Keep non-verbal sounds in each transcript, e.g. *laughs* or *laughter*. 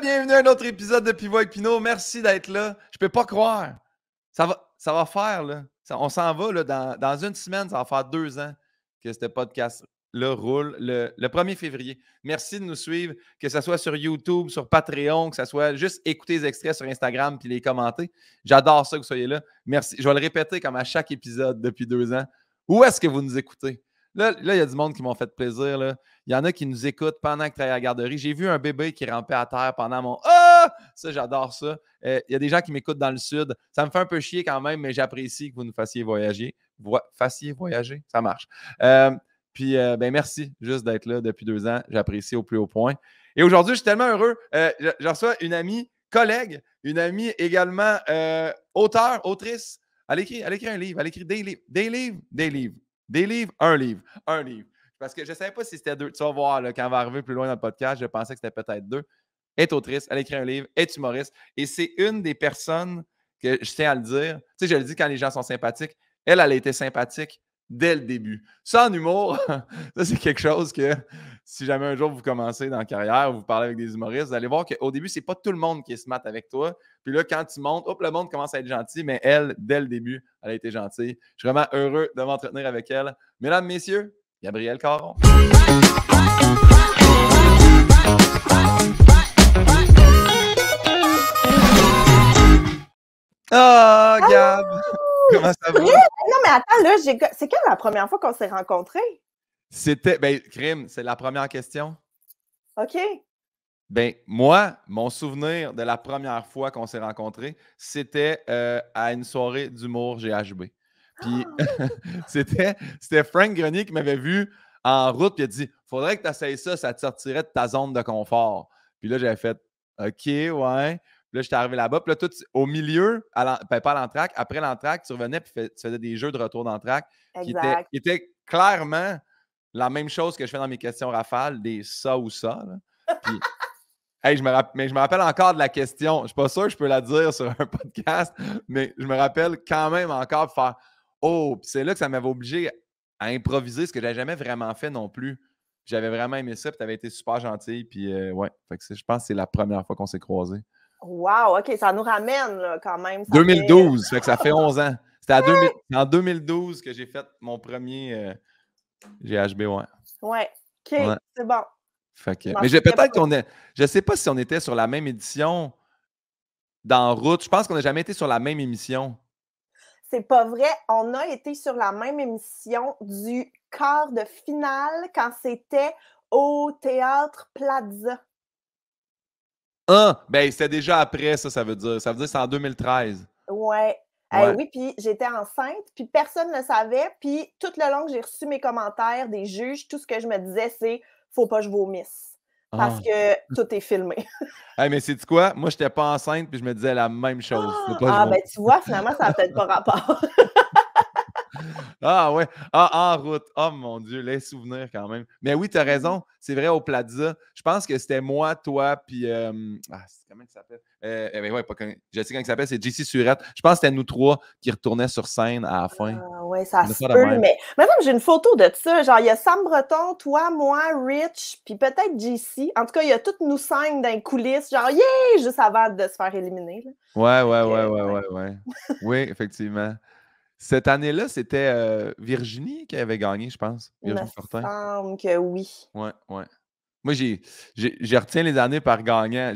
bienvenue à un autre épisode de Pivot et Pinot. Merci d'être là. Je peux pas croire. Ça va, ça va faire, on s'en va, dans, une semaine, ça va faire deux ans que ce podcast le roule, le, le, 1er février. Merci de nous suivre, que ce soit sur YouTube, sur Patreon, que ce soit juste écouter les extraits sur Instagram puis les commenter. J'adore ça que vous soyez là. Merci. Je vais le répéter comme à chaque épisode depuis deux ans. Où est-ce que vous nous écoutez? Là, il y a du monde qui m'ont fait plaisir. Il y en a qui nous écoutent pendant que tu à la garderie. J'ai vu un bébé qui rampait à terre pendant mon Ah! Ça, j'adore ça. Euh, il y a des gens qui m'écoutent dans le sud. Ça me fait un peu chier quand même, mais j'apprécie que vous nous fassiez voyager. fassiez voyager, ça marche. Euh, puis, euh, ben merci juste d'être là depuis deux ans. J'apprécie au plus haut point. Et aujourd'hui, je suis tellement heureux. je, reçois une amie, collègue, une amie également auteur, autrice. Elle écrit, elle écrit un livre, elle écrit des livres, des livres, des livres. Des livres, un livre, un livre. Parce que je ne savais pas si c'était deux. Tu vas voir, quand on va arriver plus loin dans le podcast, je pensais que c'était peut-être deux. Est autrice, elle écrit un livre, est humoriste. Et c'est une des personnes que je tiens à le dire. Tu sais, je le dis quand les gens sont sympathiques. Elle, elle a été sympathique dès le début. Ça, en humour, *laughs* ça, c'est quelque chose que si jamais un jour vous commencez dans la carrière, vous parlez avec des humoristes, vous allez voir qu'au début, c'est pas tout le monde qui se mate avec toi. Puis là, quand tu montes, hop, le monde commence à être gentil, mais elle, dès le début, elle a été gentille. Je suis vraiment heureux de m'entretenir avec elle. Mesdames, messieurs, Gabriel Caron. oh, Gab! Ah! *laughs* non, mais attends, là, c'est quand la première fois qu'on s'est rencontrés? C'était. Ben, Crime, c'est la première question. OK. Ben, moi, mon souvenir de la première fois qu'on s'est rencontrés, c'était euh, à une soirée d'humour GHB. Puis ah! *laughs* c'était, c'était Frank Grenier qui m'avait vu en route, puis il a dit Faudrait que tu essayes ça, ça te sortirait de ta zone de confort. Puis là, j'avais fait OK, ouais. Là, j'étais arrivé là-bas. Puis là, tout, au milieu, ben, pas à l'entraque, après l'entraque, tu revenais puis tu faisais des jeux de retour d'entraque qui étaient, clairement la même chose que je fais dans mes questions rafales, des ça ou ça. Puis, hey, je me mais je me rappelle encore de la question. Je ne suis pas sûr que je peux la dire sur un *laughs* podcast, mais je me rappelle quand même encore de faire Oh, c'est là que ça m'avait obligé à improviser ce que n'avais jamais vraiment fait non plus j'avais vraiment aimé ça, puis avais été super gentil, puis euh, ouais, je pense que c'est la première fois qu'on s'est croisés. Wow, OK, ça nous ramène quand même. 2012, ça fait 11 euh, ans. C'était *laughs* en 2012 que j'ai fait mon premier euh, GHB, 1 Ouais, OK, c'est bon. mais peut-être qu'on est. Je ne sais pas si on était sur la même édition dans route. Je pense qu'on n'a jamais été sur la même émission. C'est pas vrai. On a été sur la même émission du quart de finale quand c'était au Théâtre Plaza. Ah, ben c'était déjà après, ça, ça veut dire. Ça veut dire que c'est en 2013. Ouais. oui, puis j'étais enceinte, puis personne ne le savait. Puis tout le long que j'ai reçu mes commentaires des juges, tout ce que je me disais, c'est faut pas que je vomisse. Ah. Parce que tout est filmé. *laughs* mais c'est quoi? Moi, j'étais pas enceinte, puis je me disais la même chose. Ah, ah ben tu vois, finalement, ça n'a peut-être pas rapport. *laughs* Ah ouais, ah, en route. Oh mon Dieu, les souvenirs quand même. Mais oui, tu as mmh raison. C'est vrai, au Plaza, je pense que c'était moi, toi, puis. Ah, comment il s'appelle euh, eh ben ouais, pas, Je sais comment il s'appelle, c'est JC Surette. Je pense que c'était nous trois qui retournaient sur scène à la ah fin. Ah ouais, ça se peut, mais même j'ai une photo de ça. Genre, il y a Sam Breton, toi, moi, Rich, puis peut-être JC. En tout cas, il y a toutes nous cinq dans les coulisses, genre, yeah, juste avant de se faire éliminer. ouais, ouais, ouais, ouais, ouais, ouais. oui, effectivement. Cette année-là, c'était euh, Virginie qui avait gagné, je pense. Virginie Fortin. que oui. Ouais, ouais. Moi, j'ai, retiens les années par gagnant.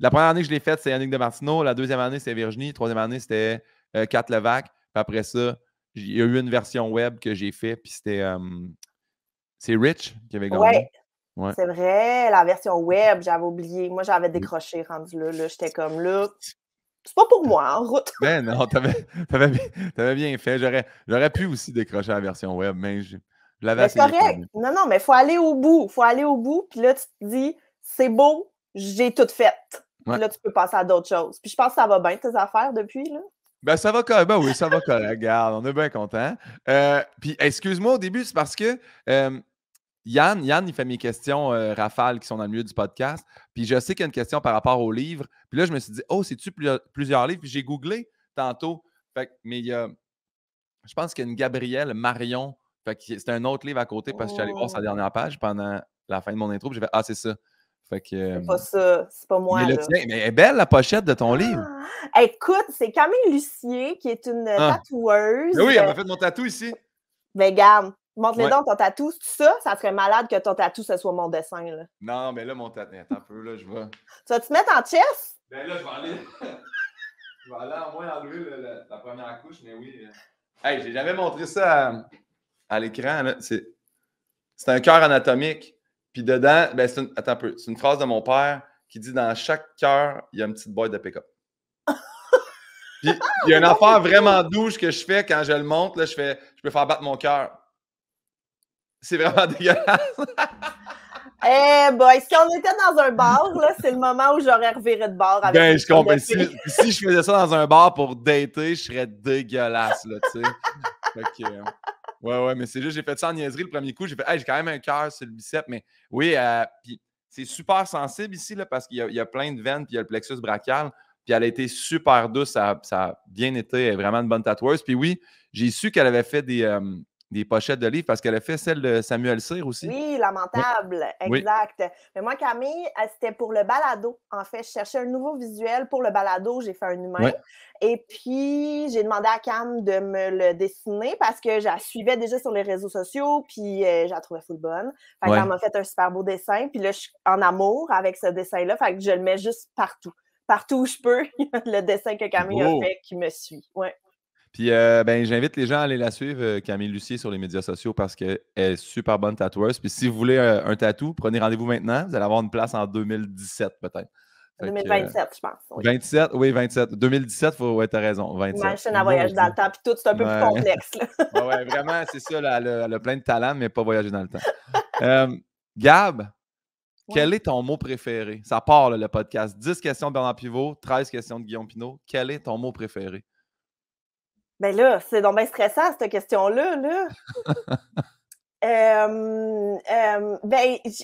la première année que je l'ai faite, c'est Yannick Martineau. La deuxième année, c'est Virginie. La troisième année, c'était euh, Kat Levac. après ça, il y a eu une version web que j'ai faite, puis c'était. c'est Rich qui avait gagné. Ouais. C'est vrai, la version web, j'avais oublié. Moi, j'avais décroché rendu là J'étais comme là c'est pas pour moi, hein, en route. ben non, t'avais, bien fait. J'aurais, pu aussi décrocher la version web, mais je, l'avais assez. correct. Non, non, mais il faut aller au bout. Il faut aller au bout. Puis là, tu te dis, c'est beau, j'ai tout fait. Puis là, tu peux passer à d'autres choses. Puis je pense que ça va bien, tes affaires, depuis, là. Ben, ça va correct. Ben oui, ça va correct. Regarde, on est bien contents. Euh, puis, excuse-moi, au début, c'est parce que... Euh, Yann, Yann, il fait mes questions euh, Rafale, qui sont dans le milieu du podcast. Puis je sais qu'il y a une question par rapport au livre. Puis là, je me suis dit, oh, c'est-tu plusieurs livres? Puis j'ai googlé tantôt. Fait, mais il y a, je pense qu'il y a une Gabrielle Marion. Fait que c'est un autre livre à côté parce que j'allais voir sa oh! dernière page pendant la fin de mon intro. j'ai fait, ah, c'est ça. Fait que, c'est euh, pas ça, c'est pas moi. Mais, le tien, mais elle est belle la pochette de ton ah! livre. Écoute, c'est Camille Lucier qui est une ah! tatoueuse. Ben oui, elle m'a euh, fait mon tatou ici. Mais ben, garde, Montre-les dents, donc ton tatou, tout ça, ça serait malade que ton tatou, ce soit mon dessin. Là. Non, mais là, mon tatou, attends un peu, là, je vois. Tu vas te mettre en chess? Ben là, je vais aller. *laughs* je vais aller au moins enlever la première couche, mais oui. Euh. Hey, j'ai jamais montré ça à, l'écran, l'écran. C'est un cœur anatomique. Puis dedans, ben attends un peu, c'est une phrase de mon père qui dit dans chaque cœur, il y a une petite boîte de pick Puis il y a une *laughs* ah, affaire vraiment douche que je fais quand je le monte, là, je fais je peux faire battre mon cœur. C'est vraiment *laughs* dégueulasse. Eh boy, si on était dans un bar, là, c'est le moment où j'aurais reviré de bar. Avec ben, je comprends. Si, je faisais ça dans un bar pour dater, je serais dégueulasse, là, tu sais. Euh, ouais, ouais, mais c'est juste, j'ai fait ça en niaiserie le premier coup. J'ai fait, j'ai quand même un cœur sur le bicep, mais oui, euh, puis c'est super sensible ici, là, parce qu'il y, a plein de veines, puis il y a le plexus brachial, puis elle a été super douce, ça, ça a bien été, vraiment une bonne tatoueuse. Puis oui, j'ai su qu'elle avait fait des, euh, des pochettes de livres parce qu'elle a fait celle de Samuel Cyr aussi. Oui, lamentable, exact. Mais moi, Camille, euh, c'était pour le balado. En fait, je cherchais un nouveau visuel pour le balado. J'ai fait un humain. Et puis, j'ai demandé à Cam de me le dessiner parce que je la suivais déjà sur les réseaux sociaux, puis euh, je la trouvais full bonne. Fait elle m'a fait un super beau dessin. Puis là, je suis en amour avec ce dessin-là. Fait que je le mets juste partout. Partout où je peux, *laughs* le dessin que Camille a fait qui me suit. Ouais. Puis euh, ben, j'invite les gens à aller la suivre, euh, Camille Lucier, sur les médias sociaux parce qu'elle est super bonne tatoueuse. Puis si vous voulez euh, un, tatou, prenez rendez-vous maintenant. Vous allez avoir une place en 2017 peut-être. 2027, je pense. 27, oui, 27. 2017, faut, être t'as raison. 27. Machine à voyager dans le temps, puis tout, c'est un peu plus complexe. *laughs* ouais, vraiment, c'est ça, elle, a, plein de talent, mais pas voyager dans le temps. Gab, quel est ton mot préféré? Ça part, le podcast. 10 questions de Bernard Pivot, 13 questions de Guillaume Pinot. Quel est ton mot préféré? Ben là, c'est donc bien stressant, cette question-là. Là. *laughs* Ben,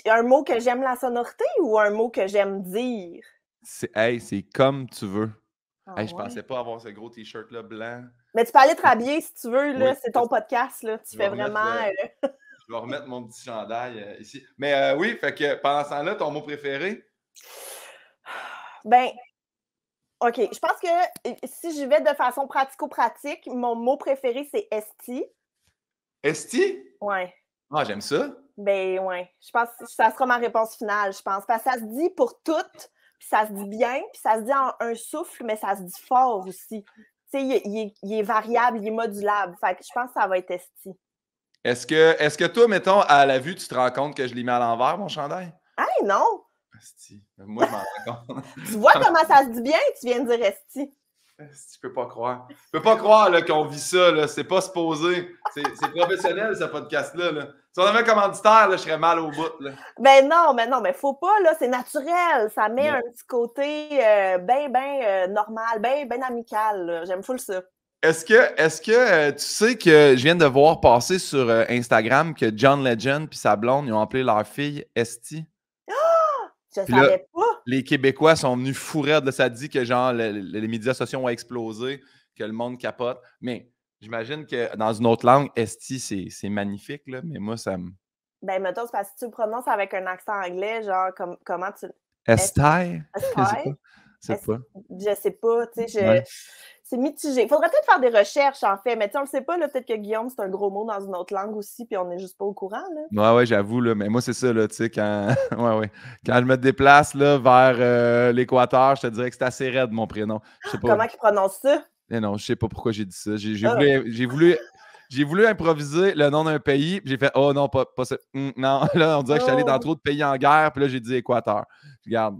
un mot que j'aime la sonorité ou un mot que j'aime dire? C'est hey, c'est comme tu veux. Ah je pensais pas avoir ce gros t-shirt-là blanc. Mais tu peux aller te *laughs* rhabiller si tu veux, là. c'est ton podcast, là. Tu fais vraiment. Euh, *laughs* je vais remettre mon petit chandail euh, ici. Mais euh, oui, fait que pendant ce temps-là, ton mot préféré? Ben, OK. Je pense que euh, si je vais de façon pratico-pratique, mon mot préféré, c'est esti. Esti? Oui. Ah, j'aime ça. Ben oui. Je pense que ça sera ma réponse finale, je pense. Parce que ça se dit pour toutes, puis ça se dit bien, puis ça se dit en un souffle, mais ça se dit fort aussi. Tu sais, il, est variable, il est modulable. Fait je pense que ça va être esti. Est-ce que, est que toi, mettons, à la vue, tu te rends compte que je l'ai mis à l'envers, mon chandail? Ah non! Esti. Ben, moi, je m'en rends compte. *laughs* tu vois comment ça se dit bien, tu viens de dire Esti. Esti, tu peux pas croire. Je peux pas croire qu'on vit ça. Là. C'est pas supposé. C'est, c'est professionnel, ce podcast-là. Là. Si on avait un commanditaire, là, je serais mal au bout. Là. Ben non, mais non, mais faut pas. Là. C'est naturel. Ça met un petit côté euh, bien, bien euh, normal, bien, bien amical. J'aime full ça. Est-ce que, est que euh, tu sais que je viens de voir passer sur Instagram que John Legend et sa blonde, ils ont appelé leur fille Esti? Je savais pas. Les Québécois sont venus fourrer de ça dit que genre les médias sociaux ont explosé, que le monde capote. Mais j'imagine que dans une autre langue, esti, c'est magnifique, là, mais moi, ça me. Ben, mettons, c'est parce que si tu le prononces avec un accent anglais, genre, comme, comment tu. Esti? Esti? *laughs* Je sais pas. Je sais pas, tu sais, je c'est mitigé. Il Faudrait peut-être faire des recherches, en fait, mais on ne sait pas, peut-être que Guillaume, c'est un gros mot dans une autre langue aussi, puis on n'est juste pas au courant. Là. Ouais, ouais, j'avoue, mais moi, c'est ça, là, tu sais, quand... *laughs* ouais, je me déplace là, vers euh, l'équateur, je te dirais que c'est assez raide, mon prénom. Comment ils prononcent ça? Eh non, je sais pas pourquoi j'ai dit ça. J'ai ah. voulu... J'ai voulu improviser le nom d'un pays, j'ai fait Oh non, pas, pas ça. Hum, non, *laughs* là, on dirait que je suis allé dans oh. trop de pays en guerre, puis là, j'ai dit Équateur. Regarde,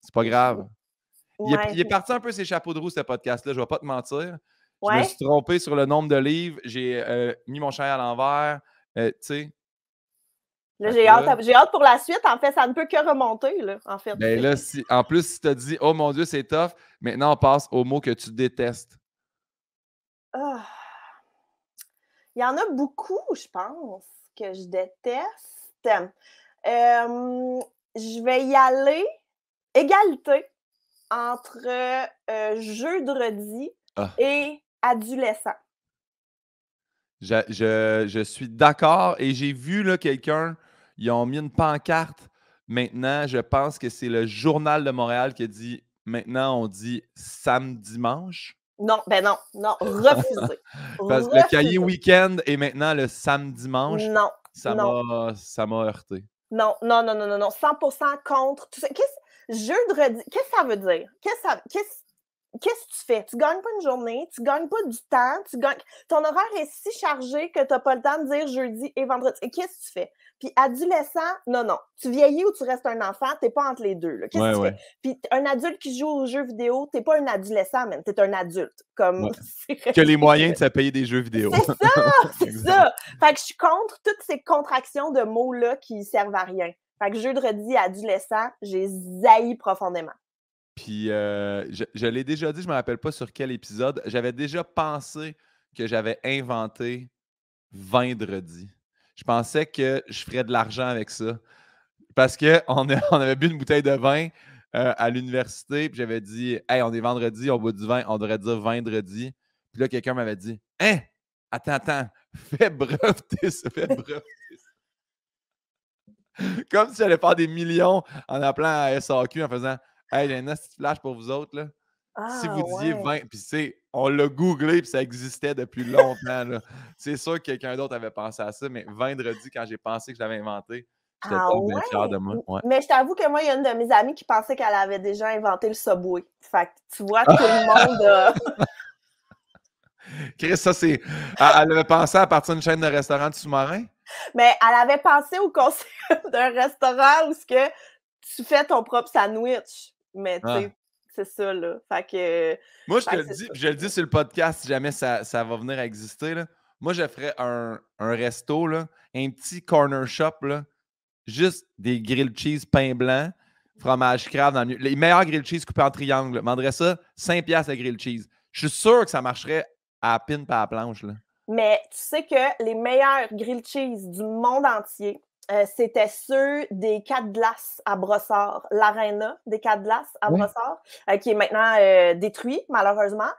c'est pas grave. Il, est, parti un peu ses chapeaux de roue, ce podcast-là, je ne vais pas te mentir. Je me suis trompé sur le nombre de livres, j'ai euh, mis mon chien à l'envers, euh, tu sais. j'ai hâte, pour la suite. En fait, ça ne peut que remonter, en fait. Ben en plus, si tu as dit « Oh mon Dieu, c'est tough », maintenant, on passe aux mots que tu détestes. Ah. Il y en a beaucoup, je pense, que je déteste. je vais y aller. Égalité entre euh, jeudi ah. et adolescent. Je, je, suis d'accord et j'ai vu là, quelqu'un, ils ont mis une pancarte. Maintenant, je pense que c'est le Journal de Montréal qui a dit maintenant on dit samedi-dimanche. Non, ben non, non, *laughs* refusé. Parce que le cahier week-end est maintenant le samedi-dimanche. Non. Ça m'a, ça m'a heurté. Non, non, non, non, non, non, 100% contre. Tout ça. Qu'est-ce, Jeudi, qu'est-ce que ça veut dire? Qu'est-ce que tu fais? Tu gagnes pas une journée, tu gagnes pas du temps, tu gagnes... ton horaire est si chargé que tu n'as pas le temps de dire jeudi et vendredi. Qu'est-ce que tu fais? Puis adolescent, non, non. Tu vieillis ou tu restes un enfant, t'es pas entre les deux. Qu'est-ce Puis un adulte qui joue aux jeux vidéo, t'es pas un adolescent, même, t'es un adulte. Comme *laughs* que les moyens de se payer des jeux vidéo. C'est ça! *laughs* c'est ça! Fait que je suis contre toutes ces contractions de mots-là qui servent à rien. Fait que jeudi, adolescent, j'ai zaï profondément. Puis, euh, je, l'ai déjà dit, je ne me rappelle pas sur quel épisode, j'avais déjà pensé que j'avais inventé vendredi. Je pensais que je ferais de l'argent avec ça. Parce qu'on *laughs* on avait bu une bouteille de vin euh, à l'université, puis j'avais dit Hey, on est vendredi, on boit du vin, on devrait dire vendredi. Puis là, quelqu'un m'avait dit Hein, attends, attends, fais breveter, fais bref. *laughs* Comme si j'allais faire des millions en appelant à SAQ en faisant Hey, j'ai un petit flash pour vous autres. Là. si ah, vous disiez 20, puis c'est, on l'a googlé, puis ça existait depuis longtemps. *laughs* c'est sûr que quelqu'un d'autre avait pensé à ça, mais vendredi, quand j'ai pensé que je l'avais inventé, j'étais pas ah bien fier de moi. Mais je t'avoue que moi, il y a une de mes amies qui pensait qu'elle avait déjà inventé le subway. Fait que tu vois, tout le monde. Euh, *laughs* Chris, ça, c'est. Elle avait pensé à partir d'une chaîne de restaurants de sous-marins? Mais elle avait pensé au conseil *laughs* d'un restaurant où que tu fais ton propre sandwich. Mais tu ah. c'est ça, là. Moi, je te le dis, je le dis sur le podcast si jamais ça, va venir à exister, Moi, je ferais un, resto, là, un petit corner shop, juste des grilled cheese pain blanc, fromage crabe dans le... Les meilleurs grilled cheese coupés en triangle. Manderais ça, 5$ le grilled cheese. Je suis sûr que ça marcherait à pin par la planche. Là. Mais tu sais que les meilleurs grilled cheese du monde entier, euh, c'était ceux des quatre glaces à Brossard, L'Arena, des quatre glaces à Brossard, euh, qui est maintenant euh, détruit, malheureusement.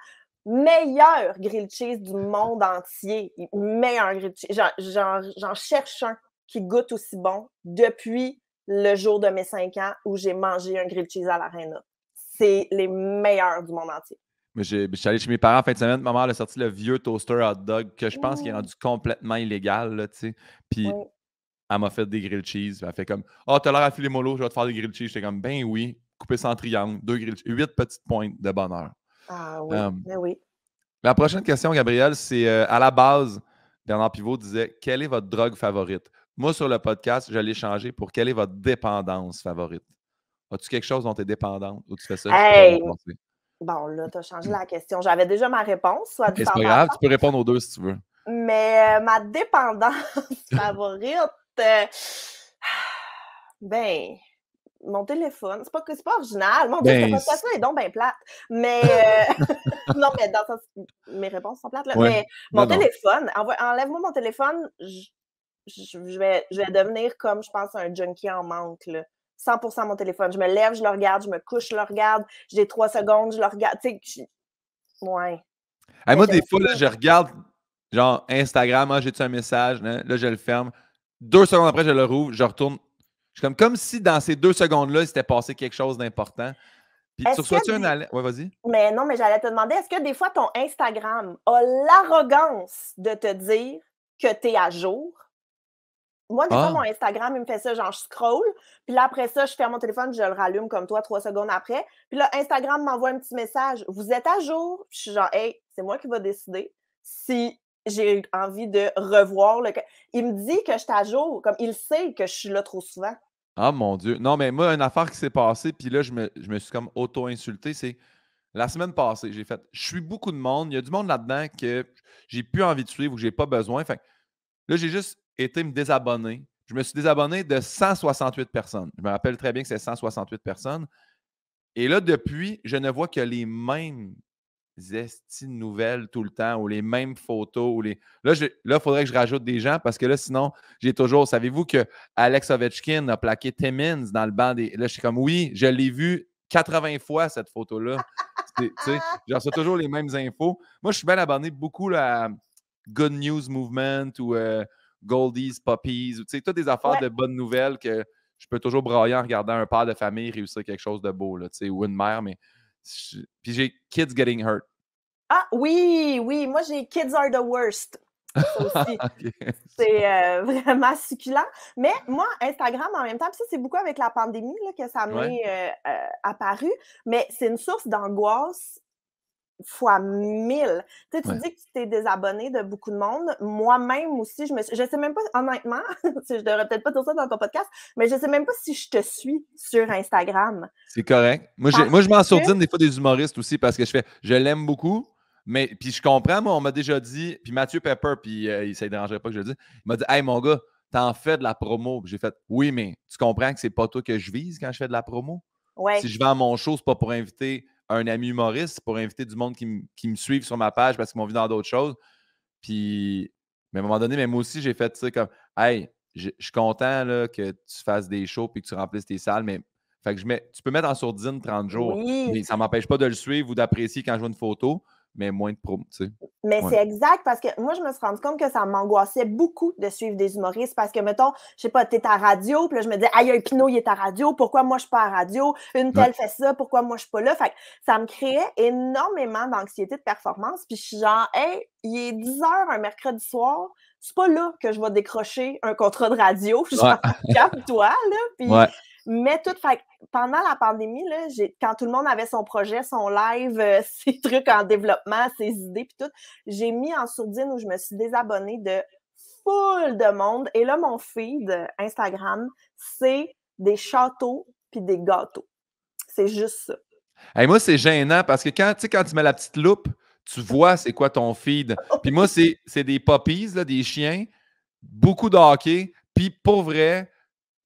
Meilleur grilled cheese du monde entier. Meilleur grilled cheese. J'en cherche un qui goûte aussi bon depuis le jour de mes cinq ans où j'ai mangé un grilled cheese à l'Arena. C'est les meilleurs du monde entier. Mais je suis allé chez mes parents en fin de semaine. Ma mère a sorti le vieux toaster hot dog que je pense qu'il est mmh. rendu complètement illégal. Là, sais Puis elle m'a fait des grilled cheese. Elle fait comme Ah, t'as l'air à filer mollo, je vais te faire des grilled cheese. J'étais comme Ben oui, couper sans triangle, deux grilled cheese, huit petites pointes de bonheur. Ah oui, ben oui. La prochaine question, Gabrielle, c'est euh, à la base, Bernard Pivot disait Quelle est votre drogue favorite Moi, sur le podcast, je l'ai changé pour Quelle est votre dépendance favorite As-tu quelque chose dont tu es dépendante ou tu fais ça? Bon, là, tu as changé la question. J'avais déjà ma réponse. Soit c'est pas grave, tu peux répondre aux deux si tu veux. Mais euh, ma dépendance *laughs* favorite, euh, ben, mon téléphone. C'est pas, c'est pas original. Mon ben, est donc bien plate. Mais, *laughs* euh, *laughs* non, mais dans sens. mes réponses sont plates. Là. Mais mon téléphone, enlève-moi mon téléphone, je, vais, je vais devenir comme, je pense, un junkie en manque. Là. 100% mon téléphone. Je me lève, je le regarde, je me couche, je le regarde, j'ai trois secondes, je le regarde. Tu sais, moi, des fois, je regarde, genre, Instagram, hein, j'ai-tu un message, hein, là, je le ferme. Deux secondes après, je le rouvre, je retourne. Je suis comme, comme si dans ces deux secondes-là, il s'était passé quelque chose d'important. Puis tu reçois-tu un Ouais, vas-y. Mais non, mais j'allais te demander, est-ce que des fois, ton Instagram a l'arrogance de te dire que tu es à jour? Moi, des fois, ah. mon Instagram, il me fait ça, genre, je scroll, puis là, après ça, je ferme mon téléphone, je le rallume comme toi trois secondes après. Puis là, Instagram m'envoie un petit message, vous êtes à jour. Puis je suis genre, hey, c'est moi qui va décider si j'ai envie de revoir le. Il me dit que je suis à jour, comme il sait que je suis là trop souvent. Ah mon Dieu. Non, mais moi, une affaire qui s'est passée, puis là, je me, suis comme auto-insulté, c'est la semaine passée, j'ai fait, je suis beaucoup de monde, il y a du monde là-dedans que j'ai plus envie de suivre ou que j'ai pas besoin. Fait là, j'ai juste été me désabonner. Je me suis désabonné de 168 personnes. Je me rappelle très bien que c'est 168 personnes. Et là, depuis, je ne vois que les mêmes estimes nouvelles tout le temps ou les mêmes photos. Là, il faudrait que je rajoute des gens parce que là, sinon, j'ai toujours. Savez-vous que Alex Ovechkin a plaqué Timmins dans le banc des. Là, je suis comme oui, je l'ai vu 80 fois cette photo-là. J'en reçois toujours les mêmes infos. Moi, je suis bien abonné beaucoup à Good News Movement ou. Euh, Goldies, puppies », tu sais, toutes des affaires de bonnes nouvelles que je peux toujours brailler en regardant un père de famille réussir quelque chose de beau, là, tu sais, ou une mère, mais. Puis j'ai Kids Getting Hurt. Ah oui, oui, moi j'ai Kids Are the Worst. *laughs* aussi, C'est euh, *laughs* vraiment succulent. Mais moi, Instagram, en même temps, ça, c'est beaucoup avec la pandémie là, que ça m'est euh, euh, apparu, mais c'est une source d'angoisse fois mille. Tu, sais, tu dis que tu t'es désabonné de beaucoup de monde. Moi-même aussi, je me je sais même pas, honnêtement, *laughs* je devrais peut-être pas dire ça dans ton podcast, mais je sais même pas si je te suis sur Instagram. C'est correct. Moi, moi je m'en sourdine des fois des humoristes aussi parce que je fais, je l'aime beaucoup, mais puis je comprends, moi, on m'a déjà dit, puis Mathieu Pepper, puis il euh, ne dérangerait pas que je le dise, il m'a dit, hey mon gars, t'en fais de la promo. J'ai fait, oui, mais tu comprends que c'est pas toi que je vise quand je fais de la promo? Si je vais à mon show, c'est pas pour inviter un ami humoriste pour inviter du monde qui, me suivent sur ma page parce qu'ils m'ont vu dans d'autres choses. Puis, mais à un moment donné, même moi aussi, j'ai fait, ça comme, hey, je suis content là, que tu fasses des shows et que tu remplisses tes salles, mais fait que je mets, tu peux mettre en sourdine 30 jours, mais ça ne m'empêche pas de le suivre ou d'apprécier quand je vois une photo mais moins de promo. Tu sais. Mais c'est exact parce que moi, je me suis rendu compte que ça m'angoissait beaucoup de suivre des humoristes parce que, mettons, je sais pas, t'es à radio, puis là, je me dis, aïe, un Pinot, il est à radio, pourquoi moi, je suis pas à radio? Une telle fait ça, pourquoi moi, je suis pas là? Fait que ça me créait énormément d'anxiété de performance, puis je suis genre, hé, il est 10 h un mercredi soir, c'est pas là que je vais décrocher un contrat de radio. *laughs* Genre, toi là. Mais tout, fait, pendant la pandémie, là, quand tout le monde avait son projet, son live, euh, *laughs* ses trucs en développement, ses idées, puis tout, j'ai mis en sourdine où je me suis désabonnée de foule de monde. Et là, mon feed euh, Instagram, c'est des châteaux puis des gâteaux. C'est juste ça. moi, c'est gênant parce que quand, quand tu mets la petite loupe, tu vois c'est quoi ton feed. *laughs* Puis moi, c'est des puppies, des chiens, beaucoup de hockey. Puis pour vrai,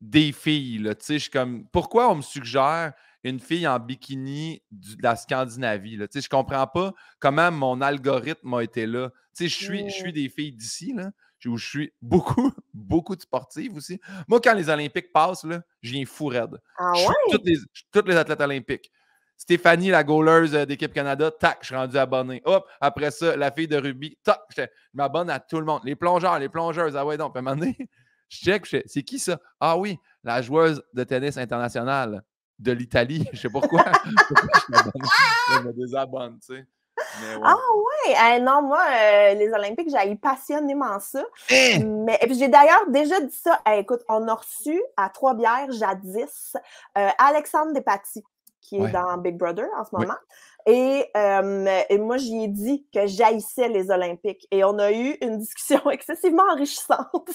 des filles. je suis comme, pourquoi on me suggère une fille en bikini de la Scandinavie? Je ne je comprends pas comment mon algorithme a été là. je suis, je mm. des filles d'ici, là, où je suis beaucoup, *laughs* beaucoup de sportives aussi. Moi, quand les Olympiques passent, là, je viens fou raide. Ah je suis toutes les, athlètes olympiques. Stéphanie, la gauleuse euh, d'équipe Canada, tac, je suis rendu abonné. Hop, après ça, la fille de rugby, tac, je m'abonne à tout le monde. Les plongeurs, les plongeuses, ah ouais, donc, à un moment je check, c'est qui ça? Ah oui, la joueuse de tennis internationale de l'Italie. Je sais pourquoi. *laughs* je me désabonne, tu sais. Ah oui! non, moi, euh, les Olympiques, j'aille passionnément ça. Hein? Mais, et puis j'ai d'ailleurs déjà dit ça. écoute, on a reçu à Trois-Bières jadis euh, Alexandre Despaty, qui est dans Big Brother en ce moment. Et, euh, et, moi, j'y ai dit que j'haïssais les Olympiques. Et on a eu une discussion *laughs* excessivement enrichissante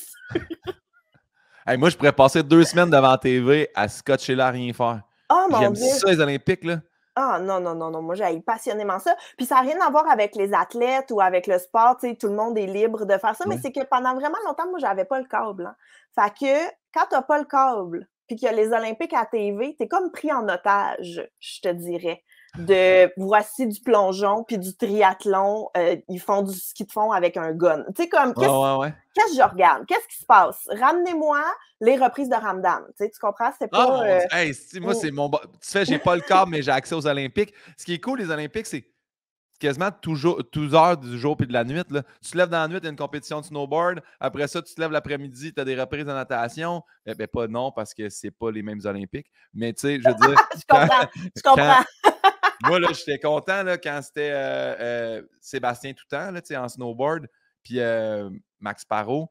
moi, je pourrais passer deux semaines devant la TV à scotcher là rien faire. Ah, J'aime ça, les Olympiques, là. Ah non, non, non, non, moi j'aille passionnément ça. Puis ça n'a rien à voir avec les athlètes ou avec le sport, tout le monde est libre de faire ça, mais c'est que pendant vraiment longtemps, moi, j'avais pas le câble. Hein. Fait que quand t'as pas le câble, puis qu'il y a les Olympiques à TV, es comme pris en otage, je te dirais de voici du plongeon puis du triathlon, euh, ils font du ski de fond avec un gun. Tu sais, comme, qu'est-ce que je regarde? Qu'est-ce qui se passe? Ramenez-moi les reprises de Ramdam. Tu, sais, tu comprends? C'est pas. Ah, euh, moi, mm. c'est mon. Tu sais, j'ai pas le corps, mais j'ai accès aux Olympiques. Ce qui est cool, les Olympiques, c'est quasiment toujours, 12 heures du jour puis de la nuit. Là. Tu te lèves dans la nuit, y une compétition de snowboard. Après ça, tu te lèves l'après-midi, tu as des reprises de natation. Eh bien, pas non, parce que c'est pas les mêmes Olympiques. Mais tu sais, je veux dire. *laughs* comprends. comprends moi, là, j'étais content là, quand c'était euh, euh, Sébastien tout Sébastien tu en snowboard, puis euh, Max Parot.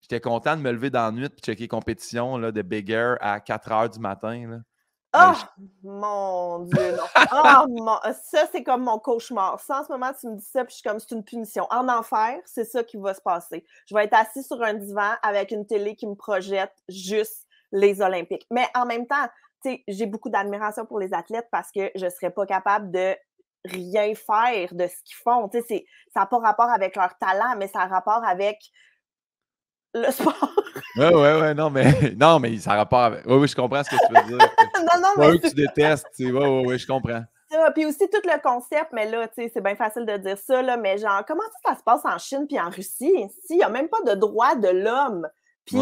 J'étais content de me lever dans la nuit et checker compétition là, de Big à 4 heures du matin. Là. Oh mon Dieu, non. Oh mon... Ça, c'est comme mon cauchemar. Ça, en ce moment, tu me dis ça, puis je suis comme, c'est une punition. En enfer, c'est ça qui va se passer. Je vais être assis sur un divan avec une télé qui me projette juste les Olympiques. Mais en même temps, tu sais, j'ai beaucoup d'admiration pour les athlètes parce que je ne serais pas capable de rien faire de ce qu'ils font. C'est, ça n'a pas rapport avec leur talent, mais ça a rapport avec le *laughs* sport. oui, oui, oui, non, mais, *laughs* non, mais ça a rapport avec. Oui, oui, je comprends ce que tu veux dire. *laughs* non, non, mais. Eux tu détestes, oui, oui, oui, je comprends. Ça, puis aussi tout le concept, mais là, tu sais, c'est bien facile de dire ça, là, mais genre, comment ça, se passe en Chine puis en Russie? Ici, il n'y a même pas de droit de l'homme. Puis,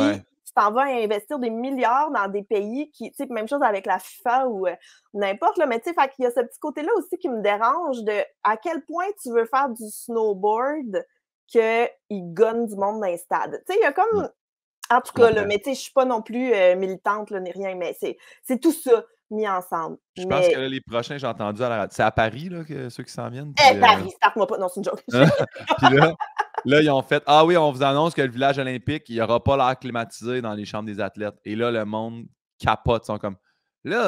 t'en vas investir des milliards dans des pays qui, tu sais, même chose avec la FIFA ou euh, n'importe, là, mais tu sais, il y a ce petit côté-là aussi qui me dérange de à quel point tu veux faire du snowboard qu'ils gonnent du monde dans les stades. Tu sais, il y a comme, mmh. en tout cas, là, mais tu sais, je suis pas non plus euh, militante, là, ni rien, mais c'est tout ça mis ensemble. Je pense que là, les prochains, j'ai entendu à la C'est à Paris, là, que ceux qui s'en viennent. Eh, euh Paris, euh... moi pas. Non, c'est une joke. *laughs* puis là, Là, ils ont fait Ah oui, on vous annonce que le village olympique, il n'y aura pas l'air climatisé dans les chambres des athlètes. Et là, le monde capote. Ils sont comme Là,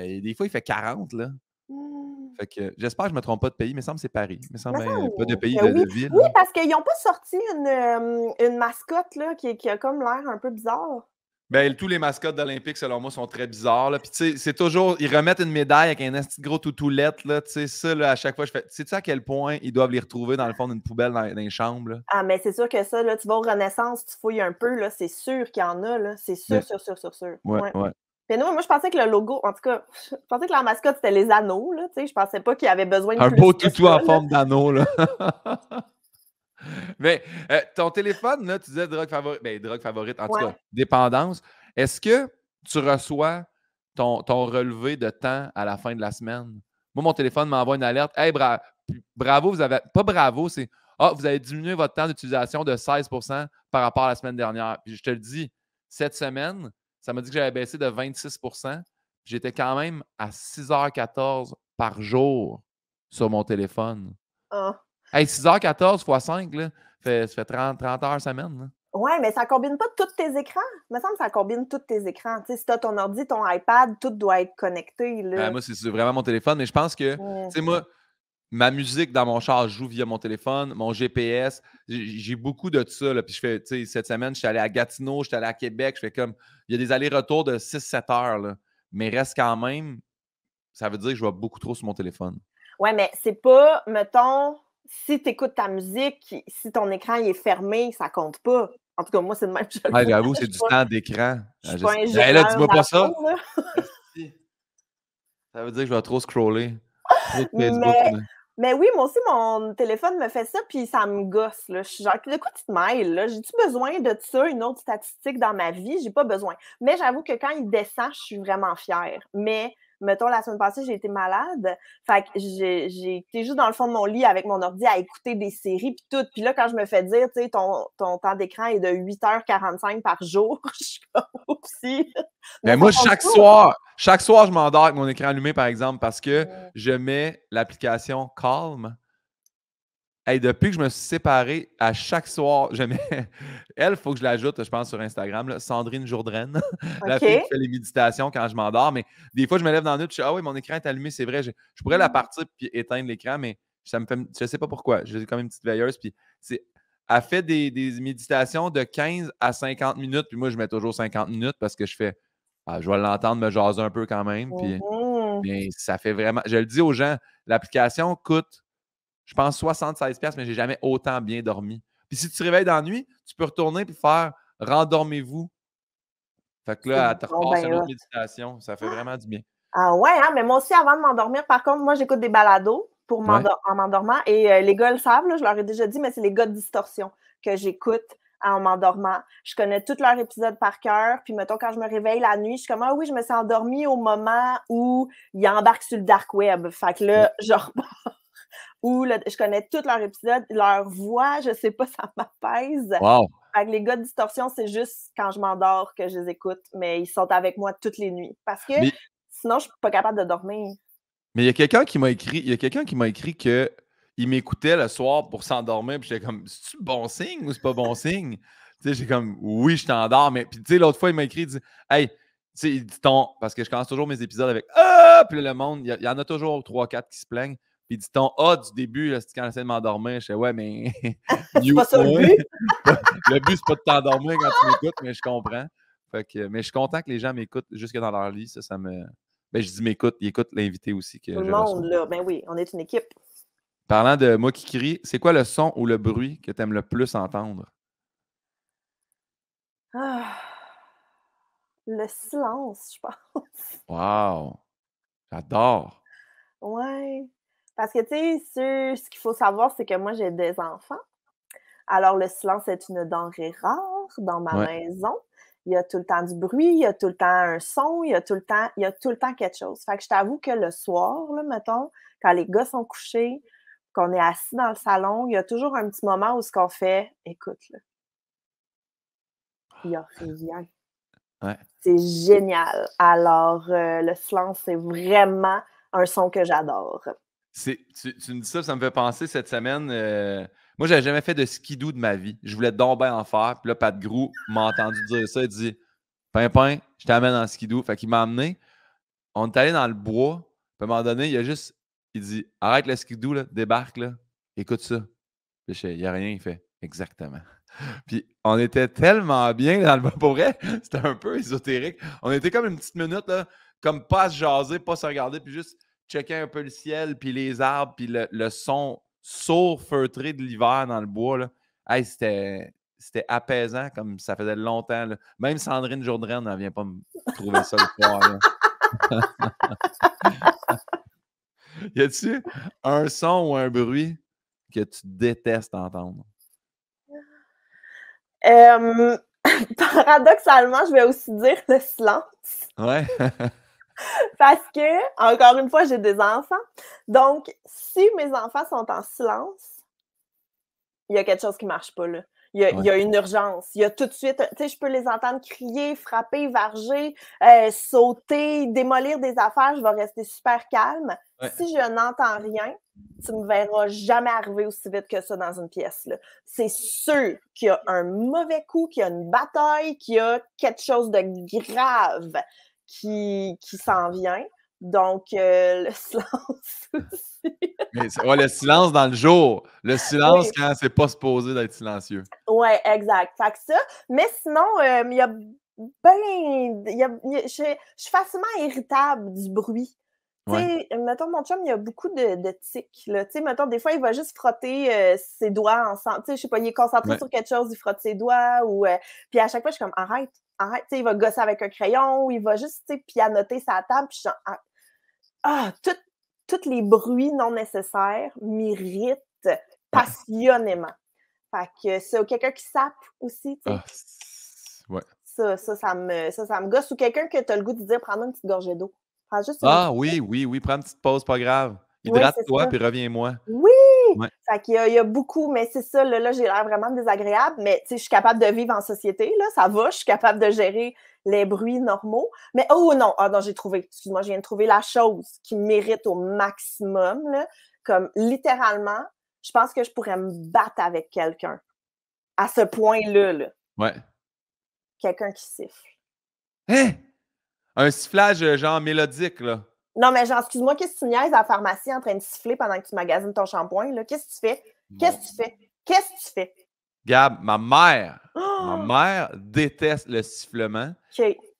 euh, des fois, il fait 40. là. Hmm. Fait que j'espère que je ne me trompe pas de pays, mais semble que c'est Paris. Mais semble a euh, pas de pays, de, ville. Oui, parce qu'ils n'ont pas sorti euh, une, mascotte là, qui, qui a comme l'air un peu bizarre. Ben, tous les mascottes d'Olympique, selon moi, sont très bizarres. c'est toujours. Ils remettent une médaille avec un gros toutoulette, là. Tu sais, ça, à chaque fois, je fais. sais à quel point ils doivent les retrouver dans le fond d'une poubelle dans, une les chambres, Ah, mais c'est sûr que ça, là, tu vas aux Renaissance, tu fouilles un peu, là. C'est sûr qu'il y en a, C'est sûr, sûr, sûr, sûr, sûr. Ouais, ouais. non, moi, je pensais que le logo, en tout cas, je pensais que la mascotte, c'était les anneaux, là. Tu sais, je pensais pas qu'il y avait besoin de. Un beau toutou en forme d'anneau, là. *laughs* Mais euh, ton téléphone, là, tu disais drogue favorite. Ben, drogue favorite, en tout cas, dépendance. Est-ce que tu reçois ton, ton, relevé de temps à la fin de la semaine? Moi, mon téléphone m'envoie une alerte. Hey, bravo, vous avez. Pas bravo, c'est. Ah, vous avez diminué votre temps d'utilisation de 16 par rapport à la semaine dernière. Puis je te le dis, cette semaine, ça m'a dit que j'avais baissé de 26 J'étais quand même à 6h14 par jour sur mon téléphone. Ah. 6h14 x 5, ça fait 30, 30 heures semaine. Ouais, Oui, mais ça ne combine pas tous tes écrans. Il me semble que ça combine tous tes écrans. si tu as ton ordi, ton iPad, tout doit être connecté. Ben, moi, c'est vraiment mon téléphone, mais je pense que, tu moi, ma musique dans mon char joue via mon téléphone, mon GPS. J'ai beaucoup de ça. Puis je fais, cette semaine, je suis allé à Gatineau, je suis allé à Québec. Je fais comme, il y a des allers-retours de 6-7 heures, mais reste quand même, ça veut dire que je vois beaucoup trop sur mon téléphone. Oui, mais c'est pas, mettons, si tu écoutes ta musique, si ton écran il est fermé, ça compte pas. En tout cas, moi, c'est le même. J'avoue, *laughs* c'est du temps d'écran. Ah, pas dis-moi pas ça. ça veut dire que je vais trop scroller. mais, oui, moi aussi, mon téléphone me fait ça, puis ça me gosse. Là. Je suis genre, de quoi tu te mêles? J'ai-tu besoin de ça, une autre statistique dans ma vie? J'ai pas besoin. Mais j'avoue que quand il descend, je suis vraiment fière. Mais mettons, la semaine passée, j'ai été malade. Fait que j'ai été juste dans le fond de mon lit avec mon ordi à écouter des séries puis tout. Puis là, quand je me fais dire, tu sais, ton, temps d'écran est de 8h45 par jour, *laughs* je suis comme aussi. Ben, Mais moi, chaque soir, chaque soir, je m'endors avec mon écran allumé, par exemple, parce que je mets l'application Calm depuis que je me suis séparé, à chaque soir, *laughs* Elle, il faut que je l'ajoute, je pense, sur Instagram, Sandrine Jourdraine, *laughs* la fille qui fait les méditations quand je m'endors. Mais des fois, je me lève dans une, je suis Ah oui, mon écran est allumé, c'est vrai. Je, pourrais la mm. partir puis éteindre l'écran, mais ça me fait. Je sais pas pourquoi. J'ai comme une petite veilleuse. Puis c'est. Elle fait des, méditations de 15 à 50 minutes. Puis moi, je mets toujours 50 minutes parce que je fais. Ah, je vais l'entendre me jaser un peu quand même. Puis, mm-hmm. mais ça fait vraiment. Je le dis aux gens, l'application coûte je pense 76$, mais j'ai jamais autant bien dormi. Puis si tu te réveilles dans la nuit, tu peux retourner puis faire rendormez-vous. Fait que là, tu ben une méditation. Ça fait vraiment du bien. Ah ouais, hein, mais moi aussi, avant de m'endormir, par contre, moi, j'écoute des balados pour en m'endormant. Et euh, les gars le savent, je leur ai déjà dit, mais c'est les gars de distorsion que j'écoute en m'endormant. Je connais tous leurs épisodes par cœur. Puis, mettons, quand je me réveille la nuit, je suis comme, ah oui, je me suis endormie au moment où il embarque sur le dark web. Fait que là, je repars ou je connais tous leurs épisodes, leur voix, je sais pas, *laughs* ça m'apaise. avec les gars de distorsion, c'est juste quand je m'endors que je les écoute, mais ils sont avec moi toutes les nuits. Parce que sinon, je suis pas capable de dormir. Mais il y a quelqu'un qui m'a écrit, il y a quelqu'un qui m'a écrit que il m'écoutait le soir pour s'endormir, puis j'étais comme c'est-tu bon signe ou c'est pas bon signe? tu j'ai comme oui, je t'endors, mais puis tu sais, l'autre fois, il m'a écrit, il dit Hey, tu sais, parce que je commence toujours mes épisodes avec Ah! Puis le monde, il y, en a toujours trois quatre qui se plaignent. Puis dit-on ah, du début, là, quand j'essaie de m'endormir, je sais ouais, mais. *laughs* c'est pas ça le but. *laughs* le but, c'est pas de t'endormir quand tu m'écoutes, mais je comprends. Fait que, mais je suis content que les gens m'écoutent jusque dans leur lit. Ça, ça me. Ben, je dis m'écoute, ils écoutent l'invité aussi. Que Tout le monde, là. Ben oui, on est une équipe. Parlant de moi qui crie, c'est quoi le son ou le bruit que tu aimes le plus entendre? Ah, le silence, je pense. Wow! J'adore! Ouais. Parce que, tu sais, ce, qu'il faut savoir, c'est que moi, j'ai des enfants. Alors, le silence est une denrée rare dans ma maison. Il y a tout le temps du bruit, il y a tout le temps un son, il y a tout le temps, il y a tout le temps quelque chose. Fait que je t'avoue que le soir, là, mettons, quand les gars sont couchés, qu'on est assis dans le salon, il y a toujours un petit moment où ce qu'on fait, écoute, là, il n'y a ah. rien. C'est génial. Alors, euh, le silence, c'est vraiment un son que j'adore. Tu, tu, me dis ça, ça me fait penser cette semaine. Moi, euh, moi, j'avais jamais fait de skidoo de ma vie. Je voulais donc en faire. Puis là, Pat Grou m'a entendu dire ça. Il dit Pimpin, je t'amène en skidoo. Fait qu'il m'a amené. On est allé dans le bois. Puis à un moment donné, il a juste. Il dit Arrête le skidoo, là, débarque, écoute ça. je il n'y a rien. Il fait Exactement. *laughs* Puis on était tellement bien dans le pour vrai, *laughs* c'était un peu ésotérique. On était comme une petite minute, comme pas se jaser, pas se regarder, puis juste checker un peu le ciel, puis les arbres, puis le, son sourd feutré de l'hiver dans le bois, Hey, c'était apaisant comme ça faisait longtemps. Même Sandrine Jourdain n'en vient pas me trouver ça le soir. *laughs* y a-t-il un son ou un bruit que tu détestes entendre? *laughs* paradoxalement, je vais aussi dire le silence. Ouais. *laughs* *laughs* Parce que, encore une fois, j'ai des enfants. Donc, si mes enfants sont en silence, il y a quelque chose qui ne marche pas là. Il y, a, une urgence. Il y a tout de suite, tu sais, je peux les entendre crier, frapper, varger, euh, sauter, démolir des affaires. Je vais rester super calme. Si je n'entends rien, tu ne me verras jamais arriver aussi vite que ça dans une pièce. C'est sûr qu'il y a un mauvais coup, qu'il y a une bataille, qu'il y a quelque chose de grave qui, s'en vient. Donc, euh, le *laughs* silence aussi. Mais, ouais, le silence dans le jour. Le silence quand c'est pas supposé d'être silencieux. Oui, exact. Fait que ça. Mais sinon, euh, il y a ben. je suis facilement irritable du bruit. Tu sais, mettons, mon chum, il y a beaucoup de, de tics. Là. sais, mettons, des fois, il va juste frotter euh, ses doigts ensemble. Je sais pas, il est concentré sur quelque chose, il frotte ses doigts. ou Puis à chaque fois, je suis comme, arrête, il va gosser avec un crayon, ou il va juste pianoter sa table, puis ah, ah, tous les bruits non nécessaires m'irritent passionnément. Fait que c'est quelqu'un qui sape aussi, ah, Ça, ça, ça, me, ça, gosse. Ou quelqu'un que tu as le goût de dire prendre une petite gorgée d'eau. Ah oui, oui, oui, prends une petite pause, pas grave. Hydrate-toi, puis reviens-moi. Oui! Il qu'il y, a beaucoup, mais c'est ça, là, j'ai l'air vraiment désagréable, mais je suis capable de vivre en société, là, ça va, je suis capable de gérer les bruits normaux. Mais oh non, ah non, j'ai trouvé, excuse-moi, je viens de trouver la chose qui mérite au maximum, comme littéralement, je pense que je pourrais me battre avec quelqu'un à ce point-là. Là. Ouais. Quelqu'un qui siffle. Hein? Un sifflage euh, genre mélodique, là. Non, mais genre, excuse-moi, qu'est-ce que tu niaises à la pharmacie en train de siffler pendant que tu magasines ton shampoing? Qu'est-ce que tu fais? Qu'est-ce que tu fais? Qu'est-ce que tu fais? Gab, ma mère, ma oh! mère déteste le sifflement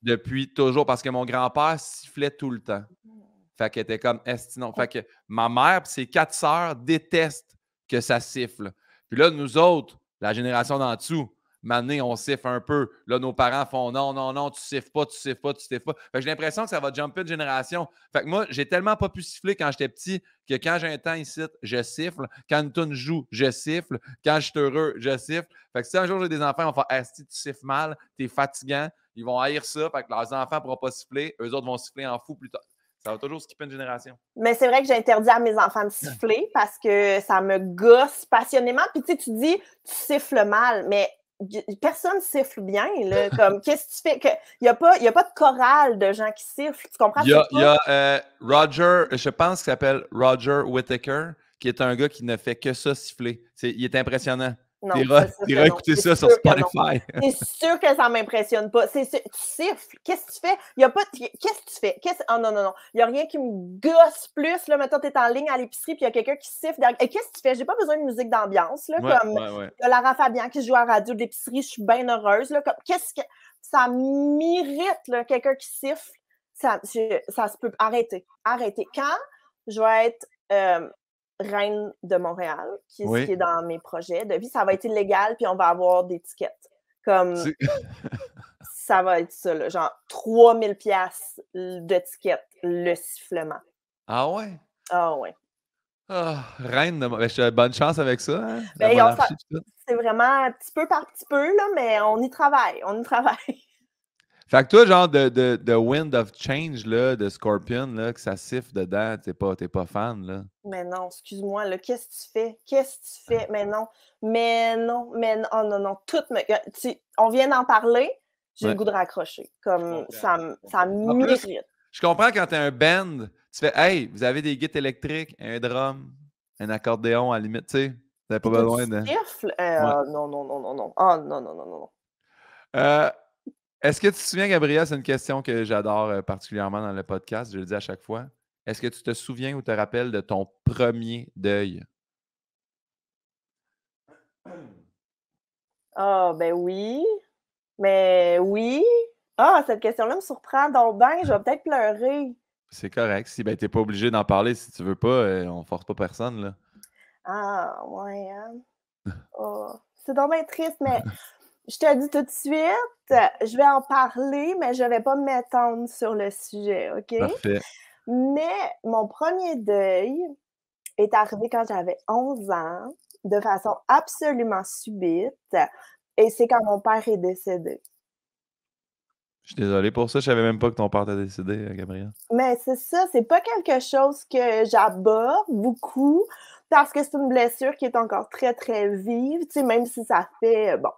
depuis toujours parce que mon grand-père sifflait tout le temps. Mm. Fait qu'elle était comme non oh. Fait que ma mère et ses quatre sœurs détestent que ça siffle. Puis là, nous autres, la génération d'en dessous, Mané, on siffle un peu. Là, nos parents font non, non, non, tu siffles pas, tu siffles pas, tu siffles pas. j'ai l'impression que ça va jumper de génération. Fait que moi, j'ai tellement pas pu siffler quand j'étais petit que quand j'ai un temps ici, je siffle. Quand une tune joue, je siffle. Quand je suis heureux, je siffle. Fait que si un jour j'ai des enfants, ils vont faire si tu siffles mal, t'es fatigant, ils vont haïr ça. Fait que leurs enfants ne pourront pas siffler. Eux autres vont siffler en fou plus tard. Ça va toujours skipper une génération. Mais c'est vrai que j'ai interdit à mes enfants de siffler parce que ça me gosse passionnément. Puis tu sais, tu dis, tu siffles mal, mais personne siffle bien. Là, comme, *laughs* qu'est-ce que tu fais? Il n'y a, pas, a pas de chorale de gens qui sifflent. Tu comprends? Il y a, euh, Roger, je pense qu'il s'appelle Roger Whittaker, qui est un gars qui ne fait que ça siffler. C'est, il est impressionnant vas écouter ça sur Spotify. *laughs* C'est sûr que ça ne m'impressionne pas. C'est, tu siffles. Qu'est-ce que tu fais? Y a pas Qu'est-ce que tu fais? Qu'est-ce... Oh, non, non, non. Il n'y a rien qui me gosse plus. Là, maintenant, tu es en ligne à l'épicerie puis il y a quelqu'un qui siffle. Derrière... Et qu'est-ce que tu fais? J'ai pas besoin de musique d'ambiance. Là, y comme Lara Fabian qui joue à la radio de l'épicerie, je suis bien heureuse. Là, comme... Qu'est-ce que. Ça m'irrite, là, quelqu'un qui siffle. Ça, ça se peut. Arrêtez. Arrêtez. Quand je vais être. Euh, reine de Montréal, qui, qui est dans mes projets de vie. Ça va être illégal, puis on va avoir des tickets. Comme *laughs* ça va être ça, genre 3000 pièces de le sifflement. Ah ouais? Ah ouais. Ah, reine de Montréal. Ben, euh, bonne chance avec ça. Hein, ben, c'est vraiment petit peu par petit peu, mais on y travaille. On y travaille. Fait que toi, genre de, Wind of Change, là, de Scorpion, là, que ça siffle dedans, t'es pas, pas fan, là. Mais non, excuse-moi, là, qu'est-ce que tu fais? Qu'est-ce que tu fais? Mais non, mais non, mais non, oh, non, non, tout mais on vient d'en parler, j'ai le goût de raccrocher. Comme, ça, ça m'irrite. Je comprends quand t'es un band, tu fais « Hey, vous avez des guides électriques, un drum, un accordéon à la limite, tu sais. pas besoin de... Euh, non, non, non, non, non. Ah, non, non, non, non, non. Euh... Est-ce que tu te souviens, Gabriel, c'est une question que j'adore euh, particulièrement dans le podcast, je le dis à chaque fois. Est-ce que tu te souviens ou te rappelles de ton premier deuil? Ah, oh, ben oui. Mais oui. Ah, cette question-là me surprend donc bien. Je vais peut-être pleurer. C'est correct. Si ben, tu pas obligé d'en parler, si tu veux pas, euh, on force pas personne. Là. Ah, ouais. Hein. Oh. C'est donc bien triste, mais *laughs* Je te dis tout de suite, je vais en parler, mais je ne vais pas m'étendre sur le sujet, OK? Parfait. Mais mon premier deuil est arrivé quand j'avais 11 ans, de façon absolument subite, et c'est quand mon père est décédé. Je suis désolée pour ça, je savais même pas que ton père t'a décédé, euh, Gabrielle. Mais c'est ça, c'est pas quelque chose que j'aborde beaucoup parce que c'est une blessure qui est encore très, très vive, tu sais, même si ça fait, bon,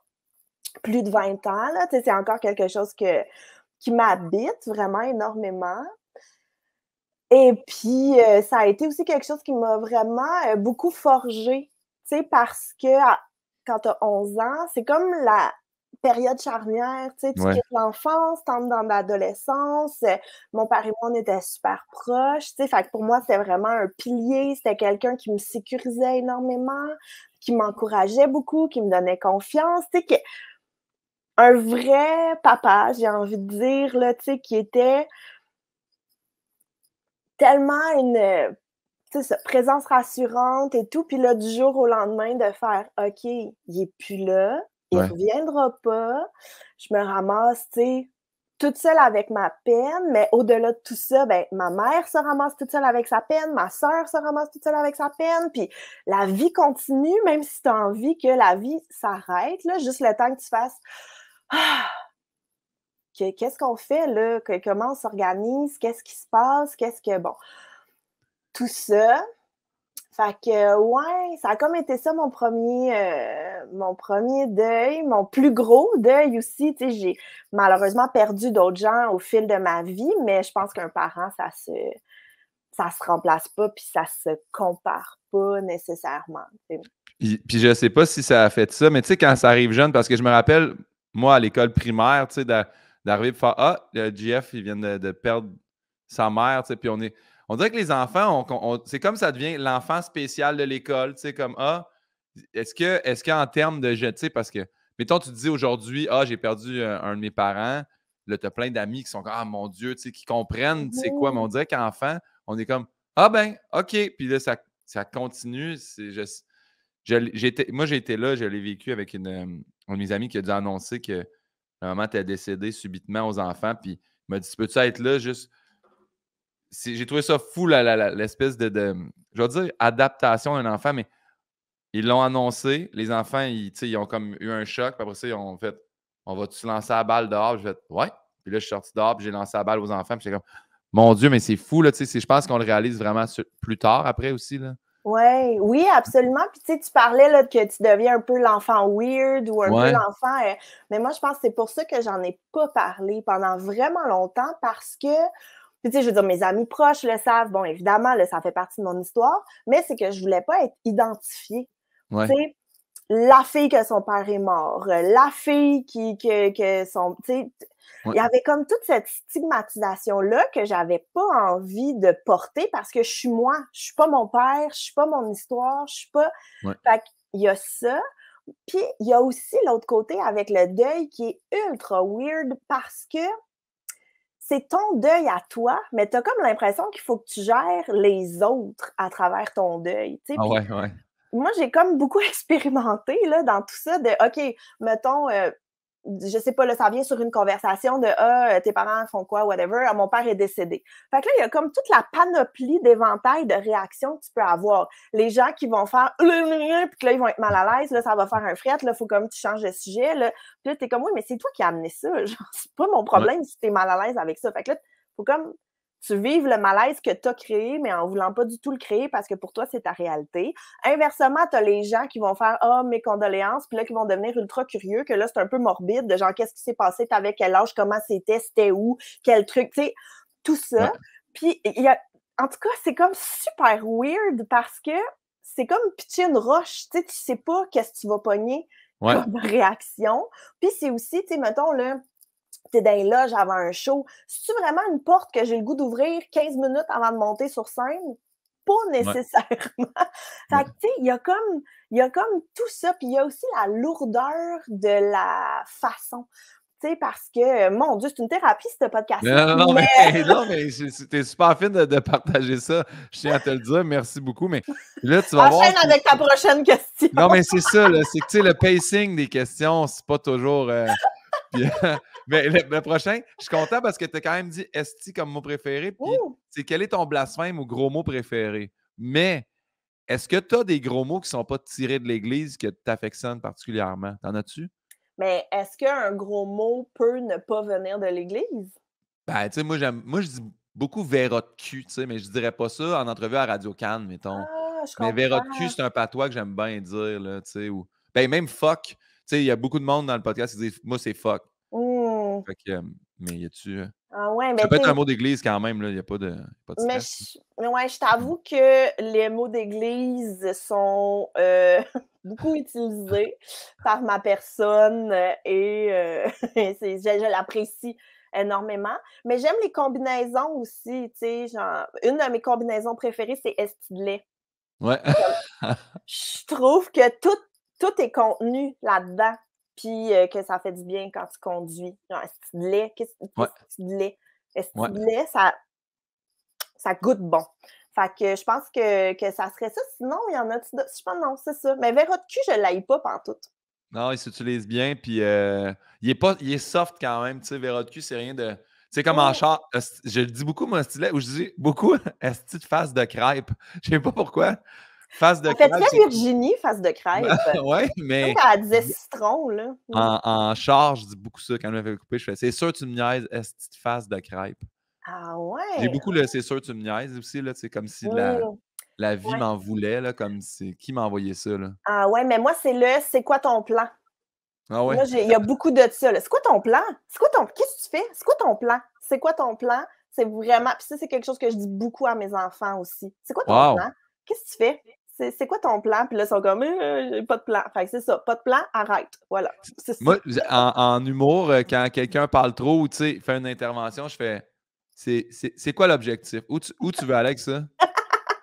plus de 20 ans. là, C'est encore quelque chose que, qui m'habite vraiment énormément. Et puis, euh, ça a été aussi quelque chose qui m'a vraiment euh, beaucoup forgé, tu parce que ah, quand tu as 11 ans, c'est comme la période charnière, tu sais, quittes l'enfance, entres dans l'adolescence. Euh, mon père et moi, on était super proches, tu sais, fait que pour moi, c'était vraiment un pilier, c'était quelqu'un qui me sécurisait énormément, qui m'encourageait beaucoup, qui me donnait confiance, tu sais, un vrai papa, j'ai envie de dire, là, tu sais, qui était tellement une euh, présence rassurante et tout, puis là, du jour au lendemain, de faire OK, il n'est plus là, il ne reviendra pas, je me ramasse, tu sais, toute seule avec ma peine, mais au-delà de tout ça, ben, ma mère se ramasse toute seule avec sa peine, ma soeur se ramasse toute seule avec sa peine, puis la vie continue, même si tu as envie que la vie s'arrête, juste le temps que tu fasses ah! qu'est-ce qu'on fait là? comment on s'organise? Qu'est-ce qui se passe? Qu'est-ce que. Bon. Tout ça. Fait que, ouais, ça a comme été ça mon premier, euh, mon premier deuil, mon plus gros deuil aussi. Tu j'ai malheureusement perdu d'autres gens au fil de ma vie, mais je pense qu'un parent, ça se, ça se remplace pas, puis ça se compare pas nécessairement. Puis, puis je sais pas si ça a fait ça, mais tu sais, quand ça arrive jeune, parce que je me rappelle, moi, à l'école primaire, tu sais, d'arriver et faire Ah, le GF, il vient de, perdre sa mère, tu sais, puis on est. On dirait que les enfants, c'est comme ça devient l'enfant spécial de l'école, tu sais, comme Ah, est-ce que, est-ce qu'en termes de tu sais, parce que, mettons, tu te dis aujourd'hui, ah, j'ai perdu euh, un, de mes parents, là, as plein d'amis qui sont comme, ah, mon Dieu, tu sais, qui comprennent, c'est sais quoi, mais on mhm. dirait qu'enfant, on est comme, ah, ben, OK, puis là, ça, continue, c'est moi, j'ai été là, je l'ai vécu avec une, un de mes amis qui a dû annoncer que la maman était décédée subitement aux enfants. Puis il m'a dit Peux-tu être là juste. J'ai trouvé ça fou, l'espèce de, Je vais dire adaptation d'un enfant, mais ils l'ont annoncé. Les enfants, ils, ont comme eu un choc. Puis après ça, ils ont fait On va-tu lancer la balle dehors J'ai fait Ouais. Puis là, je suis sorti dehors, puis j'ai lancé la balle aux enfants. Puis j'étais comme Mon Dieu, mais c'est fou, là. Je pense qu'on le réalise vraiment plus tard après aussi. Là. Ouais, oui, absolument. Puis tu sais, tu parlais là, que tu deviens un peu l'enfant weird ou un peu l'enfant. Euh, mais moi, je pense que c'est pour ça que j'en ai pas parlé pendant vraiment longtemps parce que, tu sais, je veux dire, mes amis proches le savent. Bon, évidemment, là, ça fait partie de mon histoire, mais c'est que je voulais pas être identifiée. Tu sais, la fille que son père est mort, euh, la fille qui que, que son. Tu sais, il y avait comme toute cette stigmatisation-là que j'avais pas envie de porter parce que je suis moi, je suis pas mon père, je suis pas mon histoire, je suis pas. Fait qu'il y a ça. Puis il y a aussi l'autre côté avec le deuil qui est ultra weird parce que c'est ton deuil à toi, mais tu as comme l'impression qu'il faut que tu gères les autres à travers ton deuil. Ah Moi, j'ai comme beaucoup *laughs* expérimenté là, dans tout ça de OK, mettons, euh, je sais pas, là, ça vient sur une conversation de Ah, euh, tes parents font quoi, whatever, ah, mon père est décédé. Fait que là, il y a comme toute la panoplie d'éventails de réactions que tu peux avoir. Les gens qui vont faire *laughs* puis là, ils vont être mal à l'aise, là, ça va faire un fret, là, faut comme tu changes de sujet. Là. Puis là, t'es comme Oui, mais c'est toi qui as amené ça. *laughs* c'est pas mon problème si t'es mal à l'aise avec ça. Fait que là, faut comme tu vives le malaise que tu as créé, mais en voulant pas du tout le créer parce que pour toi, c'est ta réalité. Inversement, tu as les gens qui vont faire Ah, mes condoléances, puis là, qui vont devenir ultra curieux, que là, c'est un peu morbide, de genre, qu'est-ce qui s'est passé, t'avais quel âge, comment c'était, c'était où, quel truc, tu sais, tout ça. Puis, il y a, en tout cas, c'est comme super weird parce que c'est comme pitcher une roche, tu sais, tu sais pas qu'est-ce que tu vas pogner. Comme *laughs* réaction. Puis c'est aussi, tu sais, mettons, là, t'es dans une loge, avant un show. C'est-tu vraiment une porte que j'ai le goût d'ouvrir 15 minutes avant de monter sur scène? Pas nécessairement. *laughs* fait que, tu sais, il y a comme. Il y a comme tout ça, puis il y a aussi la lourdeur de la façon Tu sais, parce que, mon Dieu, c'est une thérapie, ce podcast. Non, non, mais, *laughs* non, mais c'était super fine de, partager ça. Je tiens à te le dire. Merci beaucoup. Mais là, tu vas Enchaîne avec ta prochaine question. Non, mais c'est ça. C'est que, tu sais, le pacing des questions, c'est pas toujours... Euh, *laughs* mais le, prochain, je suis content parce que tu as quand même dit esti comme mot préféré. c'est quel est ton blasphème ou gros mot préféré? Mais est-ce que tu as des gros mots qui sont pas tirés de l'Église que tu particulièrement? T'en as-tu? Mais est-ce qu'un gros mot peut ne pas venir de l'Église? Ben, tu sais, moi, moi, je dis beaucoup verra de cul, tu sais, mais je dirais pas ça en entrevue à Radio Cannes, mettons. Ah, mais verra de cul, c'est un patois que j'aime bien dire, là, tu sais. Ou... Ben, même fuck il y a beaucoup de monde dans le podcast qui disent Moi, c'est fuck. Mmh. mais y a-tu. Euh, ah ça ben, peut être un mot d'église quand même, Il n'y a pas de, Mais je, je t'avoue mmh. que les mots d'église sont euh, *laughs* beaucoup utilisés par ma personne et, euh, *laughs* je, l'apprécie énormément. Mais j'aime les combinaisons aussi, tu une de mes combinaisons préférées, c'est estidlet *laughs* je trouve que tout tout est contenu là-dedans. Puis euh, que ça fait du bien quand tu conduis. est-ce Un tu lait, qu'est-ce que tu lait? que tu lait, ça, ça goûte bon. Fait que je pense que, que ça serait ça. Sinon, il y en a. Je pense non, c'est ça. Mais Véro de cul, je ne l'aille pas tout. Non, il s'utilise bien. Puis euh, il, est pas, il est soft quand même. Tu sais, Véro de cul, c'est rien de. Tu sais, comme en char, je le dis beaucoup, mon stylet, ou je dis beaucoup, *laughs* est-ce que tu te fasses de crêpe. Je ne sais pas pourquoi. Face de crêpe. Fait très Virginie, face de crêpe. Ben, *laughs* oui, mais. Quand elle disait citron, là. En, en char, je dis beaucoup ça. Quand elle m'avait coupé, je fais C'est sûr, tu me niaises, est ce que tu face de crêpe. Ah ouais. J'ai beaucoup le C'est sûr, tu me niaises aussi, là. C'est comme si la, la vie m'en voulait, là. Comme si. Qui m'a envoyé ça, là? Ah ouais, mais moi, c'est le C'est quoi ton plan? Ah ouais. Moi, il y a beaucoup de ça. C'est quoi ton plan? C'est quoi ton. Qu'est-ce que tu fais? C'est quoi ton plan? C'est quoi ton plan? C'est vraiment. Puis ça, c'est quelque chose que je dis beaucoup à mes enfants aussi. C'est quoi ton plan? Qu'est-ce que tu fais? c'est quoi ton plan? Puis là, ils sont comme, euh, j'ai pas de plan. Fait que c'est ça, pas de plan, arrête. Voilà. Moi, en, humour, euh, quand quelqu'un parle trop ou fait une intervention, je fais, c'est quoi l'objectif? Où tu, veux aller avec ça?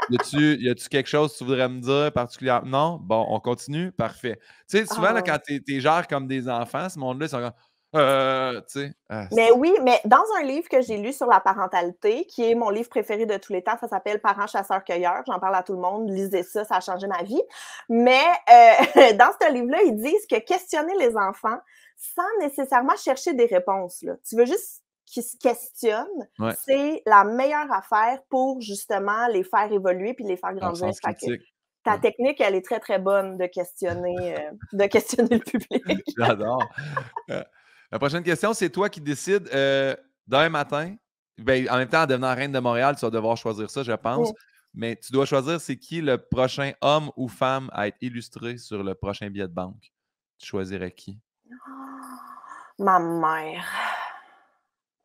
Y a-tu quelque chose que tu voudrais me dire particulièrement? Non? Bon, on continue? Parfait. Tu sais, souvent, là, ah. quand t'es genre comme des enfants, ce monde-là, ils sont comme, euh, ah, mais oui, mais dans un livre que j'ai lu sur la parentalité, qui est mon livre préféré de tous les temps, ça s'appelle Parents chasseurs cueilleurs. J'en parle à tout le monde. Lisez ça, ça a changé ma vie. Mais euh, *laughs* dans ce livre-là, ils disent que questionner les enfants sans nécessairement chercher des réponses. Tu veux juste qu'ils se questionnent. C'est la meilleure affaire pour justement les faire évoluer puis les faire grandir ta technique, elle est très, très bonne de questionner, euh, de questionner le *laughs* public. J'adore. La prochaine question, c'est toi qui décides euh, d'un matin. Ben, en même temps, en devenant reine de Montréal, tu vas devoir choisir ça, je pense. Mais tu dois choisir c'est qui le prochain homme ou femme à être illustré sur le prochain billet de banque. Tu choisirais qui? *gasps* Ma mère.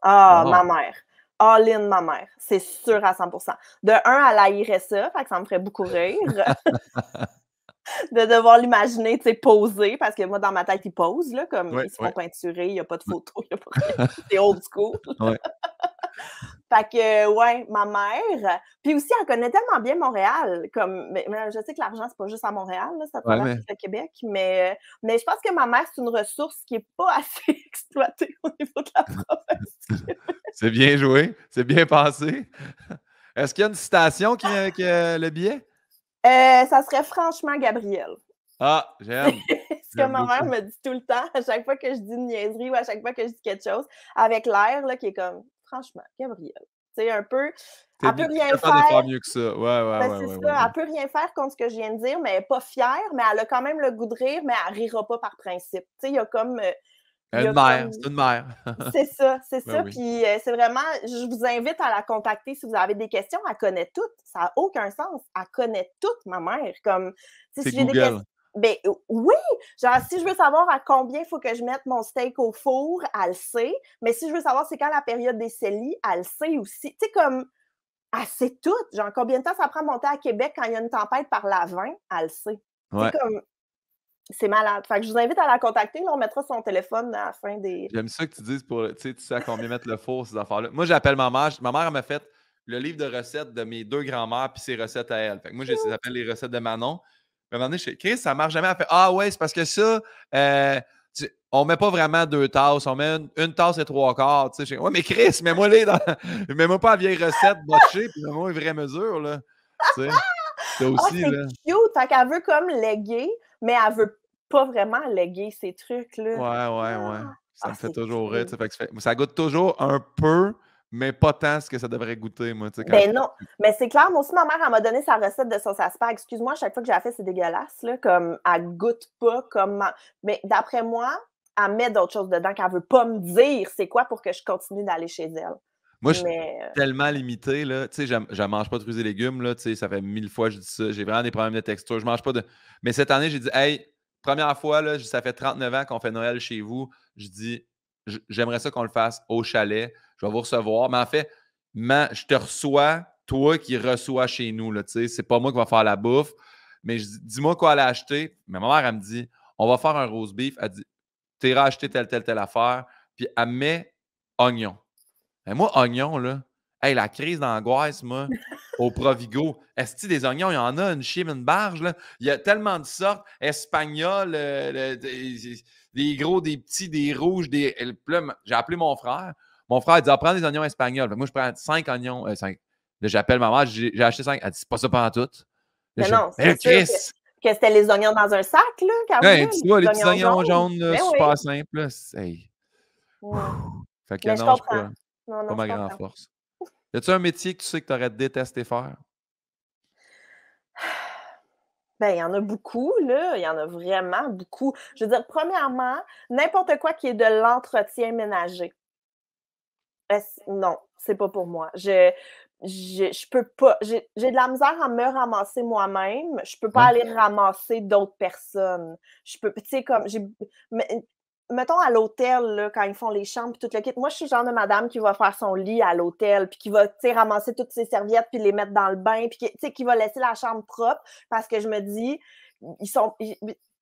Ah, ah, ma mère. All in ma mère. C'est sûr à 100 De un, à la ça, ça me ferait beaucoup rire. *laughs* de devoir l'imaginer, tu sais, poser, parce que moi, dans ma tête, il pose, là, comme ils se peinturés, il n'y a pas de photo, il n'y a pas de... C'est old school. *laughs* *laughs* fait que, ouais, ma mère. Puis aussi, elle connaît tellement bien Montréal. Comme, je sais que l'argent, c'est pas juste à Montréal, ça traverse le Québec, mais, euh, mais je pense que ma mère, c'est une ressource qui n'est pas *laughs* assez exploitée au niveau de la province. c'est bien joué, c'est bien passé. Est-ce qu'il y a une citation qui, est euh, avec euh, le billet? Euh, ça serait franchement Gabrielle. Ah, j'aime. *laughs* ce que ma mère me dit tout le temps, à chaque fois que je dis une niaiserie ou à chaque fois que je dis quelque chose, avec l'air qui est comme, franchement, Gabriel. sais un peu. Elle peut rien faire. mieux elle peut rien faire contre ce que je viens de dire, mais elle n'est pas fière, mais elle a quand même le goût de rire, mais elle ne rira pas par principe. Tu sais, il y a comme. Euh, une mère, c'est une mère. *laughs* c'est ça, c'est ben ça. Puis euh, c'est vraiment, je vous invite à la contacter si vous avez des questions. Elle connaît toutes. Ça n'a aucun sens. Elle connaît toutes, ma mère. Comme, si j'ai des questions. Ben oui, genre si je veux savoir à combien il faut que je mette mon steak au four, elle le sait. Mais si je veux savoir c'est quand la période des cellies, elle le sait aussi. Tu sais, comme elle sait tout. Genre combien de temps ça prend de monter à Québec quand il y a une tempête par la 20, elle le sait. Ouais. Comme, c'est malade. Fait que je vous invite à la contacter. Là, on mettra son téléphone à la fin des. J'aime ça que tu dises pour. Tu sais, tu sais à combien mettre le four, ces affaires-là. Moi, j'appelle ma mère. Ma mère m'a fait le livre de recettes de mes deux grands-mères puis ses recettes à elle. Fait que moi, je ah! les les recettes de Manon. Mais à un moment donné, je Chris, ça marche jamais. Elle fait Ah ouais, c'est parce que ça. Euh, on met pas vraiment deux tasses, on met une, tasse et trois quarts. Tu sais, ouais, mais Chris, mets-moi les dans. *laughs* mets-moi pas la vieille recette botchée, puis mets-moi une vraie mesure, là. Tu *laughs* ah, aussi, c'est cute. Fait qu'elle veut comme léguer mais elle veut pas vraiment léguer ces trucs-là. Ouais, ouais, Ça fait toujours rire. ça, goûte toujours un peu, mais pas tant ce que ça devrait goûter, moi. Ben non, mais c'est clair. Moi aussi, ma mère, elle m'a donné sa recette de sauce à Excuse-moi, chaque fois que j'ai fait, c'est dégueulasse. Là, comme, elle goûte pas comme... Mais d'après moi, elle met d'autres choses dedans qu'elle veut pas me dire c'est quoi pour que je continue d'aller chez elle. Moi, je suis euh, tellement limité. Là. Tu sais, je ne mange pas de fruits et légumes. Là. Tu sais, ça fait mille fois que je dis ça. J'ai vraiment des problèmes de texture. Je mange pas de. Mais cette année, j'ai dit, hey, première fois, là, ça fait 39 ans qu'on fait Noël chez vous. Je dis, j'aimerais ça qu'on le fasse au chalet. Je vais vous recevoir. Mais en fait, je te reçois, toi qui reçois chez nous. Là, tu sais, c'est pas moi qui va faire la bouffe. Mais dis, moi quoi aller acheter. ma mère, elle me dit, on va faire un rose beef. Elle dit, Tu iras acheter telle, telle, telle affaire. Puis elle met oignon. Ben, moi, oignons, là, hey, la crise d'angoisse, moi, *laughs* au Provigo, est-ce que des oignons, il y en a une chime, une barge, là? Il y a tellement de sortes, espagnol, euh, des, gros, des petits, des rouges, des. J'ai appelé mon frère. Mon frère, il dit, ah, prends des oignons espagnols. moi, je prends cinq oignons, euh, J'appelle maman j'ai acheté cinq. Elle dit, c'est pas ça pendant tout. mais non, c'est sûr Que, c'était les oignons dans un sac, là, Tu vois, les petits oignons jaunes, ben c'est là, super simples. Fait que mais non, je non, pas ma grande force. Y a-tu un métier que tu sais que tu aurais détesté faire? *sighs* Ben, il y en a beaucoup, là. Il y en a vraiment beaucoup. Je veux dire, premièrement, n'importe quoi qui est de l'entretien ménager. Non, c'est pas pour moi. Je, je, peux pas. J'ai de la misère à me ramasser moi-même. Je peux pas aller ramasser d'autres personnes. Je peux, tu sais, comme j'ai mettons à l'hôtel, quand ils font les chambres, le kit, moi, je suis le genre de madame qui va faire son lit à l'hôtel, puis qui va, ramasser toutes ses serviettes, puis les mettre dans le bain, puis qui, qui va laisser la chambre propre, parce que je me dis, ils sont...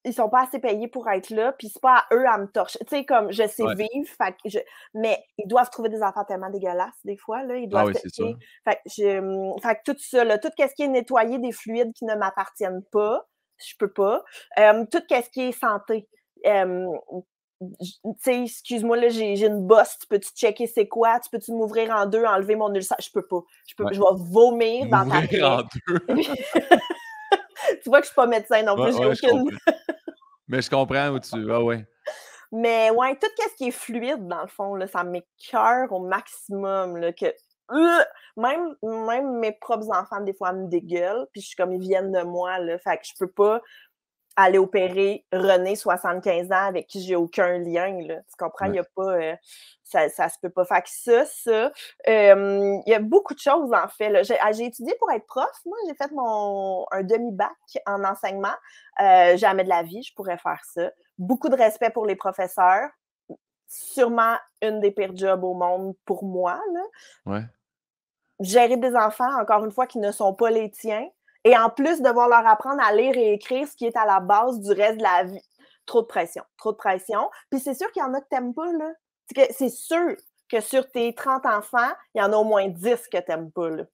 Ils, sont pas assez payés pour être là, puis c'est pas à eux à me torcher. Tu sais, comme je sais vivre, fait que je... mais ils doivent trouver des affaires tellement dégueulasses des fois. Là. Ils ah doivent oui, c'est ça. Fait que, je... fait que tout ça, tout ce qui est nettoyé des fluides qui ne m'appartiennent pas, je peux pas. tout ce qui est santé. Tu sais, excuse-moi, là, j'ai une bosse, tu peux-tu checker c'est quoi? Tu peux-tu m'ouvrir en deux, enlever mon ulcère? Je peux pas. Je, peux, vais vomir dans ta tête. en deux. *laughs* tu vois que je suis pas médecin non plus, j'ai aucune. Mais je comprends où tu vas, ah ouais. Mais ouais, tout ce qui est fluide, dans le fond, là, ça m'écœure au maximum. Là, que même, même mes propres enfants, des fois, me dégueulent. Puis je suis comme, ils viennent de moi. Là, fait que je peux pas aller opérer René, 75 ans, avec qui j'ai aucun lien. Là. Tu comprends? pas. Euh, ça, ça se peut pas faire que ça, ça. Il y a beaucoup de choses, en fait. Ah, j'ai étudié pour être prof. Moi, j'ai fait mon un demi-bac en enseignement. Euh, jamais de la vie, je pourrais faire ça. Beaucoup de respect pour les professeurs. Sûrement une des pires jobs au monde pour moi. Là. Gérer des enfants, encore une fois, qui ne sont pas les tiens et en plus devoir leur apprendre à lire et écrire ce qui est à la base du reste de la vie. Trop de pression, trop de pression. Puis c'est sûr qu'il y en a que t'aimes pas, là. C'est sûr que sur tes 30 enfants, il y en a au moins 10 que t'aimes pas, là.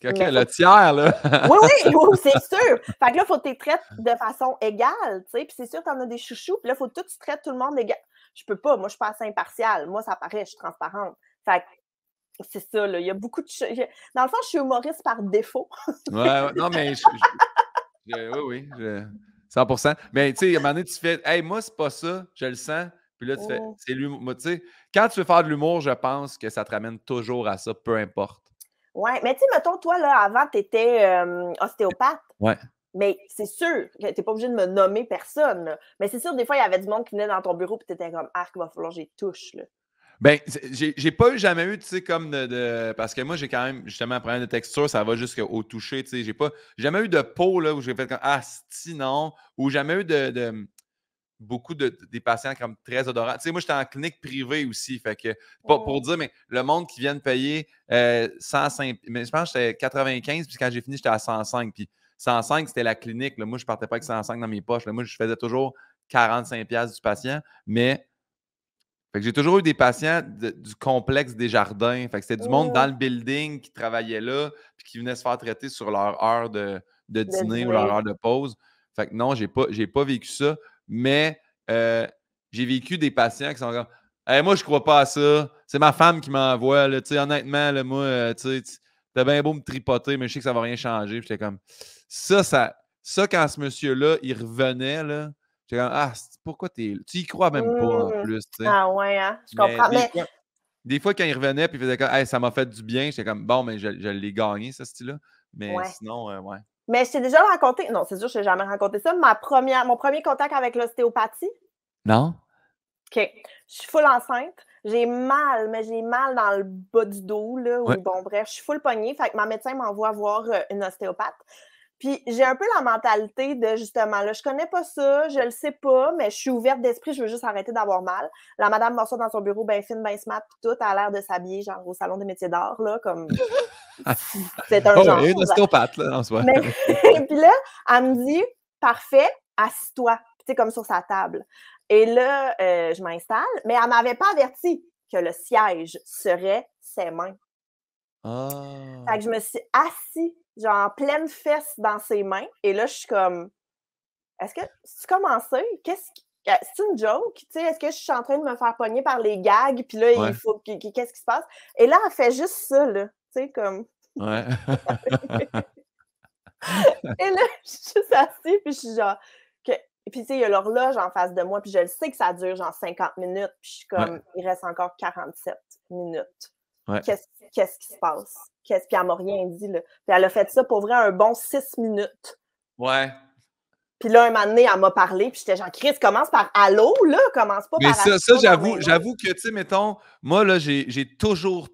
Quelqu'un, le tiers, là. oui, *laughs* oui, c'est sûr. Fait que là, il faut que tu les traites de façon égale, tu sais. Puis c'est sûr, tu en as des chouchous. Puis là, il faut que tu traites tout le monde égal. Je peux pas. Moi, je suis pas assez impartiale. Moi, ça paraît, je suis transparente. Fait que c'est ça, là. Il y a beaucoup de choses. Dans le fond, je suis humoriste par défaut. ouais, non, mais oui, oui, 100 Mais tu sais, à un moment donné, tu fais Hey, moi, c'est pas ça, je le sens. Puis là, tu fais oh. C'est l'humour. Tu sais, quand tu veux faire de l'humour, je pense que ça te ramène toujours à ça, peu importe. Oui, mais tu sais, mettons, toi, là, avant, tu étais ostéopathe. Ouais. Mais c'est sûr, tu n'es pas obligé de me nommer personne. Mais c'est sûr, des fois, il y avait du monde qui venait dans ton bureau et tu étais comme Ah, il va falloir que j'y touche. Là. Ben, j'ai pas jamais eu, tu sais, comme de, Parce que moi, j'ai quand même, justement, un problème de texture, ça va jusqu'au toucher, tu sais. J'ai pas. Jamais eu de peau, là, où j'ai fait comme Ah, si, non. Ou jamais eu de. beaucoup de, des patients comme très odorants. Tu sais, moi, j'étais en clinique privée aussi, fait que. pour oh. dire, mais le monde qui vient de payer 105. Euh, mais je pense que j'étais 95, puis quand j'ai fini, j'étais à 105. Puis 105, c'était la clinique. Là. Moi, je partais pas avec 105 dans mes poches. Moi, je faisais toujours 45$ du patient, mais j'ai toujours eu des patients du complexe des jardins. Fait que c'était du monde oh. dans le building qui travaillait là puis qui venait se faire traiter sur leur heure de, dîner ou leur heure de pause. Fait que non, j'ai pas, j'ai pas vécu ça, mais euh, j'ai vécu des patients qui sont comme moi je crois pas à ça. C'est ma femme qui m'envoie. honnêtement, là, moi, euh, tu t'as bien beau me tripoter, mais je sais que ça va rien changer. J'étais comme ça, ça, ça, quand ce monsieur-là, il revenait, là, J'étais comme, ah, pourquoi t'es. Tu y crois même pas en mmh. plus, tu sais. Ah ouais, hein? Je comprends. Des, mais... fois, des fois, quand il revenait, puis il faisait comme, hey, ça m'a fait du bien, j'étais comme, bon, mais je, l'ai gagné, ce style-là. Mais sinon, euh, ouais. Mais je t'ai déjà raconté, non, c'est sûr, je t'ai jamais raconté ça, ma première, mon premier contact avec l'ostéopathie. Non. OK. Je suis full enceinte. J'ai mal, mais j'ai mal dans le bas du dos, là. bon, bref, je suis full pognée. Fait que ma médecin m'envoie voir euh, une ostéopathe. Puis j'ai un peu la mentalité de justement, là, je connais pas ça, je le sais pas, mais je suis ouverte d'esprit, je veux juste arrêter d'avoir mal. La madame sort dans son bureau, ben fine, ben smart, puis tout, a l'air de s'habiller, genre au salon des métiers d'art, là, comme. *laughs* C'est un oh, genre. là, en soi. *laughs* puis là, elle me dit, parfait, assis-toi, tu sais, comme sur sa table. Et là, euh, je m'installe, mais elle m'avait pas averti que le siège serait ses mains. Ah. Fait que je me suis assise genre pleine fesse dans ses mains. Et là, je suis comme, est-ce que tu commences Qu'est-ce euh, C'est une joke, tu sais, est-ce que je suis en train de me faire pogner par les gags, puis là, il faut, qu'est-ce qui se passe? Et là, elle fait juste ça, là, tu sais, comme... Ouais. *laughs* et là, *laughs* je suis juste assise, puis je suis genre... Que... Puis, tu sais, il y a l'horloge en face de moi, puis je le sais que ça dure genre 50 minutes, puis je suis comme, il reste encore 47 minutes. Qu'est-ce, qui se passe? Qu'est-ce qu'elle m'a rien dit, là? Puis elle a fait ça pour vrai un bon six minutes. Ouais. Puis là, un moment donné, elle m'a parlé, puis j'étais genre, Chris, commence par allô, là, commence pas par. Mais ça, j'avoue, que, tu sais, mettons, moi, là, j'ai, toujours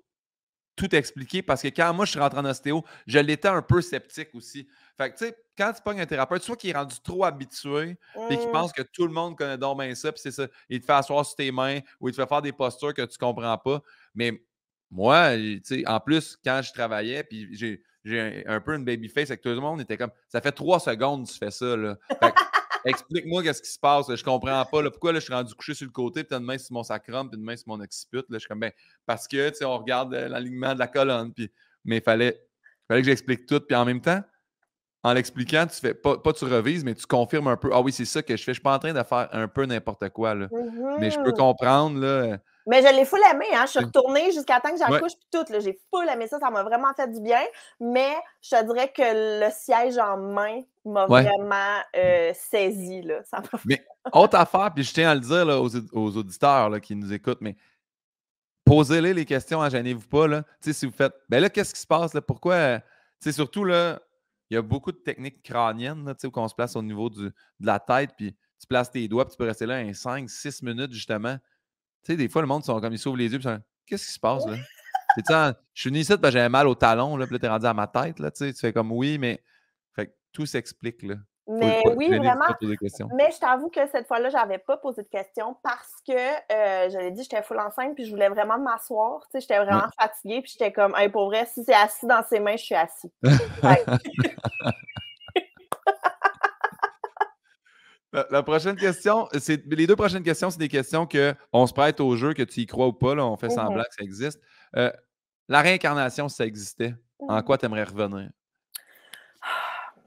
tout expliqué parce que quand moi je suis rentré en ostéo, je l'étais un peu sceptique aussi. Fait que tu sais, quand tu pognes un thérapeute, soit qui est rendu trop habitué et qu'il mmh. pense que tout le monde connaît donc bien ça, puis c'est ça, il te fait asseoir sur tes mains ou il te fait faire des postures que tu comprends pas. Mais moi, en plus, quand je travaillais, puis j'ai, un, peu une baby face avec tout le monde, était comme ça fait trois secondes que tu fais ça. Là. explique-moi qu'est-ce qui se passe. Je Je comprends pas. pourquoi je suis rendu couché sur le côté, puis une main mon sacrum, puis une main mon occiput. je suis comme ben, parce que on regarde euh, l'alignement de la colonne, puis mais il fallait, fallait que j'explique tout, puis en même temps, en l'expliquant, tu fais pas, pas tu revises, mais tu confirmes un peu. Ah oui, c'est ça que je fais. Je suis pas en train de faire un peu n'importe quoi. Là. Mm-hmm. Mais je peux comprendre. Là, euh, mais je l'ai fou aimé, hein. Je suis retournée jusqu'à temps que j'accouche ouais. toute. tout. J'ai full aimé ça, ça m'a vraiment fait du bien. Mais je te dirais que le siège en main m'a vraiment euh, saisi. Là. mais autre affaire, puis je tiens à le dire aux, auditeurs qui nous écoutent, mais posez-les les questions, à gênez-vous pas. Là. si vous faites Ben là, qu'est-ce qui se passe? Là? Pourquoi? C'est euh, surtout là, il y a beaucoup de techniques crâniennes là, où on se place au niveau du, de la tête, puis tu places tes doigts, puis tu peux rester là un 5, 6 minutes justement. Tu sais, des fois, le monde, sont comme ils les yeux, puis Qu'est-ce qui se passe là? je suis venu ici parce que j'avais mal au talon, là, puis là, es rendu à ma tête, là, tu fais comme oui, mais tout s'explique, là. Mais oui, vraiment. Mais je t'avoue que cette fois-là, je n'avais pas posé de questions parce que j'avais dit que dit, j'étais full enceinte, puis je voulais vraiment m'asseoir. Tu j'étais vraiment fatiguée, puis j'étais comme, hey, pour vrai, si c'est assis dans ses mains, je suis assis. *laughs* la, prochaine question, c'est les deux prochaines questions, c'est des questions que on se prête au jeu, que tu y crois ou pas, on fait mm-hmm. semblant que ça existe. Euh, la réincarnation, si ça existait, en mm-hmm. quoi tu aimerais revenir?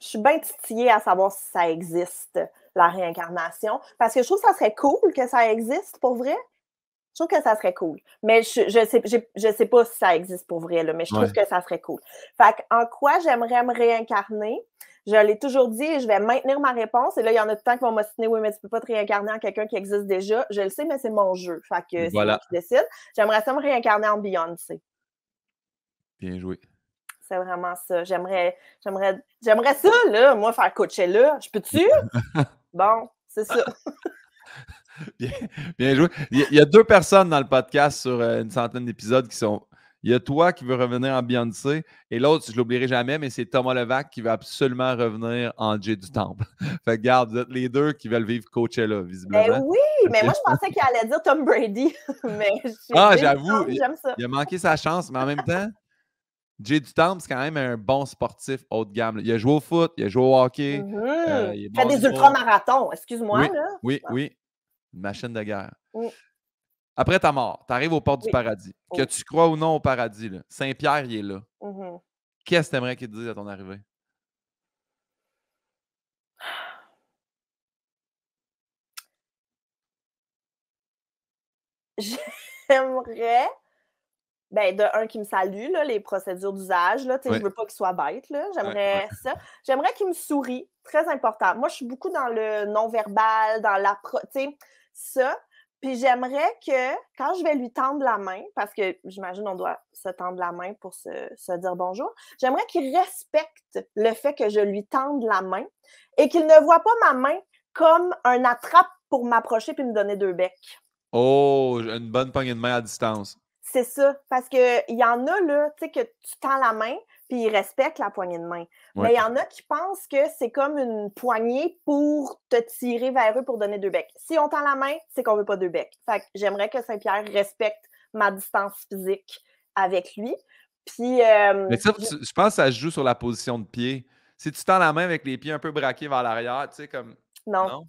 je suis bien titillée à savoir si ça existe, la réincarnation, parce que je trouve que ça serait cool que ça existe pour vrai. Je trouve que ça serait cool. Mais je, je sais, je, sais pas si ça existe pour vrai, là, mais je trouve que ça serait cool. Fait en quoi j'aimerais me réincarner? Je l'ai toujours dit et je vais maintenir ma réponse. Et là, il y en a tout le temps qui vont m'assigner, « Oui, mais tu ne peux pas te réincarner en quelqu'un qui existe déjà. Je le sais, mais c'est mon jeu. Fait que c'est moi qui décide. J'aimerais ça me réincarner en Beyoncé. Bien joué. C'est vraiment ça. J'aimerais, j'aimerais, j'aimerais ça, là, moi, faire coacher là. Je peux-tu? *laughs* bon, c'est ça. *laughs* bien, joué. Il y, a deux personnes dans le podcast sur euh, une centaine d'épisodes qui sont. Il y a toi qui veux revenir en Beyoncé et l'autre, je l'oublierai jamais, mais c'est Thomas Levac qui veut absolument revenir en J du Temple. *laughs* fait que garde, vous êtes les deux qui veulent vivre Coachella, visiblement. Mais ben oui, mais moi je pensais qu'il allait dire Tom Brady. mais ah, j'avoue, j'aime Il a manqué sa chance, mais en même temps. Jay Dutamp, c'est quand même un bon sportif haut de gamme. Il a joué au foot, il a joué au hockey. Mhm. Euh, il, fait des ultramarathons, excuse-moi. Oui, ah. oui, Une machine de guerre. Après ta mort, tu arrives aux portes du paradis. Que tu crois ou non au paradis, Saint-Pierre, il est là. Mhm. Qu'est-ce que tu aimerais qu'il te dise à ton arrivée? *sighs* J'aimerais ben, de un qui me salue, les procédures d'usage. Là, ne Je veux pas qu'il soit bête. J'aimerais ça. J'aimerais qu'il me sourie. Très important. Moi, je suis beaucoup dans le non-verbal, dans la Ça. Puis j'aimerais que quand je vais lui tendre la main, parce que j'imagine on doit se tendre la main pour se, dire bonjour, j'aimerais qu'il respecte le fait que je lui tende la main et qu'il ne voit pas ma main comme un attrape pour m'approcher puis me donner deux becs. Oh, une bonne poignée de main à distance c'est ça. Parce qu'il y en a, là, tu sais, que tu tends la main, puis ils respectent la poignée de main. Mais il y en a qui pensent que c'est comme une poignée pour te tirer vers eux pour donner deux becs. Si on tend la main, c'est qu'on veut pas deux becs. Fait j'aimerais que Saint-Pierre respecte ma distance physique avec lui. Puis. Euh, ça, je... pense que ça joue sur la position de pied. Si tu tends la main avec les pieds un peu braqués vers l'arrière, tu sais, comme. Non. non?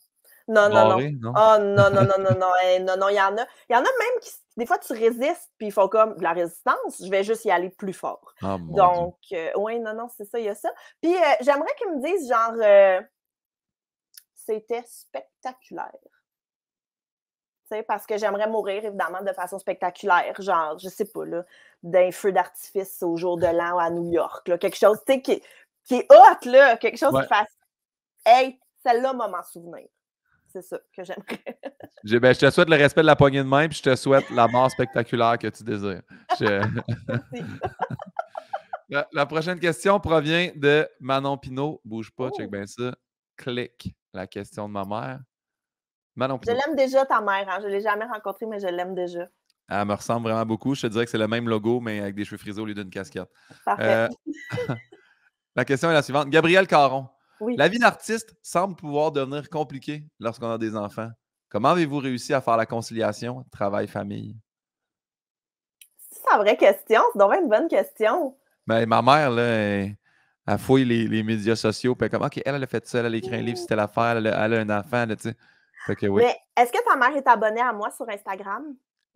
Non, non, non, ah, non. non, non, non, *laughs* non, non, il y en a. Il y en a même qui des fois, tu résistes, puis ils font comme de la résistance, je vais juste y aller plus fort. Ah, Donc, euh, oui, non, non, c'est ça, il y a ça. Puis, euh, j'aimerais qu'ils me disent, genre, euh, c'était spectaculaire. Tu sais parce que j'aimerais mourir, évidemment, de façon spectaculaire, genre, je sais pas, là, d'un feu d'artifice au jour de l'an à New York, là, quelque chose, tu sais, qui, qui, est hot, là, quelque chose qui fasse, hey, celle-là m'a m'en souvenir. C'est ça que j'aimerais. *laughs* Ben, je, te souhaite le respect de la poignée de main, puis je te souhaite la mort spectaculaire que tu désires. *laughs* la, prochaine question provient de Manon Pinault. Bouge pas, check oh! bien ça. Clique la question de ma mère. Manon Je l'aime déjà, ta mère. Hein. Je ne l'ai jamais rencontrée, mais je l'aime déjà. Elle me ressemble vraiment beaucoup. Je te dirais que c'est le même logo, mais avec des cheveux frisés au lieu d'une casquette. Parfait. Euh, *laughs* la question est la suivante. Gabriel Caron la vie d'artiste semble pouvoir devenir compliquée lorsqu'on a des enfants. Comment avez-vous réussi à faire la conciliation travail-famille? C'est la vraie question. C'est vraiment une bonne question. Mais ben, ma mère, là, elle, fouille les, médias sociaux. Puis elle, comme, elle, a fait ça, elle a écrit un livre, c'était l'affaire, elle, a un enfant. que, oui. est-ce que ta mère est abonnée à moi sur Instagram?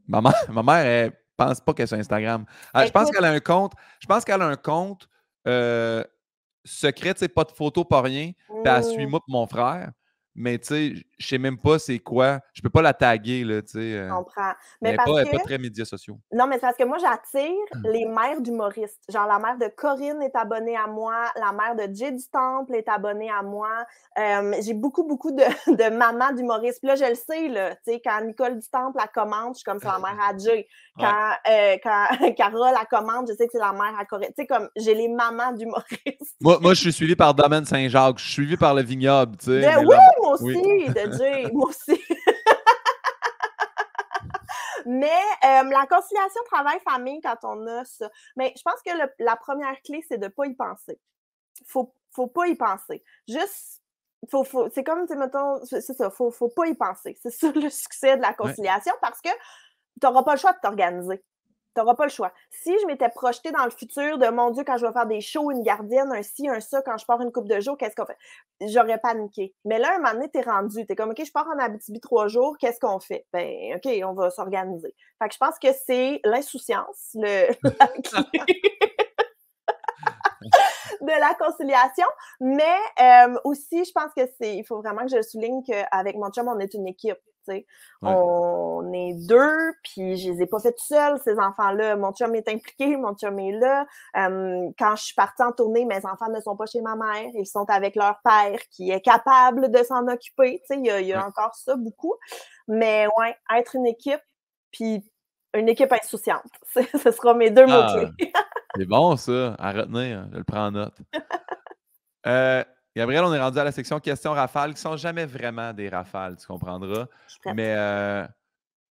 Ma mère, *laughs* ma mère pense pas qu'elle est sur Instagram. Ah, je pense qu'elle a un compte. Je pense qu'elle a un compte. Euh, secret, tu pas de photo, pas rien. Puis elle suit oh! moi mon frère. Mais tu sais, je sais même pas c'est quoi. Je peux pas la taguer, là, tu sais. Euh, je comprends. Mais parce pas, pas très médias sociaux. Non, mais c'est parce que moi, j'attire hum. les mères d'humoristes. Genre, la mère de Corinne est abonnée à moi, la mère de Jay du Temple est abonnée à moi. j'ai beaucoup, beaucoup de, *laughs* de mamans d'humoristes. Là, je le sais, là, tu sais, quand Nicole du Temple, la commande, je suis comme c'est la mère à Jay. Quand, euh, *laughs* Carole, la commande, je sais que c'est la mère à Corinne. Tu sais, comme, j'ai les mamans d'humoristes. Moi, moi, je suis suivi par Domaine Saint-Jacques. Je suis suivi par le vignoble, tu sais. Ben oui, moi aussi, *laughs* moi aussi. Mais euh, la conciliation travail-famille, quand on a ça, mais je pense que la première clé, c'est de ne pas y penser. Faut, faut pas y penser. Juste, c'est comme, mettons, c'est ça, faut, faut pas y penser. C'est ça le succès de la conciliation parce que tu n'auras pas le choix de t'organiser pas le choix. Si je m'étais projetée dans le futur de mon Dieu, quand je vais faire des shows, une gardienne, un ci, un ça, quand je pars une coupe de jours, qu'est-ce qu'on fait? J'aurais paniqué. Mais là, un moment donné, t'es rendu. T'es comme, OK, je pars en Abitibi trois jours, qu'est-ce qu'on fait? Ben, OK, on va s'organiser. Fait que je pense que c'est l'insouciance, le. *laughs* *laughs* de la conciliation. Mais euh, aussi, je pense que c'est, il faut vraiment que je souligne qu'avec mon chum, on est une équipe. On est deux, puis je les ai pas fait seuls, ces enfants-là. Mon chum est impliqué, mon chum est là. quand je suis partie en tournée, mes enfants ne sont pas chez ma mère, ils sont avec leur père qui est capable de s'en occuper. Il y a, y a encore ça beaucoup. Mais ouais, être une équipe, puis une équipe insouciante. *laughs* ce sera mes deux ah! mots-clés. *laughs* c'est bon, ça, à retenir. Je le prends en note. *laughs* Euh, Gabriel, on est rendu à la section questions rafales qui sont jamais vraiment des rafales, tu comprendras. Mais euh,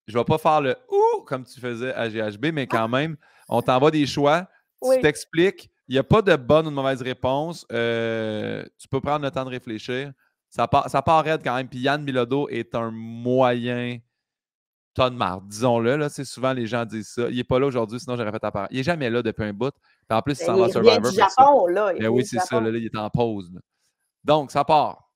je ne vais pas faire le ouh comme tu faisais à GHB, mais ah! quand même, on t'envoie des choix. Tu t'expliques. Il n'y a pas de bonne ou de mauvaise réponse. Euh, tu peux prendre le temps de réfléchir. Ça part, ça raide quand même. Puis Yann Milodo est un moyen tonne marde disons-le. Là, c'est souvent les gens disent ça. Il n'est pas là aujourd'hui, sinon j'aurais fait ta part. Il n'est jamais là depuis un bout. en plus, ben, il s'en va Survivor. Il ben du là. oui, c'est ça. Là, il est en pause. Donc, ça part.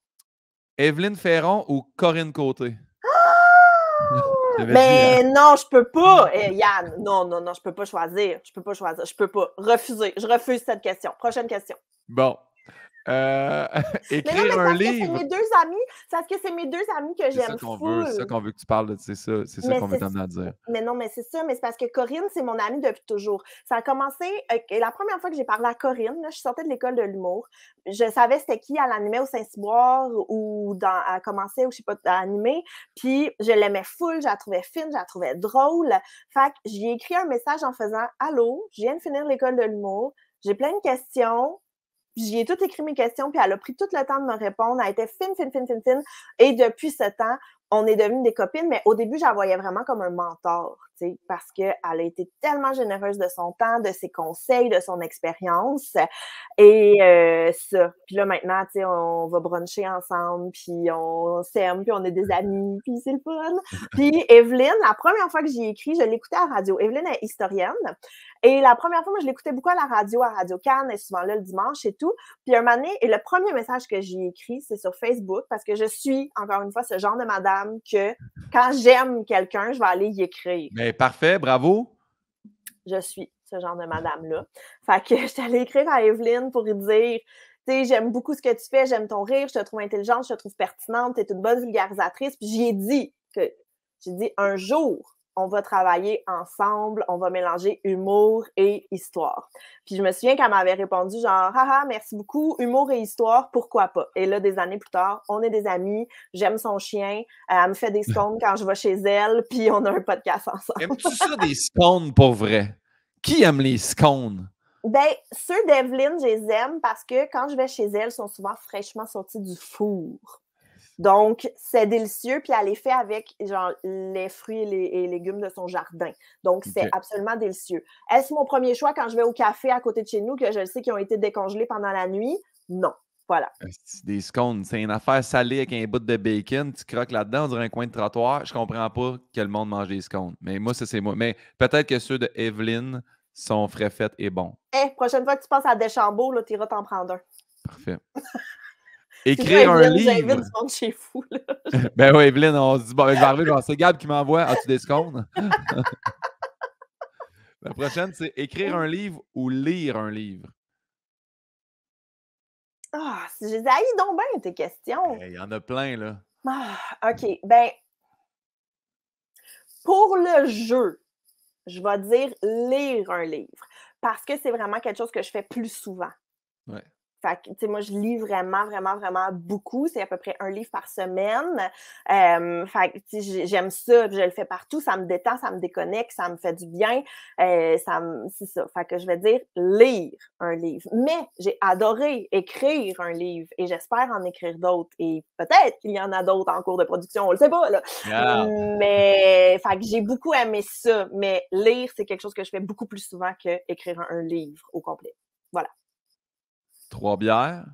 Evelyne Ferron ou Corinne Côté? *gasps* Mais hein. non, je peux pas. Eh, Yann, non, non, non, je peux pas choisir. Je peux pas choisir. Je peux pas. Refuser. Je refuse cette question. Prochaine question. Bon. Euh, *laughs* écrire un livre. C'est deux amis. parce que c'est mes deux amis que j'aime. C'est ça qu'on veut, c'est ça qu'on veut que tu parles. C'est ça, c'est ça qu'on veut t'amener à dire. Mais non, mais c'est ça. Mais c'est parce que Corinne, c'est mon amie depuis toujours. Ça a commencé. Euh, la première fois que j'ai parlé à Corinne, je sortais de l'école de l'humour. Je savais c'était qui. Elle animait au Saint-Cyboire ou dans, commencé ou je sais pas, à animer. Puis je l'aimais full. Je la trouvais fine. Je la trouvais drôle. Fait que j'ai écrit un message en faisant Allô, je viens de finir l'école de l'humour. J'ai plein de questions ai tout écrit mes questions, puis elle a pris tout le temps de me répondre. Elle était fine, fine, fine, fine, fine. Et depuis ce temps, on est devenues des copines, mais au début, je la voyais vraiment comme un mentor, tu sais, parce qu'elle a été tellement généreuse de son temps, de ses conseils, de son expérience. Et euh, ça. Puis là, maintenant, tu sais, on va bruncher ensemble, puis on s'aime, puis on est des amis, puis c'est le fun. *laughs* Puis Evelyne, la première fois que j'y ai écrit, je l'écoutais à la radio. Evelyne est historienne. Et la première fois, moi, je l'écoutais beaucoup à la radio, à Radio Cannes, et souvent là le dimanche et tout. Puis un moment donné, et le premier message que j'ai écrit, c'est sur Facebook, parce que je suis, encore une fois, ce genre de madame que quand j'aime quelqu'un, je vais aller y écrire. Mais parfait, bravo. Je suis ce genre de madame-là. Fait que *laughs* je suis allée écrire à Evelyne pour lui dire tu sais, j'aime beaucoup ce que tu fais, j'aime ton rire, je te trouve intelligente, je te trouve pertinente, tu es une bonne vulgarisatrice. Puis j'y dit que j'ai dit un jour, on va travailler ensemble, on va mélanger humour et histoire. Puis je me souviens qu'elle m'avait répondu genre haha, merci beaucoup, humour et histoire, pourquoi pas. Et là des années plus tard, on est des amis, j'aime son chien, euh, elle me fait des *laughs* scones quand je vais chez elle, puis on a un podcast ensemble. Aimes-tu ça des scones pour vrai Qui aime les scones ben, ceux d'Evelyne, je les aime parce que quand je vais chez elle, ils sont souvent fraîchement sortis du four. Donc, c'est délicieux, puis elle est fait avec les fruits et les, légumes de son jardin. Donc, c'est absolument délicieux. Est-ce mon premier choix quand je vais au café à côté de chez nous que je sais qu'ils ont été décongelés pendant la nuit? Non. Voilà. Ah, des scones, c'est une affaire salée avec un bout de bacon, tu croques là-dedans, on dirait un coin de trottoir. Je comprends pas que le monde mange des scones. Mais moi, ça, c'est moi. Mais peut-être que ceux de Evelyn sont frais faits et bons. Eh, prochaine fois que tu passes à Deschambault, tu iras t'en prendre un. Parfait. *laughs* Écrire un livre. chez vous, *laughs* ben oui, Evelyne, on se dit, bon, ben, je vais arriver, c'est Gab qui m'envoie. As-tu des secondes? *laughs* La prochaine, c'est écrire un livre ou lire un livre. Ah, oh, y est, donc bien tes questions. Eh, il y en a plein, là. Ah, OK. Ben, pour le jeu, je vais dire lire un livre parce que c'est vraiment quelque chose que je fais plus souvent. Ouais. Fait que, tu sais, moi, je lis vraiment, vraiment, vraiment beaucoup. C'est à peu près un livre par semaine. Euh, fait que, tu sais, j'aime ça. Je le fais partout. Ça me détend, ça me déconnecte, ça me fait du bien. Euh, ça c'est ça. Fait que je vais dire lire un livre. Mais j'ai adoré écrire un livre et j'espère en écrire d'autres. Et peut-être qu'il y en a d'autres en cours de production. On le sait pas, là. Ah! Mais, fait j'ai beaucoup aimé ça. Mais lire, c'est quelque chose que je fais beaucoup plus souvent que écrire un livre au complet. Voilà. Trois bières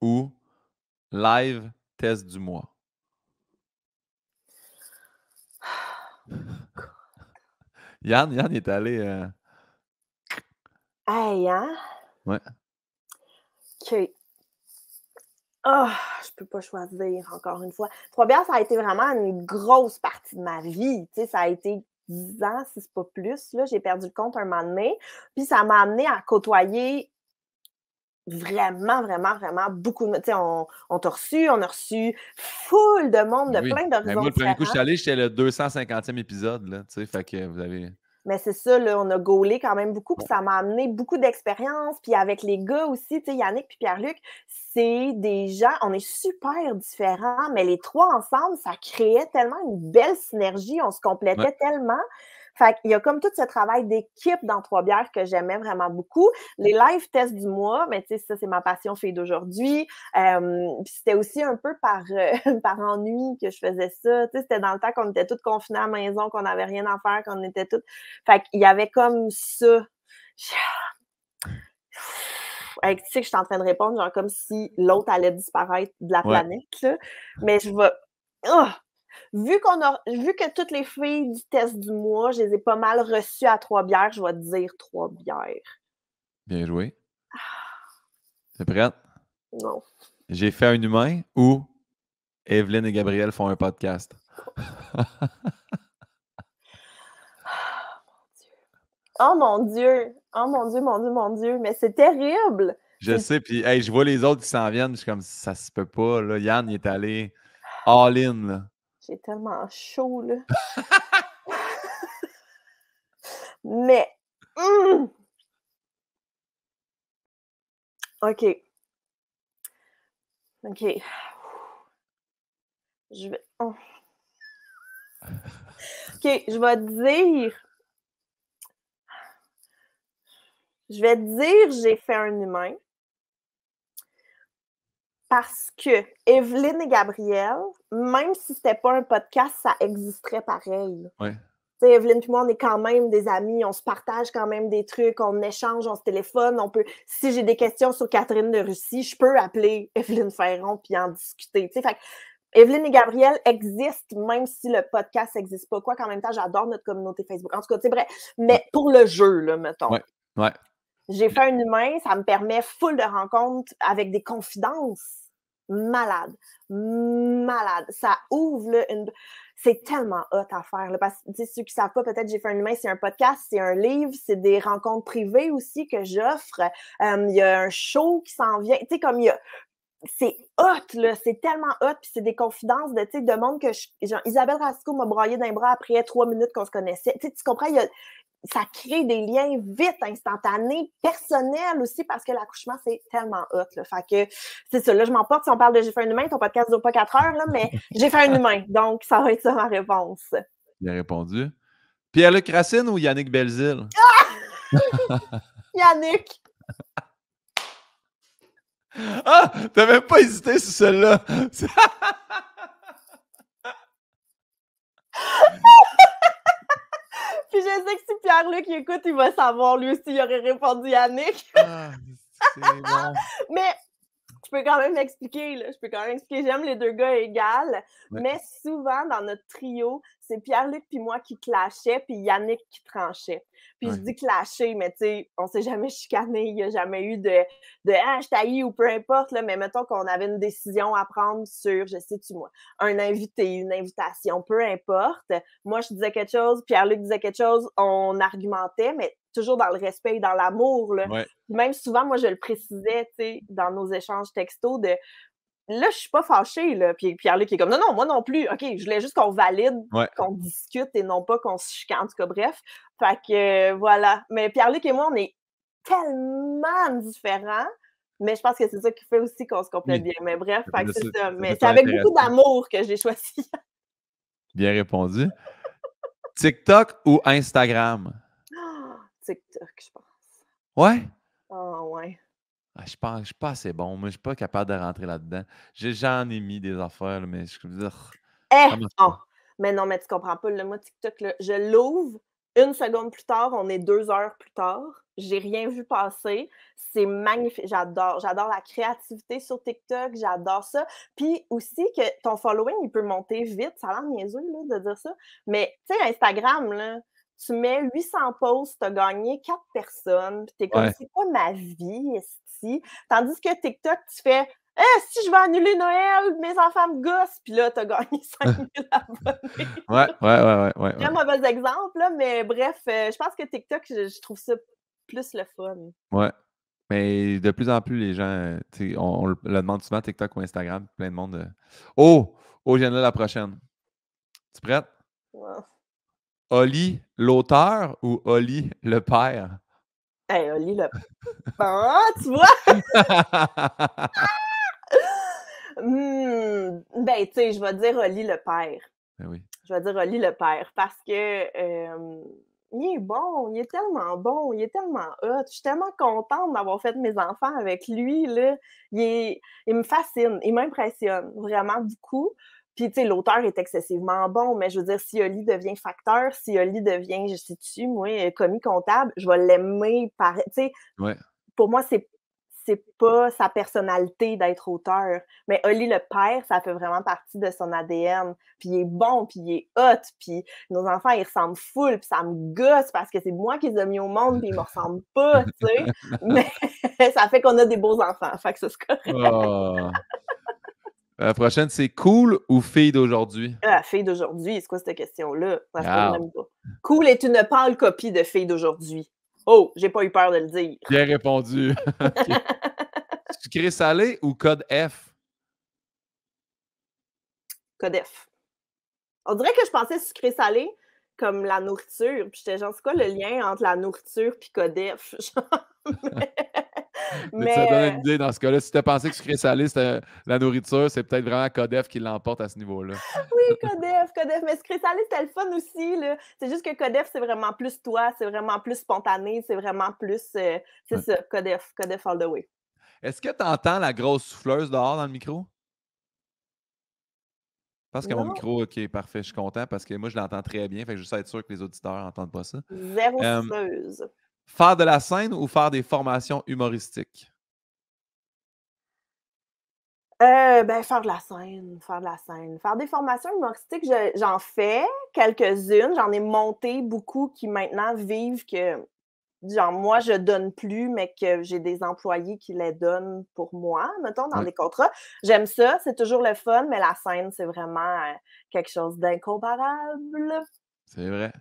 ou live test du mois? *sighs* Yann, Yann est allé. Euh, hey, hein? Ouais. OK. Ah, je peux pas choisir encore une fois. Trois bières, ça a été vraiment une grosse partie de ma vie. Tu sais, ça a été 10 ans, si c'est pas plus. Là, j'ai perdu le compte un moment donné. Puis ça m'a amené à côtoyer vraiment, vraiment, vraiment beaucoup. Tu sais, on, t'a reçu, on a reçu foule de monde de plein d'horizons. Ben, moi, le premier coup, je suis allé, j'étais le 250e épisode, tu sais, fait que vous avez... Mais c'est ça, là, on a gaulé quand même beaucoup, puis ça m'a amené beaucoup d'expérience. Puis avec les gars aussi, tu sais, Yannick puis Pierre-Luc, c'est des gens, on est super différents, mais les trois ensemble, ça créait tellement une belle synergie, on se complétait tellement. Fait qu'il y a comme tout ce travail d'équipe dans Trois Bières que j'aimais vraiment beaucoup. Les live tests du mois, mais ben, tu sais, ça, c'est ma passion fille d'aujourd'hui. Euh, c'était aussi un peu par, euh, *laughs* par ennui que je faisais ça. Tu sais, c'était dans le temps qu'on était toutes confinées à la maison, qu'on n'avait rien à faire, qu'on était toutes. Fait qu'il y avait comme ça. *sighs* tu sais que je suis en train de répondre, genre comme si l'autre allait disparaître de la planète, Mais je vais. Oh! Vu, qu'on a, vu que toutes les filles du test du mois, je les ai pas mal reçues à trois bières, je vais te dire trois bières. Bien joué. Ah. T'es prête? Non. J'ai fait un humain ou Evelyne et Gabriel font un podcast? Oh *laughs* ah, mon Dieu! Oh ah, mon Dieu, mon Dieu, mon Dieu! Mais c'est terrible! Je sais, puis je vois les autres qui s'en viennent, je suis comme ça se peut pas. Là. Yann est allé all-in tellement chaud, là. Mais. Hum! OK. OK. Je vais. Oh. OK, je vais dire. Je vais dire, j'ai fait un humain. Parce que Evelyne et Gabriel, même si c'était pas un podcast, ça existerait pareil. Ouais. Evelyne et moi, on est quand même des amis, on se partage quand même des trucs, on échange, on se téléphone, on peut. Si j'ai des questions sur Catherine de Russie, je peux appeler *laughs* Evelyne Ferron puis en discuter. Fait Evelyne et Gabriel existent, même si le podcast n'existe pas. Quoi qu'en même temps, j'adore notre communauté Facebook. En tout cas, c'est vrai. Mais pour le jeu, là, mettons. Ouais. J'ai fait un humain, ça me permet full de rencontres avec des confidences malade, malade. Ça ouvre une... C'est tellement hot à faire. parce que ceux qui ne savent pas, peut-être J'ai fait un humain, c'est un podcast, c'est un livre, c'est des rencontres privées aussi que j'offre. Euh, il y a un show qui s'en vient. Tu sais, comme il y a c'est hot, là. C'est tellement hot. Puis c'est des confidences de, de monde que je, Isabelle Rasco m'a broyé d'un bras après trois minutes qu'on se connaissait. tu comprends? ça crée des liens vite, instantanés, personnels aussi, parce que l'accouchement, c'est tellement hot. Là. Fait que, c'est ça. Là, je m'emporte si on parle de J'ai fait un humain. Ton podcast dure pas quatre heures, là, mais *laughs* j'ai fait un humain. Donc, ça va être ça ma réponse. Il a répondu. Pierre-Luc Racine ou Yannick Belzil? Ah! *laughs* Yannick! *laughs* Ah! T'as même pas hésité sur celle-là! Puis je sais que si Pierre-Luc écoute, il va savoir lui aussi, il aurait répondu Yannick. ah, Mais peux quand même expliquer, là, je peux quand même expliquer, j'aime les deux gars égales, mais souvent dans notre trio, c'est Pierre-Luc puis moi qui clashait, puis Yannick qui tranchait. Puis je dis clasher, mais tu sais, on s'est jamais chicané, il n'y a jamais eu de, de ah, je ou peu importe, là, mais mettons qu'on avait une décision à prendre sur, je sais-tu moi, un invité, une invitation, peu importe. Moi, je disais quelque chose, Pierre-Luc disait quelque chose, on argumentait, mais toujours dans le respect et dans l'amour. Même souvent, moi, je le précisais, tu dans nos échanges textos de là, je suis pas fâchée, là. Puis Pierre-Luc est comme, non, non, moi non plus. OK, je voulais juste qu'on valide, qu'on discute et non pas qu'on se chicane. En tout cas, bref. Fait que, euh, voilà. Mais Pierre-Luc et moi, on est tellement différents. Mais je pense que c'est ça qui fait aussi qu'on se complète bien. Mais bref, c'est ça. Mais c'est avec beaucoup d'amour que j'ai choisi. bien répondu. TikTok ou Instagram? TikTok, je pense. Ouais? Ah, ouais. Ah, je pense, je c'est pas bon. mais je suis pas capable de rentrer là-dedans. J'en ai mis des affaires, mais je dire. eh, ah! Mais non, mais tu comprends pas. Le mot TikTok, je l'ouvre. Une seconde plus tard, on est deux heures plus tard. J'ai rien vu passer. C'est magnifique. J'adore. J'adore la créativité sur TikTok. J'adore ça. Puis aussi que ton following, il peut monter vite. Ça a l'air niaiseux de dire ça. Mais tu sais, Instagram, là, tu mets 800 posts, tu as gagné 4 personnes, puis tu es comme, c'est quoi ma vie ici? Tandis que TikTok, tu fais, eh, si je vais annuler Noël, mes enfants me gossent, puis là, t'as gagné 5000 *laughs* *laughs* abonnés. ouais, ouais, ouais, ouais. Très ouais. mauvais exemple, là, mais bref, euh, je pense que TikTok, je, trouve ça plus le fun. Ouais. Mais de plus en plus, les gens, euh, on, on, le demande souvent, TikTok ou Instagram, plein de monde. Euh, oh! Oh! je viens là la prochaine. Tu prêtes? Ouais. Oli l'auteur ou Oli le père? Oli le père, *laughs* hein, tu vois? *laughs* Hmm, ben, tu sais, je vais dire Oli le père. Ben oui. Je vais dire Oli le père parce que il est bon, il est tellement bon, il est tellement hot. Je suis tellement contente d'avoir fait mes enfants avec lui. Il, il me fascine, il m'impressionne vraiment beaucoup. Puis, tu sais, l'auteur est excessivement bon, mais je veux dire, si Oli devient facteur, si Oli devient, je sais tu moi, euh, commis comptable, je vais l'aimer par. Tu sais, pour moi, c'est c'est pas sa personnalité d'être auteur. Mais Oli le père, ça fait vraiment partie de son ADN. Puis il est bon, puis il est hot, puis nos enfants, ils ressemblent full, puis ça me gosse parce que c'est moi qui les ai mis au monde, puis ils me ressemblent pas, tu sais. *laughs* Mais *laughs* ça fait qu'on a des beaux enfants, fait que ça, se correct. Oh. La prochaine, c'est cool ou fille d'aujourd'hui? Ah, fille d'aujourd'hui, c'est quoi cette question-là? Cool est une pâle copie de fille d'aujourd'hui. Oh, j'ai pas eu peur de le dire. Bien répondu. Sucré *laughs* salé ou code F? Code F. On dirait que je pensais sucré salé comme la nourriture. Puis j'étais genre, c'est quoi le lien entre la nourriture et « code F? *laughs* *laughs* *laughs* Mais... Ça donne une idée dans ce cas-là. Si tu as pensé que sucré euh, la nourriture, c'est peut-être vraiment Codef qui l'emporte à ce niveau-là. oui, Codef, Codef. Mais sucré salé, c'était le fun aussi. C'est juste que Codef, c'est vraiment plus toi, c'est vraiment plus spontané, c'est vraiment plus. Euh, c'est ça, Codef, Codef all the way. Est-ce que tu entends la grosse souffleuse dehors dans le micro? Parce que mon micro, ok, parfait, je suis content parce que moi, je l'entends très bien. Fait que je veux être sûr que les auditeurs n'entendent pas ça. Zéro euh, souffleuse. Faire de la scène ou faire des formations humoristiques? Euh, ben, faire de la scène, faire de la scène. Faire des formations humoristiques, j'en fais quelques-unes. J'en ai monté beaucoup qui maintenant vivent que, genre, moi, je donne plus, mais que j'ai des employés qui les donnent pour moi, mettons, dans des contrats. J'aime ça, c'est toujours le fun, mais la scène, c'est vraiment euh, quelque chose d'incomparable. C'est vrai.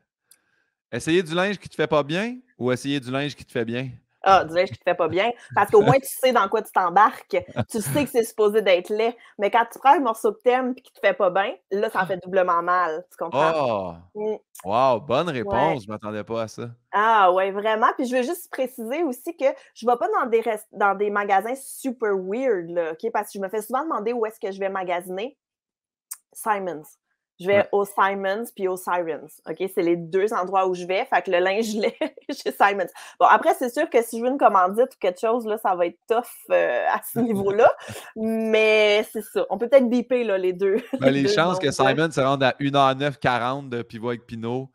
Essayer du linge qui te fait pas bien ou essayer du linge qui te fait bien? Ah, du linge qui te fait pas bien. Parce qu'au moins, tu sais dans quoi tu t'embarques. Tu sais que c'est supposé d'être laid. Mais quand tu prends un morceau de thème et qui te fait pas bien, là, ça fait doublement mal. Tu comprends? Ah! Mm. Wow, bonne réponse. Je Je m'attendais pas à ça. Ah, ouais, vraiment. Puis je veux juste préciser aussi que je vais pas dans des, dans des magasins super weird, là, Parce que je me fais souvent demander où est-ce que je vais magasiner. Simons. Je vais au Simons puis au Sirens. OK? C'est les deux endroits où je vais. Fait que le linge, je l'ai *laughs* chez Simons. Bon, après, c'est sûr que si je veux une commandite ou quelque chose, là, ça va être tough euh, à ce *laughs* niveau-là. mais c'est ça. On peut peut-être biper là, les deux. Ben, *laughs* les, chances que Simons se rende à 1 h 40 de pivot avec Pinot.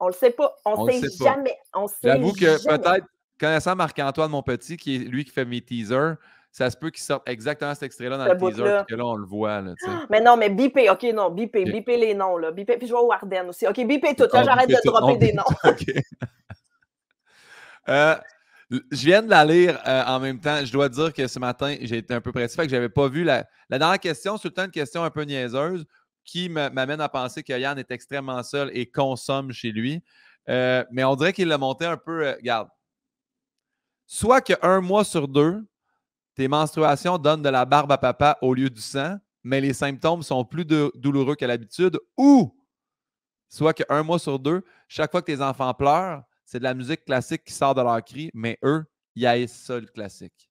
On le sait pas. On, ne sait, sait jamais. J'avoue que peut-être, connaissant Marc-Antoine, mon petit, qui est lui qui fait mes teasers, ça se peut qu'il sorte exactement cet extrait-là dans le teaser, que là, on le voit. mais non, mais bipé, OK, non, bipé, bipé les noms, Bipé, puis je vois Warden aussi. OK, bipé tout, là, j'arrête de dropper des noms. *laughs* Euh, je viens de la lire euh, en même temps. Je dois dire que ce matin, j'ai été un peu pressé, fait que j'avais pas vu la... dernière question, c'est tout le temps une question un peu niaiseuse qui m'amène à penser que Yann est extrêmement seul et consomme chez lui. Euh, mais on dirait qu'il l'a monté un peu. regarde. Soit qu'un mois sur deux, tes menstruations donnent de la barbe à papa au lieu du sang, mais les symptômes sont plus douloureux qu'à l'habitude, ou soit qu'un mois sur deux, chaque fois que tes enfants pleurent, c'est de la musique classique qui sort de leur cri, mais eux, ils haïssent ça, le classique.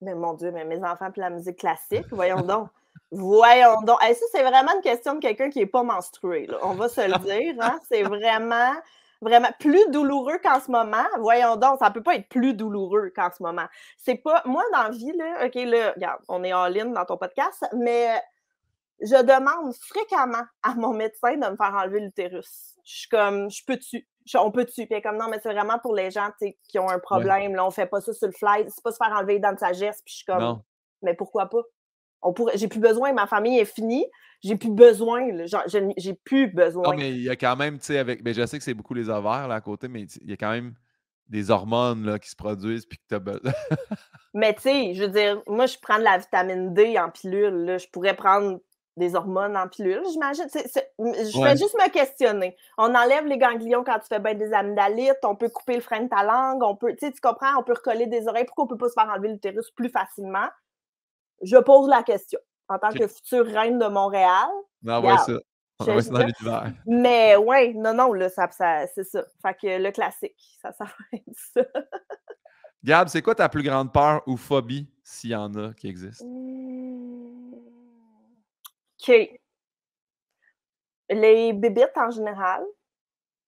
Mais mon Dieu, mais mes enfants, puis la musique classique, voyons donc. Voyons donc. Est-ce ça, c'est vraiment une question de quelqu'un qui n'est pas menstrué. On va se le dire. Hein. C'est vraiment Vraiment, plus douloureux qu'en ce moment. Voyons donc, ça peut pas être plus douloureux qu'en ce moment. C'est pas. Moi, dans la vie, là, OK, là, regarde, on est en ligne dans ton podcast, mais euh, je demande fréquemment à mon médecin de me faire enlever l'utérus. Je suis comme, je peux-tu? on peut-tu? Puis comme, non, mais c'est vraiment pour les gens qui ont un problème. Là, on fait pas ça sur le fly. C'est pas se faire enlever dans de geste, Puis je suis comme, mais pourquoi pas? j'ai plus besoin, ma famille est finie. J'ai plus besoin, j'ai plus besoin. Non, mais il y a quand même, tu sais, avec. Mais je sais que c'est beaucoup les ovaires là, à côté, mais il y a quand même des hormones là, qui se produisent puis que *laughs* mais tu sais, je veux dire, moi, je prends de la vitamine D en pilule. Je pourrais prendre des hormones en pilule, j'imagine. Je vais juste me questionner. On enlève les ganglions quand tu fais des amygdalites, on peut couper le frein de ta langue, on peut, tu comprends, on peut recoller des oreilles. Pourquoi on peut pas se faire enlever l'utérus plus facilement? je pose la question en tant que future reine de Montréal. Non, ah ouais, ça. Mais oui, non, non, là, c'est ça. Fait que le classique, ça, ça *laughs* va ça. Gab, c'est quoi ta plus grande peur ou phobie, s'il y en a qui existe? Mmh. OK. Les bébites en général,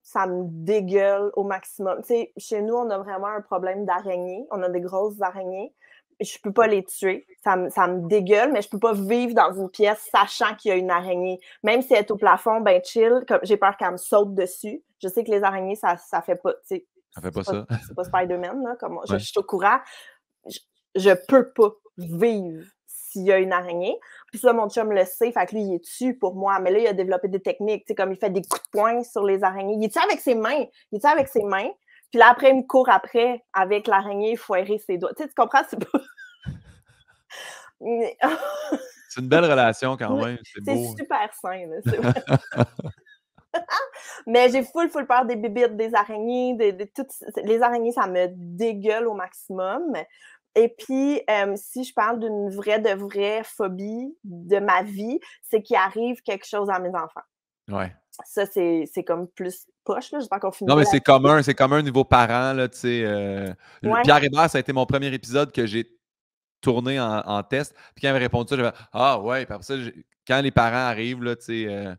ça me dégueule au maximum. Tu sais, chez nous, on a vraiment un problème d'araignée. On a des grosses araignées je peux pas les tuer. Ça me, dégueule, mais je peux pas vivre dans une pièce sachant qu'il y a une araignée. Même si elle est au plafond, ben chill, comme j'ai peur qu'elle me saute dessus. Je sais que les araignées, ça, ça fait pas. Ça fait pas ça. C'est pas Spider-Man, là. Comme, je, suis au courant. Je, je peux pas vivre s'il y a une araignée. Puis ça, mon chum le sait, fait que lui, il est dessus pour moi. Mais là, il a développé des techniques, tu sais, comme il fait des coups de poing sur les araignées. Il est avec ses mains. Il est avec ses mains. Puis là, après, il me court après avec l'araignée foirer ses doigts. Tu, sais, tu comprends? C'est pas... *laughs* *laughs* c'est une belle relation quand même. C'est hein. super sain. Là, *laughs* Mais j'ai full, full peur des bibites, des araignées, des toutes... les araignées, ça me dégueule au maximum. Et puis, euh, si je parle d'une vraie, de vraie phobie de ma vie, c'est qu'il arrive quelque chose à mes enfants. Ouais. Ça, c'est comme plus non, mais c'est commun, c'est commun niveau parent. Là, euh, Pierre Hébert, ça a été mon premier épisode que j'ai tourné en, test. Puis quand il avait répondu ça, j'avais Ah ouais, parce que quand les parents arrivent, là, euh,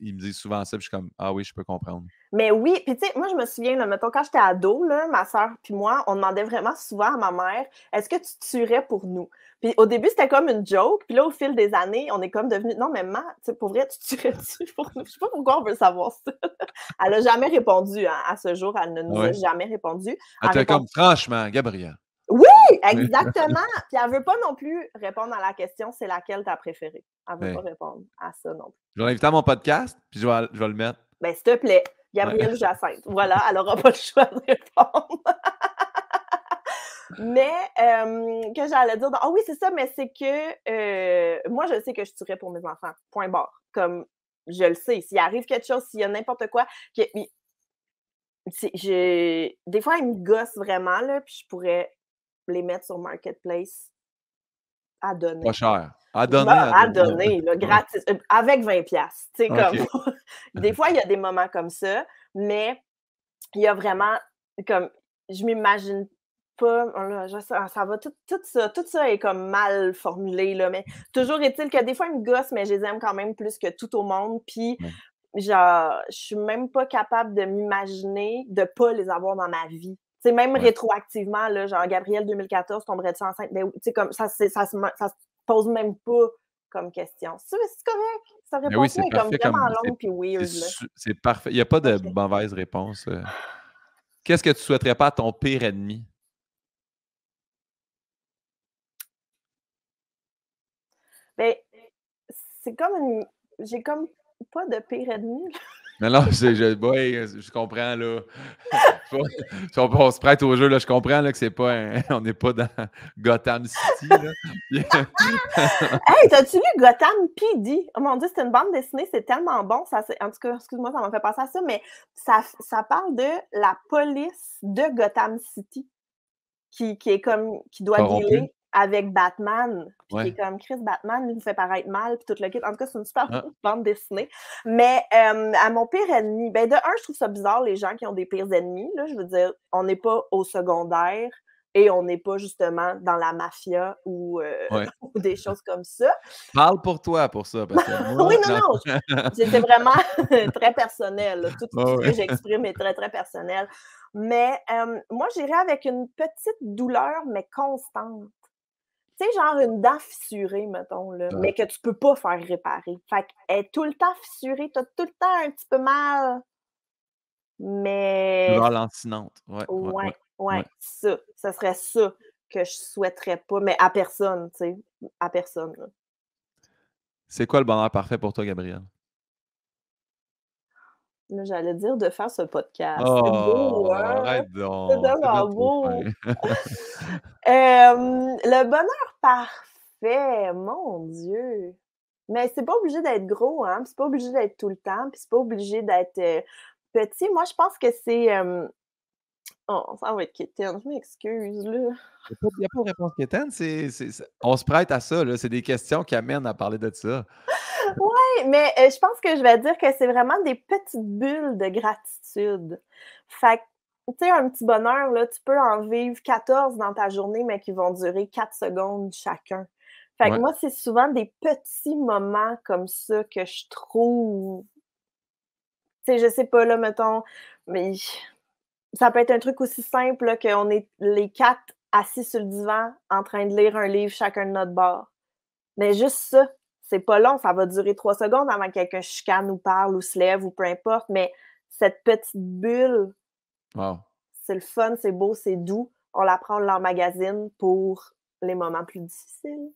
ils me disent souvent ça, puis je suis comme Ah oui, je peux comprendre. Mais oui, puis tu sais, moi je me souviens, mettons, quand j'étais ado, ma soeur puis moi, on demandait vraiment souvent à ma mère Est-ce que tu tuerais pour nous? Puis au début, c'était comme une joke. Puis là, au fil des années, on est comme devenu non, mais ma, pour vrai, tu tuerais-tu *laughs* pour nous? Je sais pas pourquoi on veut savoir ça. *laughs* elle n'a jamais répondu hein, à ce jour. Elle ne nous a jamais répondu. Elle, était comme franchement, Gabriel. *laughs* Oui, exactement. Puis elle veut pas non plus répondre à la question c'est laquelle tu as préférée. Elle veut pas répondre à ça non plus. Je vais l'inviter à mon podcast, puis je vais, le mettre. Ben, s'il te plaît, Gabriel Jacinthe. Voilà, elle aura pas le choix de répondre. Mais que j'allais dire, ah oui, c'est ça, mais c'est que moi, je sais que je tuerais pour mes enfants. Point barre. Comme je le sais. S'il arrive quelque chose, s'il y a n'importe quoi, que, des fois, ils me gossent vraiment, là, puis je pourrais les mettre sur Marketplace à donner. Pas cher. À bah, donner. à, donner, gratuitement gratis, euh, avec 20$. Tu sais, comme. *laughs* des fois, il y a des moments comme ça, mais il y a vraiment. Comme, je m'imagine Oh ah, ça, va, tout, ça, est comme mal formulé, là, mais toujours est-il que des fois, ils me gossent, mais je les aime quand même plus que tout au monde. Puis, genre, je suis même pas capable de m'imaginer de pas les avoir dans ma vie. même rétroactivement, là, genre Gabriel 2014 tomberait-tu enceinte? comme, ça, ça, se pose même pas comme question. C'est correct. Ça répond comme vraiment longue puis weird. C'est parfait. Il n'y a pas de mauvaise réponse. Euh. Qu'est-ce que tu souhaiterais pas à ton pire ennemi? Mais ben, c'est comme une. J'ai comme pas de pire ennemi. Non, non, je, je comprends, là. *laughs* on, se prête au jeu, là, je comprends là, que c'est pas on n'est pas dans Gotham City. Là. *laughs* t'as-tu lu Gotham PD? Oh mon Dieu, c'est une bande dessinée, c'est tellement bon. Ça, en tout cas, excuse-moi, ça m'a fait penser à ça, mais ça, ça parle de la police de Gotham City qui, est comme qui doit dealer avec Batman, puis qui est comme Chris Batman, il nous fait paraître mal, puis tout le kit. En tout cas, c'est une super ah. *laughs* bande dessinée. Mais euh, à mon pire ennemi, ben de un, je trouve ça bizarre les gens qui ont des pires ennemis. Là, je veux dire, on n'est pas au secondaire et on n'est pas justement dans la mafia ou, euh, *laughs* des choses comme ça. Parle pour toi pour ça. Parce que *laughs* oui, non, non. C'était vraiment très personnel. Tout, ce que j'exprime est très, très personnel. Mais euh, moi, j'irais avec une petite douleur, mais constante tu sais, genre une dent fissurée, mettons, là, mais que tu peux pas faire réparer. Fait qu'elle est tout le temps fissurée, t'as tout le temps un petit peu mal. Mais. Ralentinante, ouais. Ouais, ouais. Ça, ça serait ça que je souhaiterais pas, mais à personne, tu sais, à personne. C'est quoi le bonheur parfait pour toi, Gabriel? J'allais dire de faire ce podcast. c'est beau, oh, hein? C'est beau. *laughs* *laughs* le bonheur parfait, mon Dieu. Mais c'est pas obligé d'être gros, hein? C'est pas obligé d'être tout le temps, puis c'est pas obligé d'être euh, petit. Moi, je pense que c'est Oh, ça va être quétaine, je m'excuse, là. Il n'y a, pas de réponse quétaine, c'est, on se prête à ça, là. C'est des questions qui amènent à parler de ça. *laughs* oui, mais euh, je pense que je vais dire que c'est vraiment des petites bulles de gratitude. Fait tu sais, un petit bonheur, là, tu peux en vivre 14 dans ta journée, mais qui vont durer 4 secondes chacun. Fait que moi, c'est souvent des petits moments comme ça que je trouve. Tu sais, je sais pas, là, mettons, mais ça peut être un truc aussi simple qu'on est les quatre assis sur le divan en train de lire un livre chacun de notre bord. Mais juste ça, c'est pas long, ça va durer trois secondes avant que quelqu'un chicane ou parle ou se lève ou peu importe, mais cette petite bulle, c'est le fun, c'est beau, c'est doux. On la prend, le magazine pour les moments plus difficiles.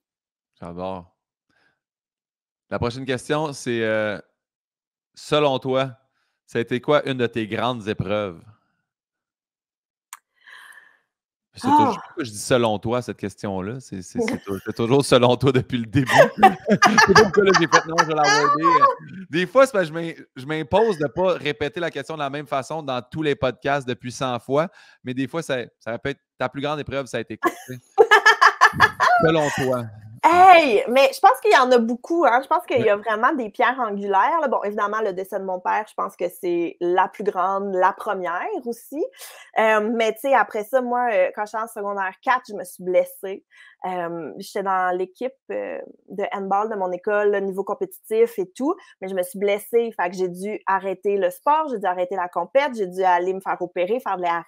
J'adore. La prochaine question, c'est euh, selon toi, ça a été quoi une de tes grandes épreuves? C'est toujours ah! que je dis selon toi, cette question-là. C'est *laughs* toujours selon toi depuis le début. *laughs* c'est là j'ai fait non, je la ah! Des fois, parce que je m'impose de ne pas répéter la question de la même façon dans tous les podcasts depuis 100 fois. Mais des fois, ça, ça peut être ta plus grande épreuve, ça a été *laughs* selon toi. Hey! Mais je pense qu'il y en a beaucoup. Hein? Je pense qu'il y a vraiment des pierres angulaires. Bon, évidemment, le décès de mon père, je pense que c'est la plus grande, la première aussi. Euh, mais tu sais, après ça, moi, euh, quand je suis en secondaire 4, je me suis blessée. Euh, j'étais dans l'équipe euh, de handball de mon école, niveau compétitif et tout, mais je me suis blessée. Fait que j'ai dû arrêter le sport, j'ai dû arrêter la compète, j'ai dû aller me faire opérer, faire de la,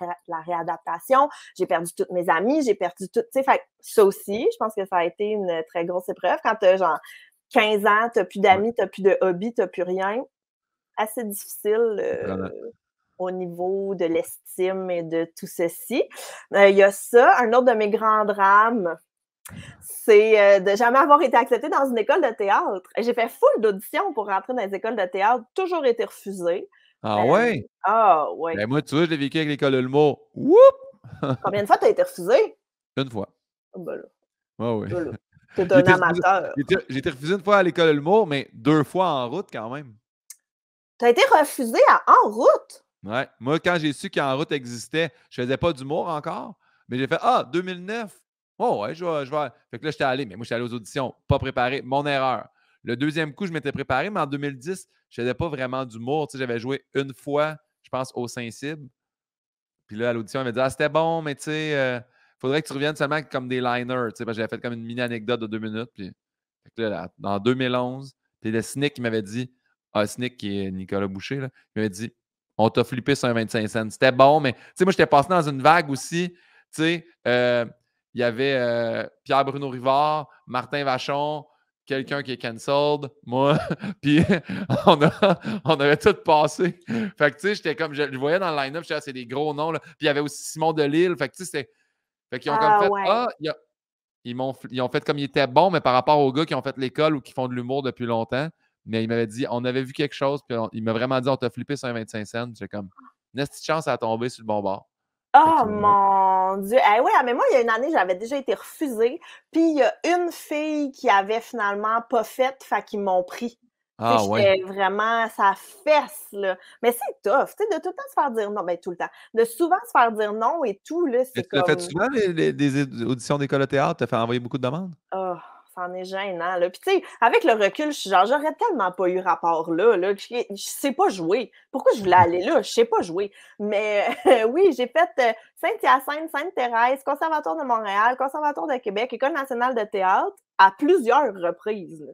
réadaptation. J'ai perdu toutes mes amis, j'ai perdu tout. Tu sais, fait ça aussi, je pense que ça a été une très grosse épreuve. Quand tu genre 15 ans, tu plus d'amis, tu plus de hobby, tu plus rien. Assez difficile. Euh, au niveau de l'estime et de tout ceci. Il y a ça. Un autre de mes grands drames, c'est euh, de jamais avoir été accepté dans une école de théâtre. J'ai fait full d'auditions pour rentrer dans les écoles de théâtre, toujours été refusé. Ah euh, ouais? Ah ouais. Ben, moi, tu vois, je l'ai vécu avec l'école de l'humour. *laughs* Combien de fois t'as été refusé? Une fois. Ah, ben là. Ah oui. Ah *laughs* un amateur. J'ai été refusé une fois à l'école de l'humour, mais deux fois en route quand même. T'as été refusé en route? Ouais. Moi, quand j'ai su qu'en route existait, je faisais pas d'humour encore, mais j'ai fait Ah, 2009, Oh, ouais, je vais, Fait que là, j'étais allé, mais moi, j'étais allé aux auditions, pas préparé, mon erreur. Le deuxième coup, je m'étais préparé, mais en 2010, je n'avais pas vraiment d'humour. Tu sais, j'avais joué une fois, je pense, au Saint-Cybe. Puis là, à l'audition, elle m'a dit Ah, c'était bon, mais tu sais, euh, faudrait que tu reviennes seulement comme des liners. Tu sais, j'avais fait comme une mini-anecdote de deux minutes. Puis là, en 2011, puis le Snick, qui m'avait dit Ah, Snick, qui est Nicolas Boucher, il m'avait dit On t'a flippé sur un 25 cents. C'était bon, mais tu sais, moi, j'étais passé dans une vague aussi. Tu sais, euh, il y avait euh, Pierre-Bruno Rivard, Martin Vachon, quelqu'un qui est cancelled, moi, *laughs* puis *laughs* on, avait tout passé. Fait que tu sais, j'étais comme, je le voyais dans le line-up, ah, c'est des gros noms, là. Puis il y avait aussi Simon Delisle, fait que tu sais, c'était. Fait qu'ils ont comme ah, fait, ah, ils, m'ont, ils ont fait comme ils étaient bons, mais par rapport aux gars qui ont fait l'école ou qui font de l'humour depuis longtemps. Mais il m'avait dit, on avait vu quelque chose, puis il m'a vraiment dit, on t'a flippé sur un 25 cents. J'ai comme, une petite chance à tomber sur le bon bord. Oh euh, mon mon Eh oui, ah, mais moi, il y a une année, j'avais déjà été refusée. Puis il y a une fille qui avait finalement pas fait, fait qu'ils m'ont pris. Ah, j'étais vraiment sa fesse, là. Mais c'est tough, tu sais, de tout le temps se faire dire non. Ben, tout le temps. De souvent se faire dire non et tout, là, c'est comme... Tu as fait souvent des auditions d'école de théâtre? Tu as fait envoyer beaucoup de demandes? Oh c'en est gênant. Là. Puis, tu sais, avec le recul, je suis genre, j'aurais tellement pas eu rapport là. là je, je sais pas jouer. Pourquoi je voulais aller là? Je sais pas jouer. Mais *laughs* oui, j'ai fait euh, saint hyacinthe Sainte-Thérèse, Conservatoire de Montréal, Conservatoire de Québec, École nationale de théâtre à plusieurs reprises.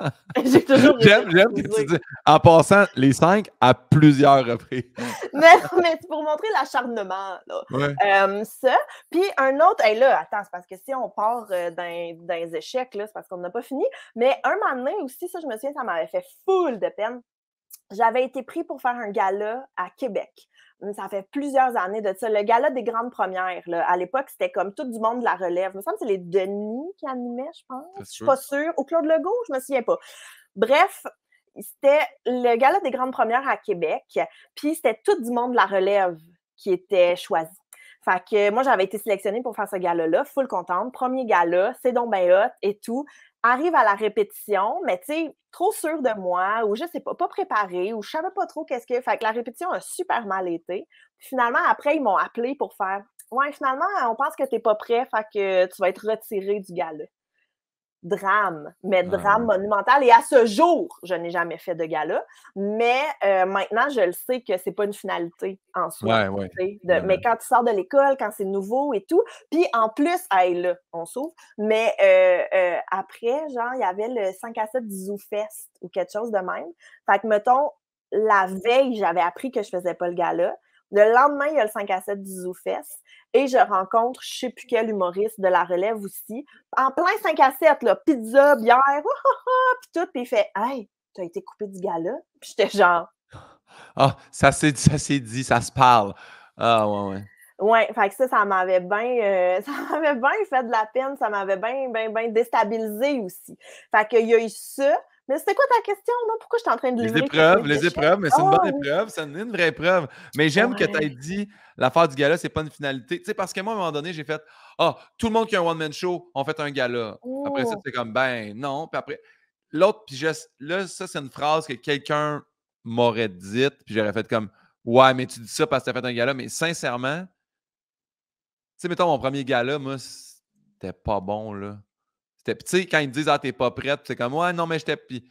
*laughs* J'aime, que tu dis en passant les cinq à plusieurs reprises. *laughs* mais, mais c'est pour montrer l'acharnement. ça. Puis un autre, et là, attends, c'est parce que si on part d'un euh, dans, c'est parce qu'on n'a pas fini. Mais un moment aussi, ça, je me souviens, ça m'avait fait full de peine. J'avais été pris pour faire un gala à Québec ça fait plusieurs années de ça. Le gala des grandes premières, à l'époque, c'était comme tout du monde de la relève. Il me semble que c'est les Denis qui animaient, je pense. Je suis pas sûre. Ou Claude Legault, je me souviens pas. Bref, c'était le gala des grandes premières à Québec. Puis c'était tout du monde de la relève qui était choisi. Fait que moi, j'avais été sélectionnée pour faire ce gala-là, full contente. Premier gala, c'est donc ben hot et tout arrive à la répétition, mais tu sais, trop sûr de moi, ou je sais pas, pas préparé ou je savais pas trop qu'est-ce que. Fait que la répétition a super mal été. finalement, après, ils m'ont appelé pour faire Ouais, finalement, on pense que n'es pas prêt, fait que tu vas être retiré du gala drame, mais ah, drame monumental. Et à ce jour, je n'ai jamais fait de gala, mais euh, maintenant, je le sais que c'est pas une finalité en soi. mais quand tu sors de l'école, quand c'est nouveau et tout, puis en plus, hey, là, on s'ouvre, mais euh, euh, après, genre, il y avait le 5 à 7 Zoo Fest ou quelque chose de même. Fait que, mettons, la veille, j'avais appris que je faisais pas le gala. Le lendemain, il y a le 5 à 7 du ZooFest et je rencontre je sais plus quel humoriste de la relève aussi, en plein 5 à 7, pizza, bière, puis tout, puis il fait « Hey, t'as été coupé du gala? » Puis j'étais genre... *laughs* Ah, ça s'est dit, ça se parle. Ah, ouais, ouais. Oui, fait que ça, ça m'avait bien euh, *laughs* ça m'avait fait de la peine, ça m'avait bien, bien, bien déstabilisé aussi. Fait qu'il y a eu ça, mais c'était quoi ta question, Pourquoi je suis en train de Les épreuves, les épreuves, mais c'est une bonne oh, épreuve, c'est une vraie épreuve. Mais j'aime que tu aies dit l'affaire du gala, c'est pas une finalité. Tu sais, parce que moi, à un moment donné, j'ai fait Ah, tout le monde qui a un one-man show, on fait un gala. Après ça, oh. c'est comme ben non. Puis après, l'autre, puis je, là, ça, c'est une phrase que quelqu'un m'aurait dite, puis j'aurais fait comme Ouais, mais tu dis ça parce que tu as fait un gala, mais sincèrement, tu sais, mettons mon premier gala, moi, c'était pas bon, là. C'était, tu quand ils me disent, ah, t'es pas prête, c'est comme, ouais, non, mais j'étais. Puis,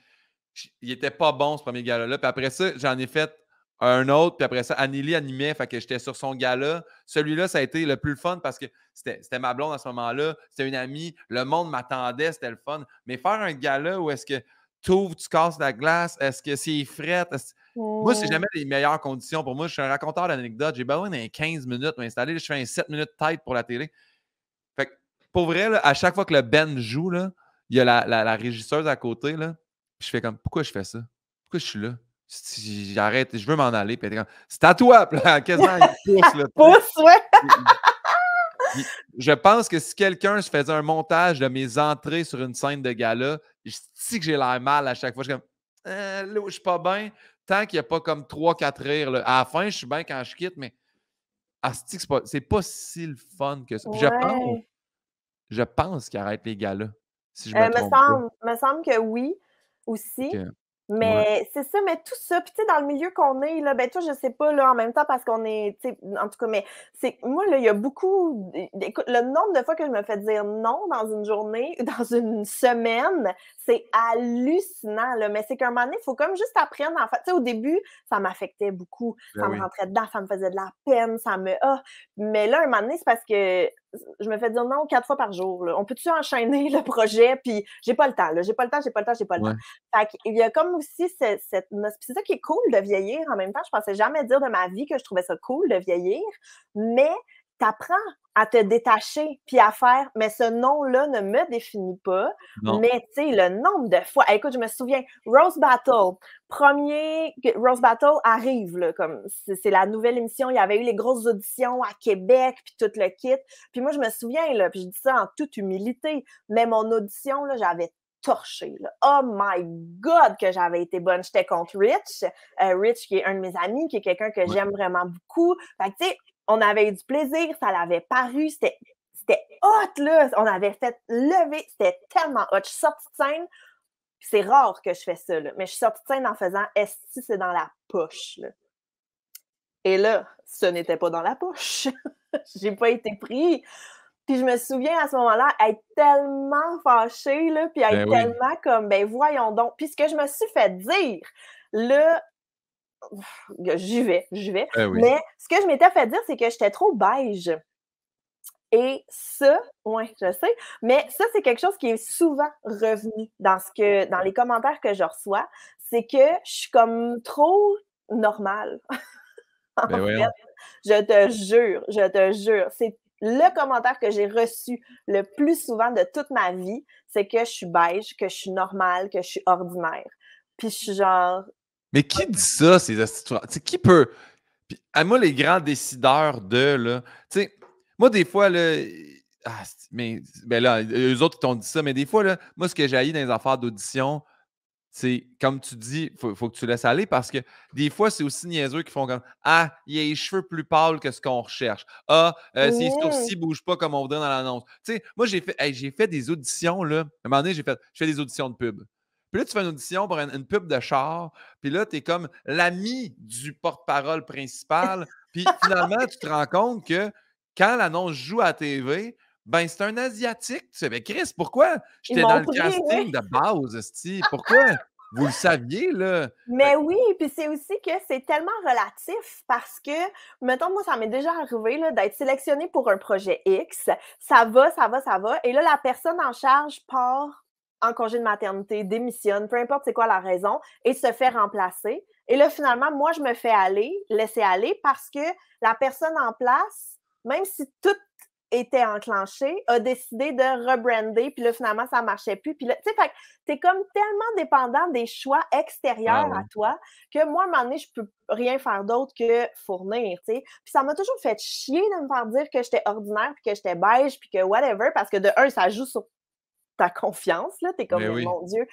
il était pas bon, ce premier gala-là. Puis après ça, j'en ai fait un autre. Puis après ça, Anneli animait, fait que j'étais sur son gala. Celui-là, ça a été le plus fun parce que c'était ma blonde à ce moment-là. C'était une amie. Le monde m'attendait, c'était le fun. Mais faire un gala où est-ce que tu tu casses la glace, est-ce que c'est fret? Moi, c'est jamais les meilleures conditions pour moi. Je suis un raconteur d'anecdotes. J'ai besoin d'un 15 minutes m'installer. Je fais un 7 minutes tête pour la télé pour vrai, à chaque fois que le Ben joue, là, il y a la, la, régisseuse à côté, là, je fais comme, pourquoi je fais ça? Pourquoi je suis là? Si J'arrête, je veux m'en aller. c'est à toi! Là, quasiment, il *laughs* pousse. Là, pousse, ouais! je pense que si quelqu'un se faisait un montage de mes entrées sur une scène de gala, je sais que j'ai l'air mal à chaque fois. Je suis comme, euh, je suis pas bien. Tant qu'il n'y a pas comme trois, quatre rires. À la fin, je suis bien quand je quitte, mais c'est pas, pas si le fun que ça. Je pense je pense qu'il arrête les gars-là. Si je me, euh, semble, me, semble, que oui aussi. Mais c'est ça, mais tout ça, puis tu sais, dans le milieu qu'on est, là, ben toi, je sais pas, là, en même temps, parce qu'on est, tu sais, en tout cas, mais c'est, moi, là, il y a beaucoup, écoute, le nombre de fois que je me fais dire non dans une journée, *laughs* dans une semaine, c'est hallucinant, là. Mais c'est qu'à un moment donné, il faut comme juste apprendre, en fait. au début, ça m'affectait beaucoup. Ben ça me rentrait dedans, ça me faisait de la peine, ça me. Ah! Mais là, un moment donné, c'est parce que je me fais dire non quatre fois par jour. On peut-tu enchaîner le projet? Puis j'ai pas le temps, J'ai pas le temps, j'ai pas le temps, j'ai pas le temps. Fait y a comme aussi cette. cette... C'est ça qui est cool de vieillir en même temps. Je pensais jamais dire de ma vie que je trouvais ça cool de vieillir. Mais t'apprends à te détacher puis à faire mais ce nom-là ne me définit pas mais tu sais le nombre de fois écoute je me souviens Rose Battle premier Rose Battle arrive là, comme c'est la nouvelle émission il y avait eu les grosses auditions à Québec puis tout le kit puis moi je me souviens là puis je dis ça en toute humilité mais mon audition là j'avais torché. Oh my God, que j'avais été bonne. J'étais contre Rich. Euh, Rich, qui est un de mes amis, qui est quelqu'un que j'aime vraiment beaucoup. Fait que, tu sais, on avait eu du plaisir, ça l'avait paru, c'était hot, là. On avait fait lever, c'était tellement hot. Je suis sortie de scène, c'est rare que je fais ça, mais je suis sortie de scène en faisant est Est-ce que c'est dans la poche. Et là, ce n'était pas dans la poche. *laughs* J'ai pas été pris. Puis je me souviens à ce moment-là être tellement fâchée, là, puis ben être tellement comme, ben voyons donc. Puis ce que je me suis fait dire, là, j'y vais, j'y vais. Ben mais ce que je m'étais fait dire, c'est que j'étais trop beige. Et ça, oui, je sais, mais ça, c'est quelque chose qui est souvent revenu dans ce que dans les commentaires que je reçois, c'est que je suis comme trop normale. *laughs* Ben je te jure, je te jure. C'est le commentaire que j'ai reçu le plus souvent de toute ma vie, c'est que je suis beige, que je suis normale, que je suis ordinaire. Puis je suis genre, mais qui dit ça, ces astuces? Qui peut. à moi, les grands décideurs de. Là, moi, des fois, là, ah, mais ben là, eux autres, ils t'ont dit ça, mais des fois, là, moi, ce que j'ai dans les affaires d'audition, c'est comme tu dis, il faut, que tu laisses aller parce que des fois, c'est aussi niaiseux qui font comme Ah, il a les cheveux plus pâles que ce qu'on recherche. Ah, si euh, ses sourcils ne bougent pas comme on voudrait dans l'annonce. moi, j'ai fait, fait des auditions, là. À un moment donné, j'ai fait, je fais des auditions de pub. Puis là, tu fais une audition pour une, pub de char. Puis là, tu es comme l'ami du porte-parole principal. Puis finalement, tu te rends compte que quand l'annonce joue à TV, ben c'est un Asiatique. Tu sais, mais Chris, pourquoi j'étais dans le casting de base, Steve? Pourquoi? Vous le saviez, là. Mais oui, puis c'est aussi que c'est tellement relatif parce que, mettons, moi, ça m'est déjà arrivé d'être sélectionné pour un projet X. Ça va, ça va, ça va. Et là, la personne en charge part en congé de maternité, démissionne, peu importe c'est quoi la raison, et se fait remplacer. Et là, finalement, moi, je me fais aller, laisser aller, parce que la personne en place, même si tout était enclenché, a décidé de rebrander, puis là, finalement, ça marchait plus. Puis là, tu sais, fait t'es comme tellement dépendant des choix extérieurs ah à toi que moi, à un moment donné, je peux rien faire d'autre que fournir, tu sais. Puis ça m'a toujours fait chier de me faire dire que j'étais ordinaire, puis que j'étais beige, puis que whatever, parce que de un, ça joue sur ta confiance. Tu es comme, mon Dieu.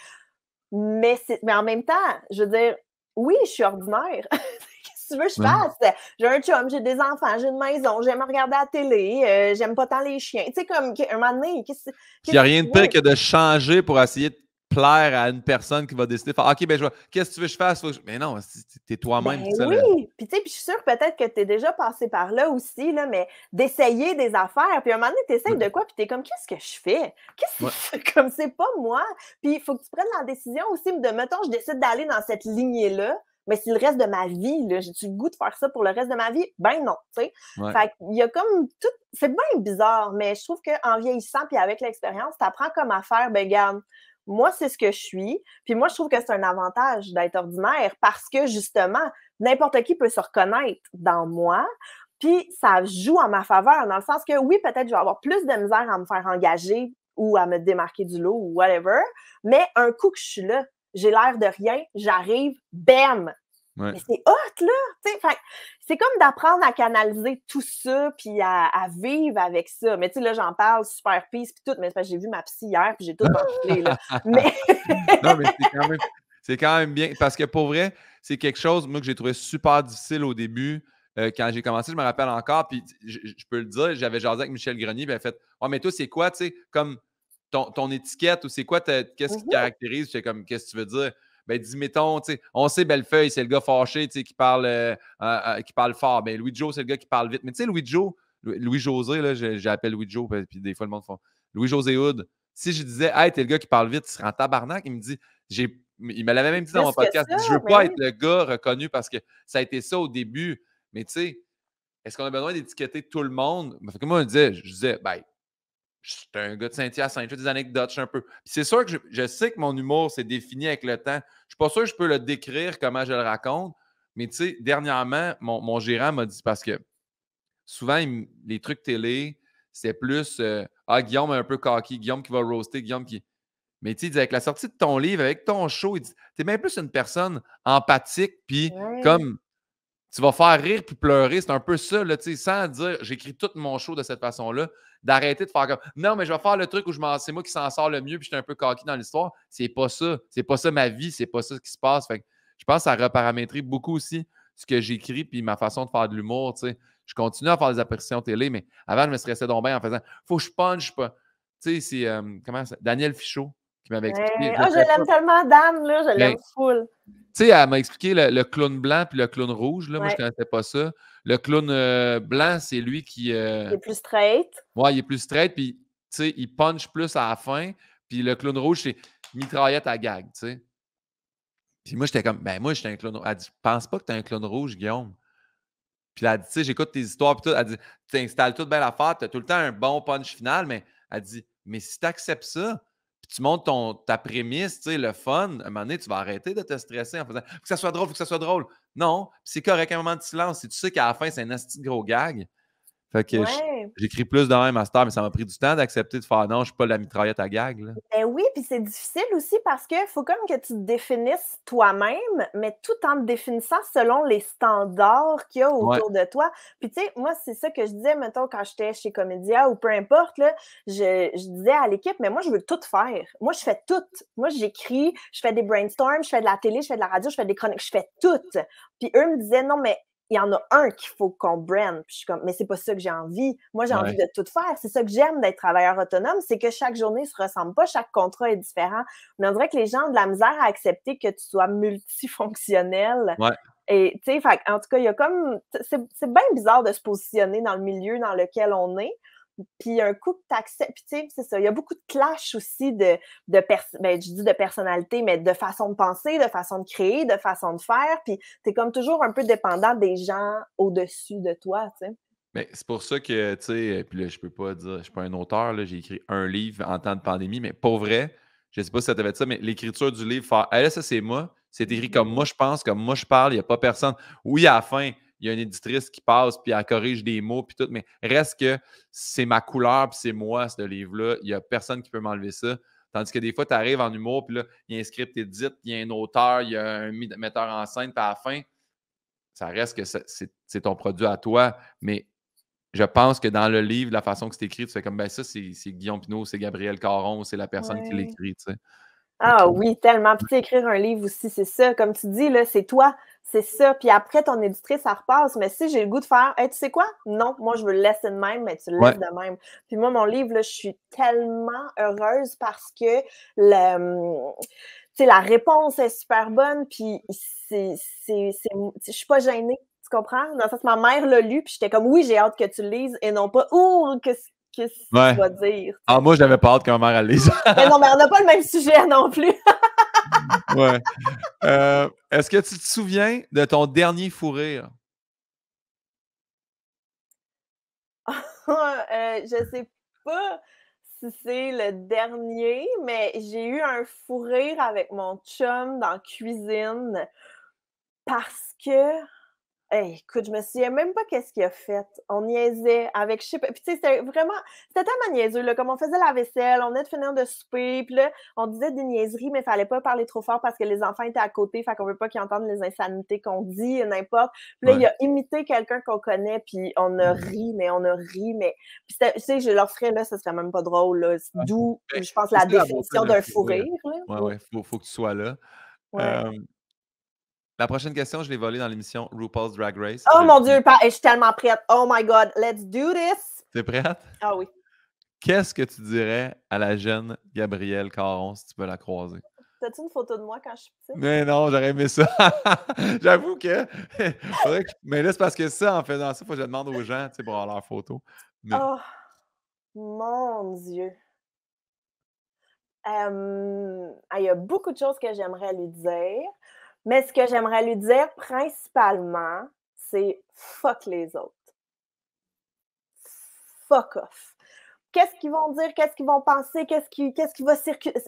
Mais, mais en même temps, je veux dire, oui, je suis ordinaire. *laughs* Qu'est-ce que tu veux que je fasse? J'ai un chum, j'ai des enfants, j'ai une maison, j'aime regarder la télé, euh, j'aime pas tant les chiens. Tu sais, comme, un moment donné, qu'est-ce Il n'y a rien de pire que de changer pour essayer de plaire à une personne qui va décider OK, ben, je vois. qu'est-ce que tu veux que je fasse? Mais non, t'es toi-même. Ben oui, puis tu sais, je suis sûre peut-être que tu es déjà passé par là aussi, là, mais d'essayer des affaires, puis à un moment donné, tu essayes de quoi, puis t'es comme, qu'est-ce que je fais? Qu'est-ce que *laughs* Comme c'est pas moi. Puis il faut que tu prennes la décision aussi de, mettons, je décide d'aller dans cette lignée-là, mais c'est le reste de ma vie, j'ai-tu le goût de faire ça pour le reste de ma vie? Ben non, tu sais. Fait il y a comme tout, c'est bien bizarre, mais je trouve qu'en vieillissant puis avec l'expérience, apprends comme à faire, ben garde, moi, c'est ce que je suis. Puis moi, je trouve que c'est un avantage d'être ordinaire parce que justement, n'importe qui peut se reconnaître dans moi. Puis ça joue en ma faveur, dans le sens que oui, peut-être je vais avoir plus de misère à me faire engager ou à me démarquer du lot ou whatever, mais un coup que je suis là, j'ai l'air de rien, j'arrive, bam, mais c'est hot, là! C'est comme d'apprendre à canaliser tout ça, puis à, vivre avec ça. Mais tu sais, là, j'en parle, super peace, puis tout, mais j'ai vu ma psy hier, puis j'ai tout là. *laughs* Mais... non, mais c'est quand, même, bien, parce que pour vrai, c'est quelque chose, moi, que j'ai trouvé super difficile au début. Euh, quand j'ai commencé, je me rappelle encore, puis je, peux le dire, j'avais jasé avec Michel Grenier, puis fait « Oh, mais toi, c'est quoi, tu sais, comme ton, étiquette ou c'est quoi, qu'est-ce qui te mm-hmm. caractérise? » comme « Qu'est-ce que tu veux dire? » ben, dis, mettons, on sait Bellefeuille, c'est le gars fâché qui parle, euh, euh, euh, qui parle fort. Ben, Louis Joe, c'est le gars qui parle vite. Mais tu sais, Louis Joe, Louis-José, là, j'appelle Louis Joe, puis des fois, le monde font Louis-José Hood. Si je disais, hey, t'es le gars qui parle vite, tu seras en tabarnak, il me dit, j'ai. Il me l'avait même dit dans mon podcast. je veux ben pas être le gars reconnu parce que ça a été ça au début. Mais tu sais, est-ce qu'on a besoin d'étiqueter tout le monde? Moi, ben, je moi, je disais, ben, c'est un gars de Saint-Hyacinthe, des anecdotes, un peu. c'est sûr que je, sais que mon humour s'est défini avec le temps. Je suis pas sûr que je peux le décrire comment je le raconte, mais tu sais, dernièrement, mon, mon gérant m'a dit parce que souvent, les trucs télé, c'est plus euh, Ah, Guillaume est un peu cocky, Guillaume qui va roaster, Guillaume qui. Mais tu sais, avec la sortie de ton livre, avec ton show, tu es même plus une personne empathique, puis comme tu vas faire rire puis pleurer. C'est un peu ça, là, sans dire j'écris tout mon show de cette façon-là, d'arrêter de faire comme non, mais je vais faire le truc où je c'est moi qui s'en sort le mieux puis je suis un peu coquille dans l'histoire. C'est pas ça. C'est pas ça ma vie. C'est pas ça ce qui se passe. je pense à ça reparamétrer beaucoup aussi ce que j'écris puis ma façon de faire de l'humour. Je continue à faire des apparitions télé, mais avant, je me stressais donc bien en faisant faut que je punche Pas. Tu sais, c'est euh, comment Daniel Fichot qui m'avait ben, expliqué. je ah, l'aime tellement, Dan, là, je ben, l'aime full. Tu sais, elle m'a expliqué le, clown blanc puis le clown rouge. Là, Moi, je ne connaissais pas ça. Le clown euh, blanc, c'est lui qui. Euh, il est plus straight. Ouais, il est plus straight, puis tu sais, il punch plus à la fin. Puis le clown rouge, c'est mitraillette à gag, tu sais. Puis moi, j'étais comme, ben moi, j'étais un clown Elle dit, je pense pas que t'es un clown rouge, Guillaume. Puis elle dit, tu sais, j'écoute tes histoires, puis tout. Elle dit, tu installes toute belle affaire, as tout le temps un bon punch final, mais elle dit, mais si t'acceptes ça, tu montes ton, ta prémisse, tu le fun, à un moment donné, tu vas arrêter de te stresser en faisant faut que ça soit drôle, faut que ça soit drôle. Non, c'est correct un moment de silence. Si tu sais qu'à la fin, c'est un asti gros gag, fait que j'écris plus dans un master, mais ça m'a pris du temps d'accepter de faire non, je suis pas la mitraillette à gag. Ben oui, puis c'est difficile aussi parce que faut comme que tu te définisses toi-même, mais tout en te définissant selon les standards qu'il y a autour de toi. Puis tu sais, moi, c'est ça que je disais, mettons, quand j'étais chez Comédia ou peu importe, je, je disais à l'équipe, mais moi, je veux tout faire. Moi, je fais tout. Moi, j'écris, je fais des brainstorms, je fais de la télé, je fais de la radio, je fais des chroniques, je fais tout. Puis eux me disaient, non, mais il y en a un qu'il faut qu'on brand. Puis je comme, mais c'est pas ça que j'ai envie. Moi, j'ai envie de tout faire. C'est ça que j'aime d'être travailleur autonome, c'est que chaque journée ne se ressemble pas, chaque contrat est différent. Mais on dirait que les gens ont de la misère à accepter que tu sois multifonctionnel. Ouais. Et, tu sais, en tout cas, il y a comme. C'est bien bizarre de se positionner dans le milieu dans lequel on est puis un couple t'accepte, tu sais, c'est ça, il y a beaucoup de clash aussi de, de ben, je dis de personnalité, mais de façon de penser, de façon de créer, de façon de faire, puis tu es comme toujours un peu dépendant des gens au-dessus de toi, tu sais. Mais c'est pour ça que, tu sais, euh, puis là, je peux pas dire, je suis pas un auteur, là, j'ai écrit un livre en temps de pandémie, mais pour vrai, je sais pas si ça devait être ça, mais l'écriture du livre, faire, eh, là, ça c'est moi, c'est écrit mm-hmm. comme moi je pense, comme moi je parle, il n'y a pas personne. Oui, à la fin, il y a une éditrice qui passe, puis elle corrige des mots, puis tout. Mais reste que c'est ma couleur, puis c'est moi, ce livre-là. Il n'y a personne qui peut m'enlever ça. Tandis que des fois, tu arrives en humour, puis là, il y a un script édite, il y a un auteur, il y a un metteur en scène, puis à la fin, ça reste que c'est ton produit à toi. Mais je pense que dans le livre, la façon que c'est écrit, tu fais comme, ben ça, c'est Guillaume Pinot, c'est Gabriel Caron, c'est la personne qui l'écrit, tu sais. Ah oui, tellement. Puis écrire un livre aussi, c'est ça. Comme tu dis, là, c'est toi, c'est ça. Puis après, ton éditrice, ça repasse. Mais si j'ai le goût de faire, hé, tu sais quoi? Non, moi, je veux le laisser de même, mais tu le laisses de même. Puis moi, mon livre, là, je suis tellement heureuse parce que le, hum, la réponse est super bonne. Puis c'est, c'est, je suis pas gênée. Tu comprends? Dans ça, sens, ma mère l'a lu, puis j'étais comme, oui, j'ai hâte que tu le lises, et non pas, ouh, que qu'est-ce que tu vas dire. Ah, moi, j'avais pas hâte que ma mère mais non, mais on n'a pas le même sujet non plus. *laughs* ouais. Euh, est-ce que tu te souviens de ton dernier fou rire? *laughs* euh, je sais pas si c'est le dernier, mais j'ai eu un fou rire avec mon chum dans la cuisine parce que écoute, je me souviens même pas qu'est-ce qu'il a fait. On niaisait avec, je sais Puis, tu sais, c'était vraiment, c'était tellement niaiseux, là. Comme on faisait la vaisselle, on était finir de souper, puis là, on disait des niaiseries, mais fallait pas parler trop fort parce que les enfants étaient à côté, fait qu'on veut pas qu'ils entendent les insanités qu'on dit, n'importe. Puis là, il a imité quelqu'un qu'on connaît, puis on a mm-hmm. ri, mais on a ri, mais. tu sais, je leur ferais, là, ce serait même pas drôle, là. D'où, ben, je pense, la définition d'un fou rire, Ouais, ouais, faut, que tu sois là. Ouais. Euh, la prochaine question, je l'ai volée dans l'émission RuPaul's Drag Race. Oh mon Dieu, je suis tellement prête. Oh my God, let's do this. T'es prête? Ah oui. Qu'est-ce que tu dirais à la jeune Gabrielle Caron si tu peux la croiser? T'as-tu une photo de moi quand je suis petite? Mais non, j'aurais aimé ça. *laughs* J'avoue *laughs* que... Mais là, c'est parce que ça, en faisant ça, faut que je demande aux gens pour avoir leur photo. Oh mon Dieu. Ah, il y a beaucoup de choses que j'aimerais lui dire. Mais ce que j'aimerais lui dire principalement, c'est fuck les autres. Fuck off. Qu'est-ce qu'ils vont dire? Qu'est-ce qu'ils vont penser? Qu'est-ce qui, qu'est-ce va circuler?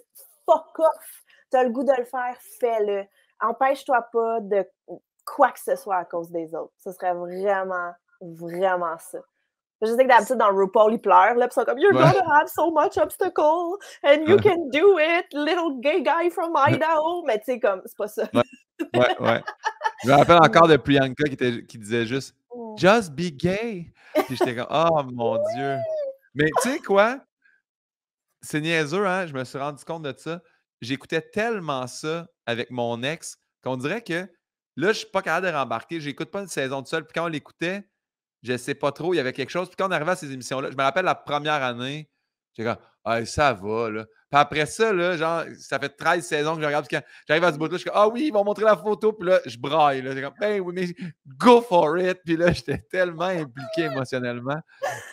Fuck off. T'as le goût de le faire, fais-le. Empêche-toi pas de quoi que ce soit à cause des autres. Ce serait vraiment, vraiment ça. Je sais que d'habitude, dans RuPaul, ils pleurent, là, ils sont comme « You're ouais. gonna have so much obstacle, and you *laughs* can do it, little gay guy from Idaho! » Mais tu sais, comme, c'est pas ça. Ouais, ouais. Je me rappelle *laughs* encore de Priyanka qui, disait juste oh. Just be gay. Puis j'étais comme *laughs* Oh mon Dieu. Mais tu sais quoi? C'est niaiseux, hein? Je me suis rendu compte de ça. J'écoutais tellement ça avec mon ex qu'on dirait que là, je suis pas capable de rembarquer. J'écoute pas une saison de seul. Puis quand on l'écoutait, je sais pas trop, il y avait quelque chose. Puis quand on arrivait à ces émissions-là, je me rappelle la première année, j'étais comme Ah, ça va, là. Puis après ça, là, genre, ça fait 13 saisons que je regarde. j'arrive à ce bout-là, je suis comme, ah oui, ils vont montrer la photo. Puis là, je braille. Là. comme, ben oui, mais go for it. Puis là, *laughs* j'étais tellement impliqué émotionnellement.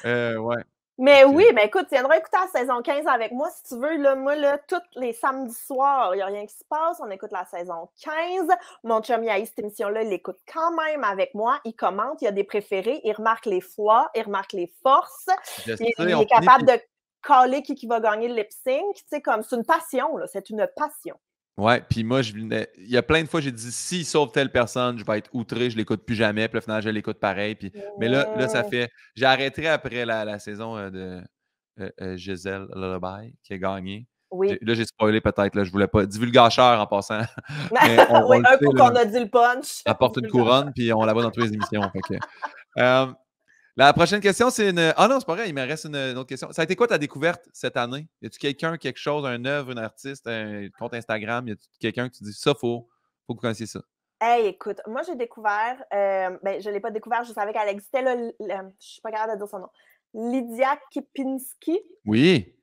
Euh, ouais. Mais oui, mais écoute, tu viendras écouter la saison 15 avec moi si tu veux. Là, moi, là, tous les samedis soirs, il n'y a rien qui se passe. On écoute la saison 15. Mon chum, il cette émission-là, il l'écoute quand même avec moi. Il commente, il a des préférés, il remarque les fois, il remarque les forces. il, est capable de caler qui, va gagner le lip sync. C'est comme une passion, là. C'est une passion. Ouais, puis moi, je il y a plein de fois, j'ai dit si sauve telle personne, je vais être outré, je l'écoute plus jamais. Puis au final, je l'écoute pareil. Puis... Mais là, là, ça fait. j'arrêterai après la, saison euh, de euh, euh Lullaby qui a gagné. Oui. Là, j'ai spoilé peut-être, Je ne voulais pas. Divulgacheur en passant. *laughs* oui, un coup qu'on a dit le punch. Apporte une couronne, puis on la voit dans toutes les émissions. fait euh, la prochaine question, c'est une. Ah non, c'est pas vrai, il me reste une, autre question. Ça a été quoi ta découverte cette année? Y a-tu quelqu'un, quelque chose, un œuvre, un artiste, un compte Instagram? Y a-tu quelqu'un que tu dis ça, faut, faut que vous connaissiez ça? Hey, écoute, moi j'ai découvert, euh, ben, je ne l'ai pas découvert, je savais qu'elle existait, je suis pas capable de dire son nom. Lydia Kipinski. Oui.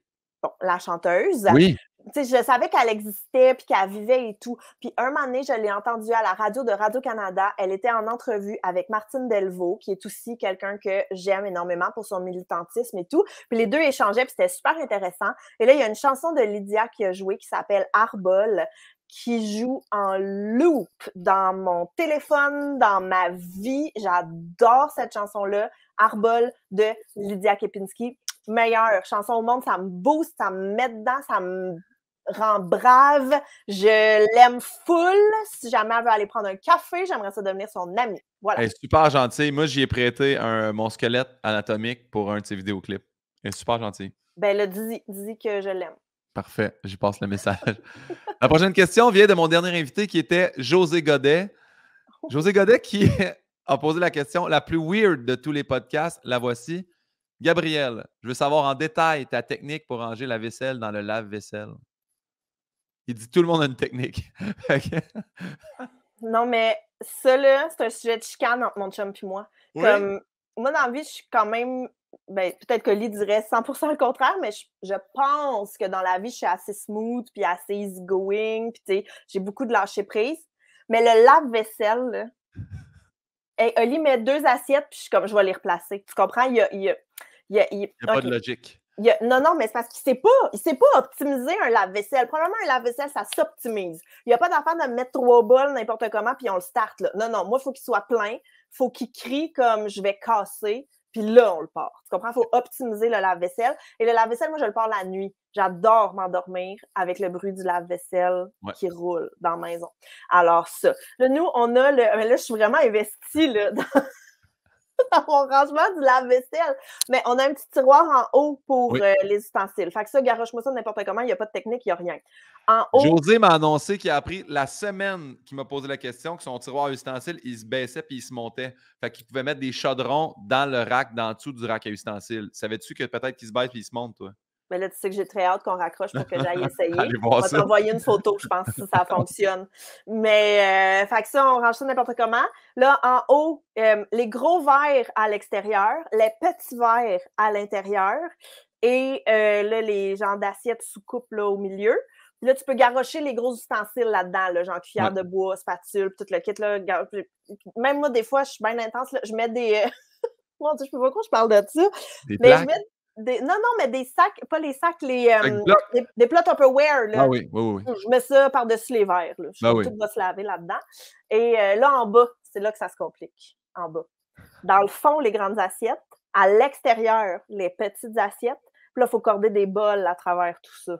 Bon, la chanteuse. Oui je savais qu'elle existait, puis qu'elle vivait et tout. Puis un moment donné, je l'ai entendue à la radio de Radio-Canada. Elle était en entrevue avec Martine Delvaux, qui est aussi quelqu'un que j'aime énormément pour son militantisme et tout. Puis les deux échangeaient, puis c'était super intéressant. Et là, il y a une chanson de Lydia qui a joué qui s'appelle Arbol, qui joue en loop dans mon téléphone, dans ma vie. J'adore cette chanson-là, Arbol de Lydia Kepinski meilleure chanson au monde, ça me booste, ça me met dedans, ça me rend brave. Je l'aime full. Si jamais elle veut aller prendre un café, j'aimerais ça devenir son ami. Voilà. Elle est super gentille. Moi, j'y ai prêté un, mon squelette anatomique pour un de ses vidéoclips. Elle est super gentille. Ben là, dis, dis que je l'aime. Parfait, j'y passe le message. *laughs* La prochaine question vient de mon dernier invité qui était José Godet. Oh. José Godet qui *laughs* a posé la question la plus weird de tous les podcasts. La voici. Gabriel, je veux savoir en détail ta technique pour ranger la vaisselle dans le lave-vaisselle. Il dit tout le monde a une technique. *laughs* non, mais ça, là, c'est un sujet de chicane entre mon chum et moi. moi, dans la vie, je suis quand même. Ben, peut-être que dirait 100% le contraire, mais je, pense que dans la vie, je suis assez smooth, puis assez easygoing, puis tu j'ai beaucoup de lâcher prise. Mais le lave-vaisselle, Oli met deux assiettes, puis je suis comme, je vais les replacer. Tu comprends? Il y a, il a, pas de logique non, non, mais c'est parce qu'il ne sait pas. Il sait pas optimiser un lave-vaisselle. Probablement, un lave-vaisselle, ça s'optimise. Il n'y a pas d'affaire de mettre trois bols n'importe comment, puis on le start. Là. Non, non, moi, il faut qu'il soit plein. Il faut qu'il crie comme je vais casser. Puis là, on le part. Tu comprends? Il faut optimiser le lave-vaisselle. Et le lave-vaisselle, moi, je le pars la nuit. J'adore m'endormir avec le bruit du lave-vaisselle qui roule dans la maison. Alors, ça. Là, nous, on a le. là, je suis vraiment investie là, dans, *laughs* rangement du lave-vaisselle. Mais on a un petit tiroir en haut pour euh, les ustensiles. Fait que ça, garoche-moi ça n'importe comment, il n'y a pas de technique, il n'y a rien. En José m'a annoncé qu'il a appris la semaine qu'il m'a posé la question que son tiroir à ustensiles, il se baissait puis il se montait. Fait qu'il pouvait mettre des chaudrons dans le rack, dans le dessous du rack à ustensiles. Savais-tu que peut-être qu'il se baisse puis il se monte, toi? Mais là, tu sais que j'ai très hâte qu'on raccroche pour que j'aille *laughs* essayer. on va t'envoyer une photo, je pense, si ça *laughs* fonctionne. Mais, euh, fait que ça, on range ça n'importe comment. Là, en haut, euh, les gros verres à l'extérieur, les petits verres à l'intérieur et euh, là, les gens d'assiettes sous coupe là, au milieu. Puis là, tu peux garrocher les gros ustensiles là-dedans, là, genre cuillère de bois, spatule, tout le kit. Là, Même moi, des fois, je suis bien intense. je mets des. Euh, *laughs* mon Dieu, je ne sais pas pourquoi je parle de ça. mais non, non, mais des sacs, pas les sacs, les, euh, des, des, plats Tupperware. Là. Ah je mets ça par-dessus les verres. Ah tout va se laver là-dedans. Et euh, là, en bas, c'est là que ça se complique. En bas. Dans le fond, les grandes assiettes. À l'extérieur, les petites assiettes. Puis là, il faut corder des bols à travers tout ça.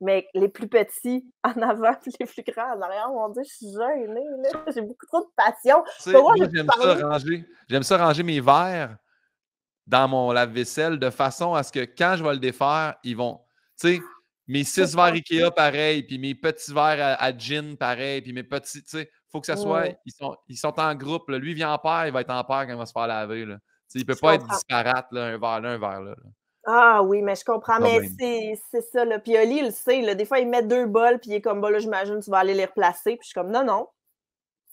Mais les plus petits en avant, puis les plus grands en arrière, mon dit je suis gênée. J'ai beaucoup trop de passion. Tu sais, J'aime ça ranger mes verres dans mon lave-vaisselle de façon à ce que quand je vais le défaire, ils vont. Tu sais, mes six verres IKEA pareil, puis mes petits verres à, gin pareil, puis mes petits. Tu sais, faut que ça soit. Ils, sont, ils sont en groupe. Lui, il vient en paire, il va être en paire quand il va se faire laver. Là. Tu sais, il ne peut pas être disparate, là, un verre là, un verre là. Ah oui, mais je comprends, mais c'est ça. Là. Puis Ali il le sait. Là. Des fois, il met deux bols, puis il est comme, bah, là, j'imagine, tu vas aller les replacer. Puis je suis comme, non, non.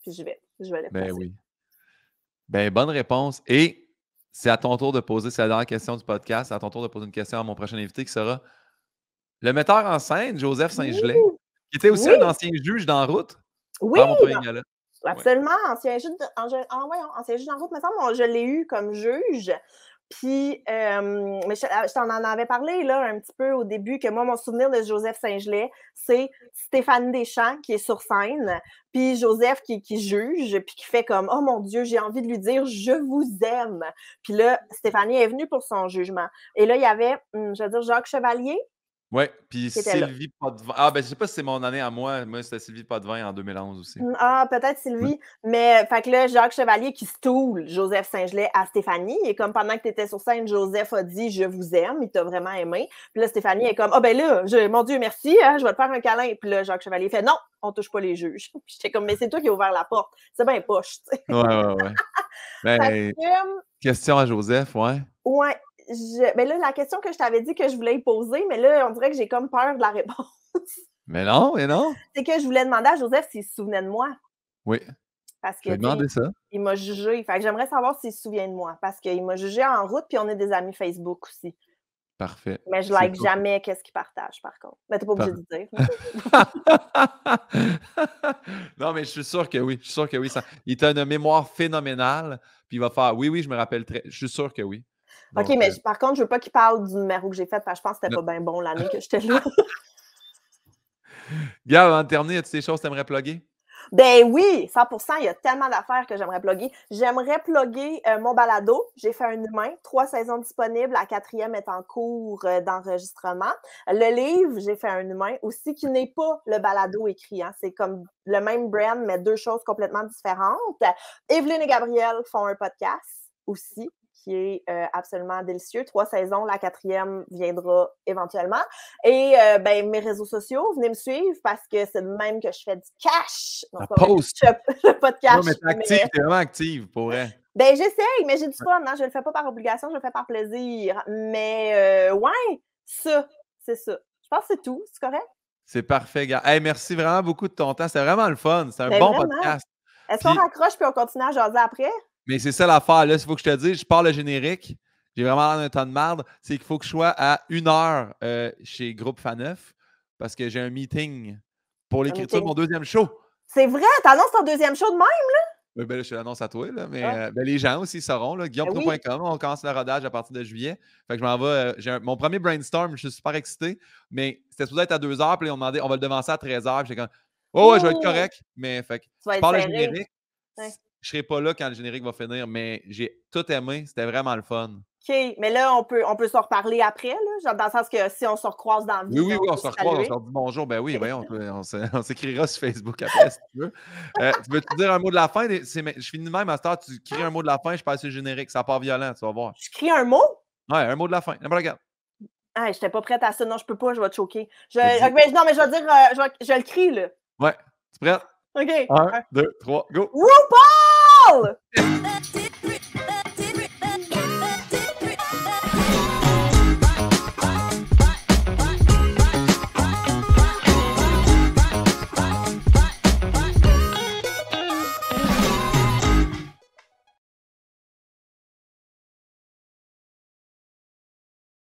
Puis je vais. Je vais les ben replacer. Ben oui. Ben, bonne réponse. Et c'est à ton tour de poser, c'est la dernière question du podcast, c'est à ton tour de poser une question à mon prochain invité qui sera le metteur en scène, Joseph Saint-Gelais, qui était aussi un ancien juge d'en route. Oui, absolument. Ah ancien, juge d'en route, ça, semble, je l'ai eu comme juge. Puis, euh, ah, je, t'en avais parlé là un petit peu au début que moi, mon souvenir de Joseph Saint-Gelais, c'est Stéphane Deschamps qui est sur scène, puis Joseph qui, qui juge, puis qui fait comme Oh mon Dieu, j'ai envie de lui dire je vous aime. Puis là, Stéphanie est venue pour son jugement. Et là, il y avait, hum, je veux dire, Jacques Chevalier oui, puis Sylvie Potvin. Ah, ben, je sais pas si c'est mon année à moi. Moi, c'était Sylvie Potvin en 2011 aussi. Mmh, ah, peut-être Sylvie. Mais, fait que là, Jacques Chevalier qui stoule Joseph Saint-Gelais à Stéphanie. Et comme pendant que tu étais sur scène, Joseph a dit Je vous aime, il t'a vraiment aimé. Puis là, Stéphanie est comme Ah, oh, ben là, mon Dieu, merci, hein, je vais te faire un câlin. Puis là, Jacques Chevalier fait Non, on touche pas les juges. *laughs* Puis j'étais comme Mais c'est toi qui as ouvert la porte. C'est bien poche, tu sais. Ouais, ouais, *laughs* ben, euh, Question à Joseph, ouais. Ouais mais ben là, la question que je t'avais dit que je voulais poser, mais là, on dirait que j'ai comme peur de la réponse. *laughs* Mais non, mais non. C'est que je voulais demander à Joseph s'il se souvenait de moi. Oui. Parce que, Il m'a jugé. Fait j'aimerais savoir s'il se souvient de moi. Parce qu'il m'a jugé en route, puis on est des amis Facebook aussi. Parfait. Mais je like jamais qu'est-ce qu'il partage, par contre. Mais t'es pas obligé de dire. *laughs* non, mais je suis sûr que oui. Je suis sûr que oui. Il a une mémoire phénoménale. Puis il va faire Oui, oui, je me rappelle très. Je suis sûr que oui. OK, mais euh, par contre, je ne veux pas qu'il parle du numéro que j'ai fait parce que je pense que c'était pas bien bon l'année que j'étais là. *laughs* Gab, en terminer, as-tu des choses que tu aimerais plugger? Ben oui, 100 il y a tellement d'affaires que j'aimerais plugger. J'aimerais plugger euh, mon balado. J'ai fait un humain, trois saisons disponibles, la quatrième est en cours euh, d'enregistrement. Le livre, j'ai fait un humain aussi, qui n'est pas le balado écrit. Hein. C'est comme le même brand, mais deux choses complètement différentes. Evelyne et Gabriel font un podcast aussi qui est euh, absolument délicieux. Trois saisons, la quatrième viendra éventuellement. Et euh, ben, mes réseaux sociaux, venez me suivre parce que c'est de même que je fais du cash. Donc, post. pas Non, mais t'es active, t'es vraiment active pour vrai. Ben, j'essaye, mais j'ai du fun. Non, hein. Je le fais pas par obligation, je le fais par plaisir. Mais euh, ouais, ça, c'est ça. Je pense que c'est tout. C'est correct? C'est parfait, gars. Hey, merci vraiment beaucoup de ton temps. C'est vraiment le fun. C'est un ben, bon podcast. Est-ce qu'on raccroche puis on continue à jaser après? Mais c'est ça l'affaire. Là, il faut que je te dise, je pars le générique. J'ai vraiment un ton de marde, C'est qu'il faut que je sois à une heure euh, chez Groupe Faneuf parce que j'ai un meeting pour ah, l'écriture de mon deuxième show. C'est vrai, t'annonces ton deuxième show de même, là? Oui, ben là, je te l'annonce à toi, là, mais ah. euh, ben, les gens aussi sauront. GuillaumePro.com, ben on commence le rodage à partir de juillet. Fait que je m'en vais. Euh, j'ai mon premier brainstorm, je suis super excité, mais c'était supposé être à deux heures, puis on demandait, on va le devancer à 13 h. J'étais comme, oh, ouais, je vais être correct, mais fait je parle le générique je serai pas là quand le générique va finir, mais j'ai tout aimé. C'était vraiment le fun. OK, mais là, on peut, on peut se reparler après, là, dans le sens que si on se recroise dans le Oui, oui, oui, on se recroise, on se dit bonjour. Ben oui, *laughs* voyons, on, s'écrira sur Facebook après si tu veux. Euh, tu veux te dire un mot de la fin? Je finis même, star, tu cries un mot de la fin, je passe le générique, ça part violent, tu vas voir. Tu crie un mot? Ouais, un mot de la fin. Je regarde. Ah, j'étais pas prête à ça. Non, je peux pas, je vais te choquer. non, mais je vais dire, euh, je, vais, le crie, là. Ouais, tu es prête? OK. Un, deux, trois, go. Paulo! *laughs*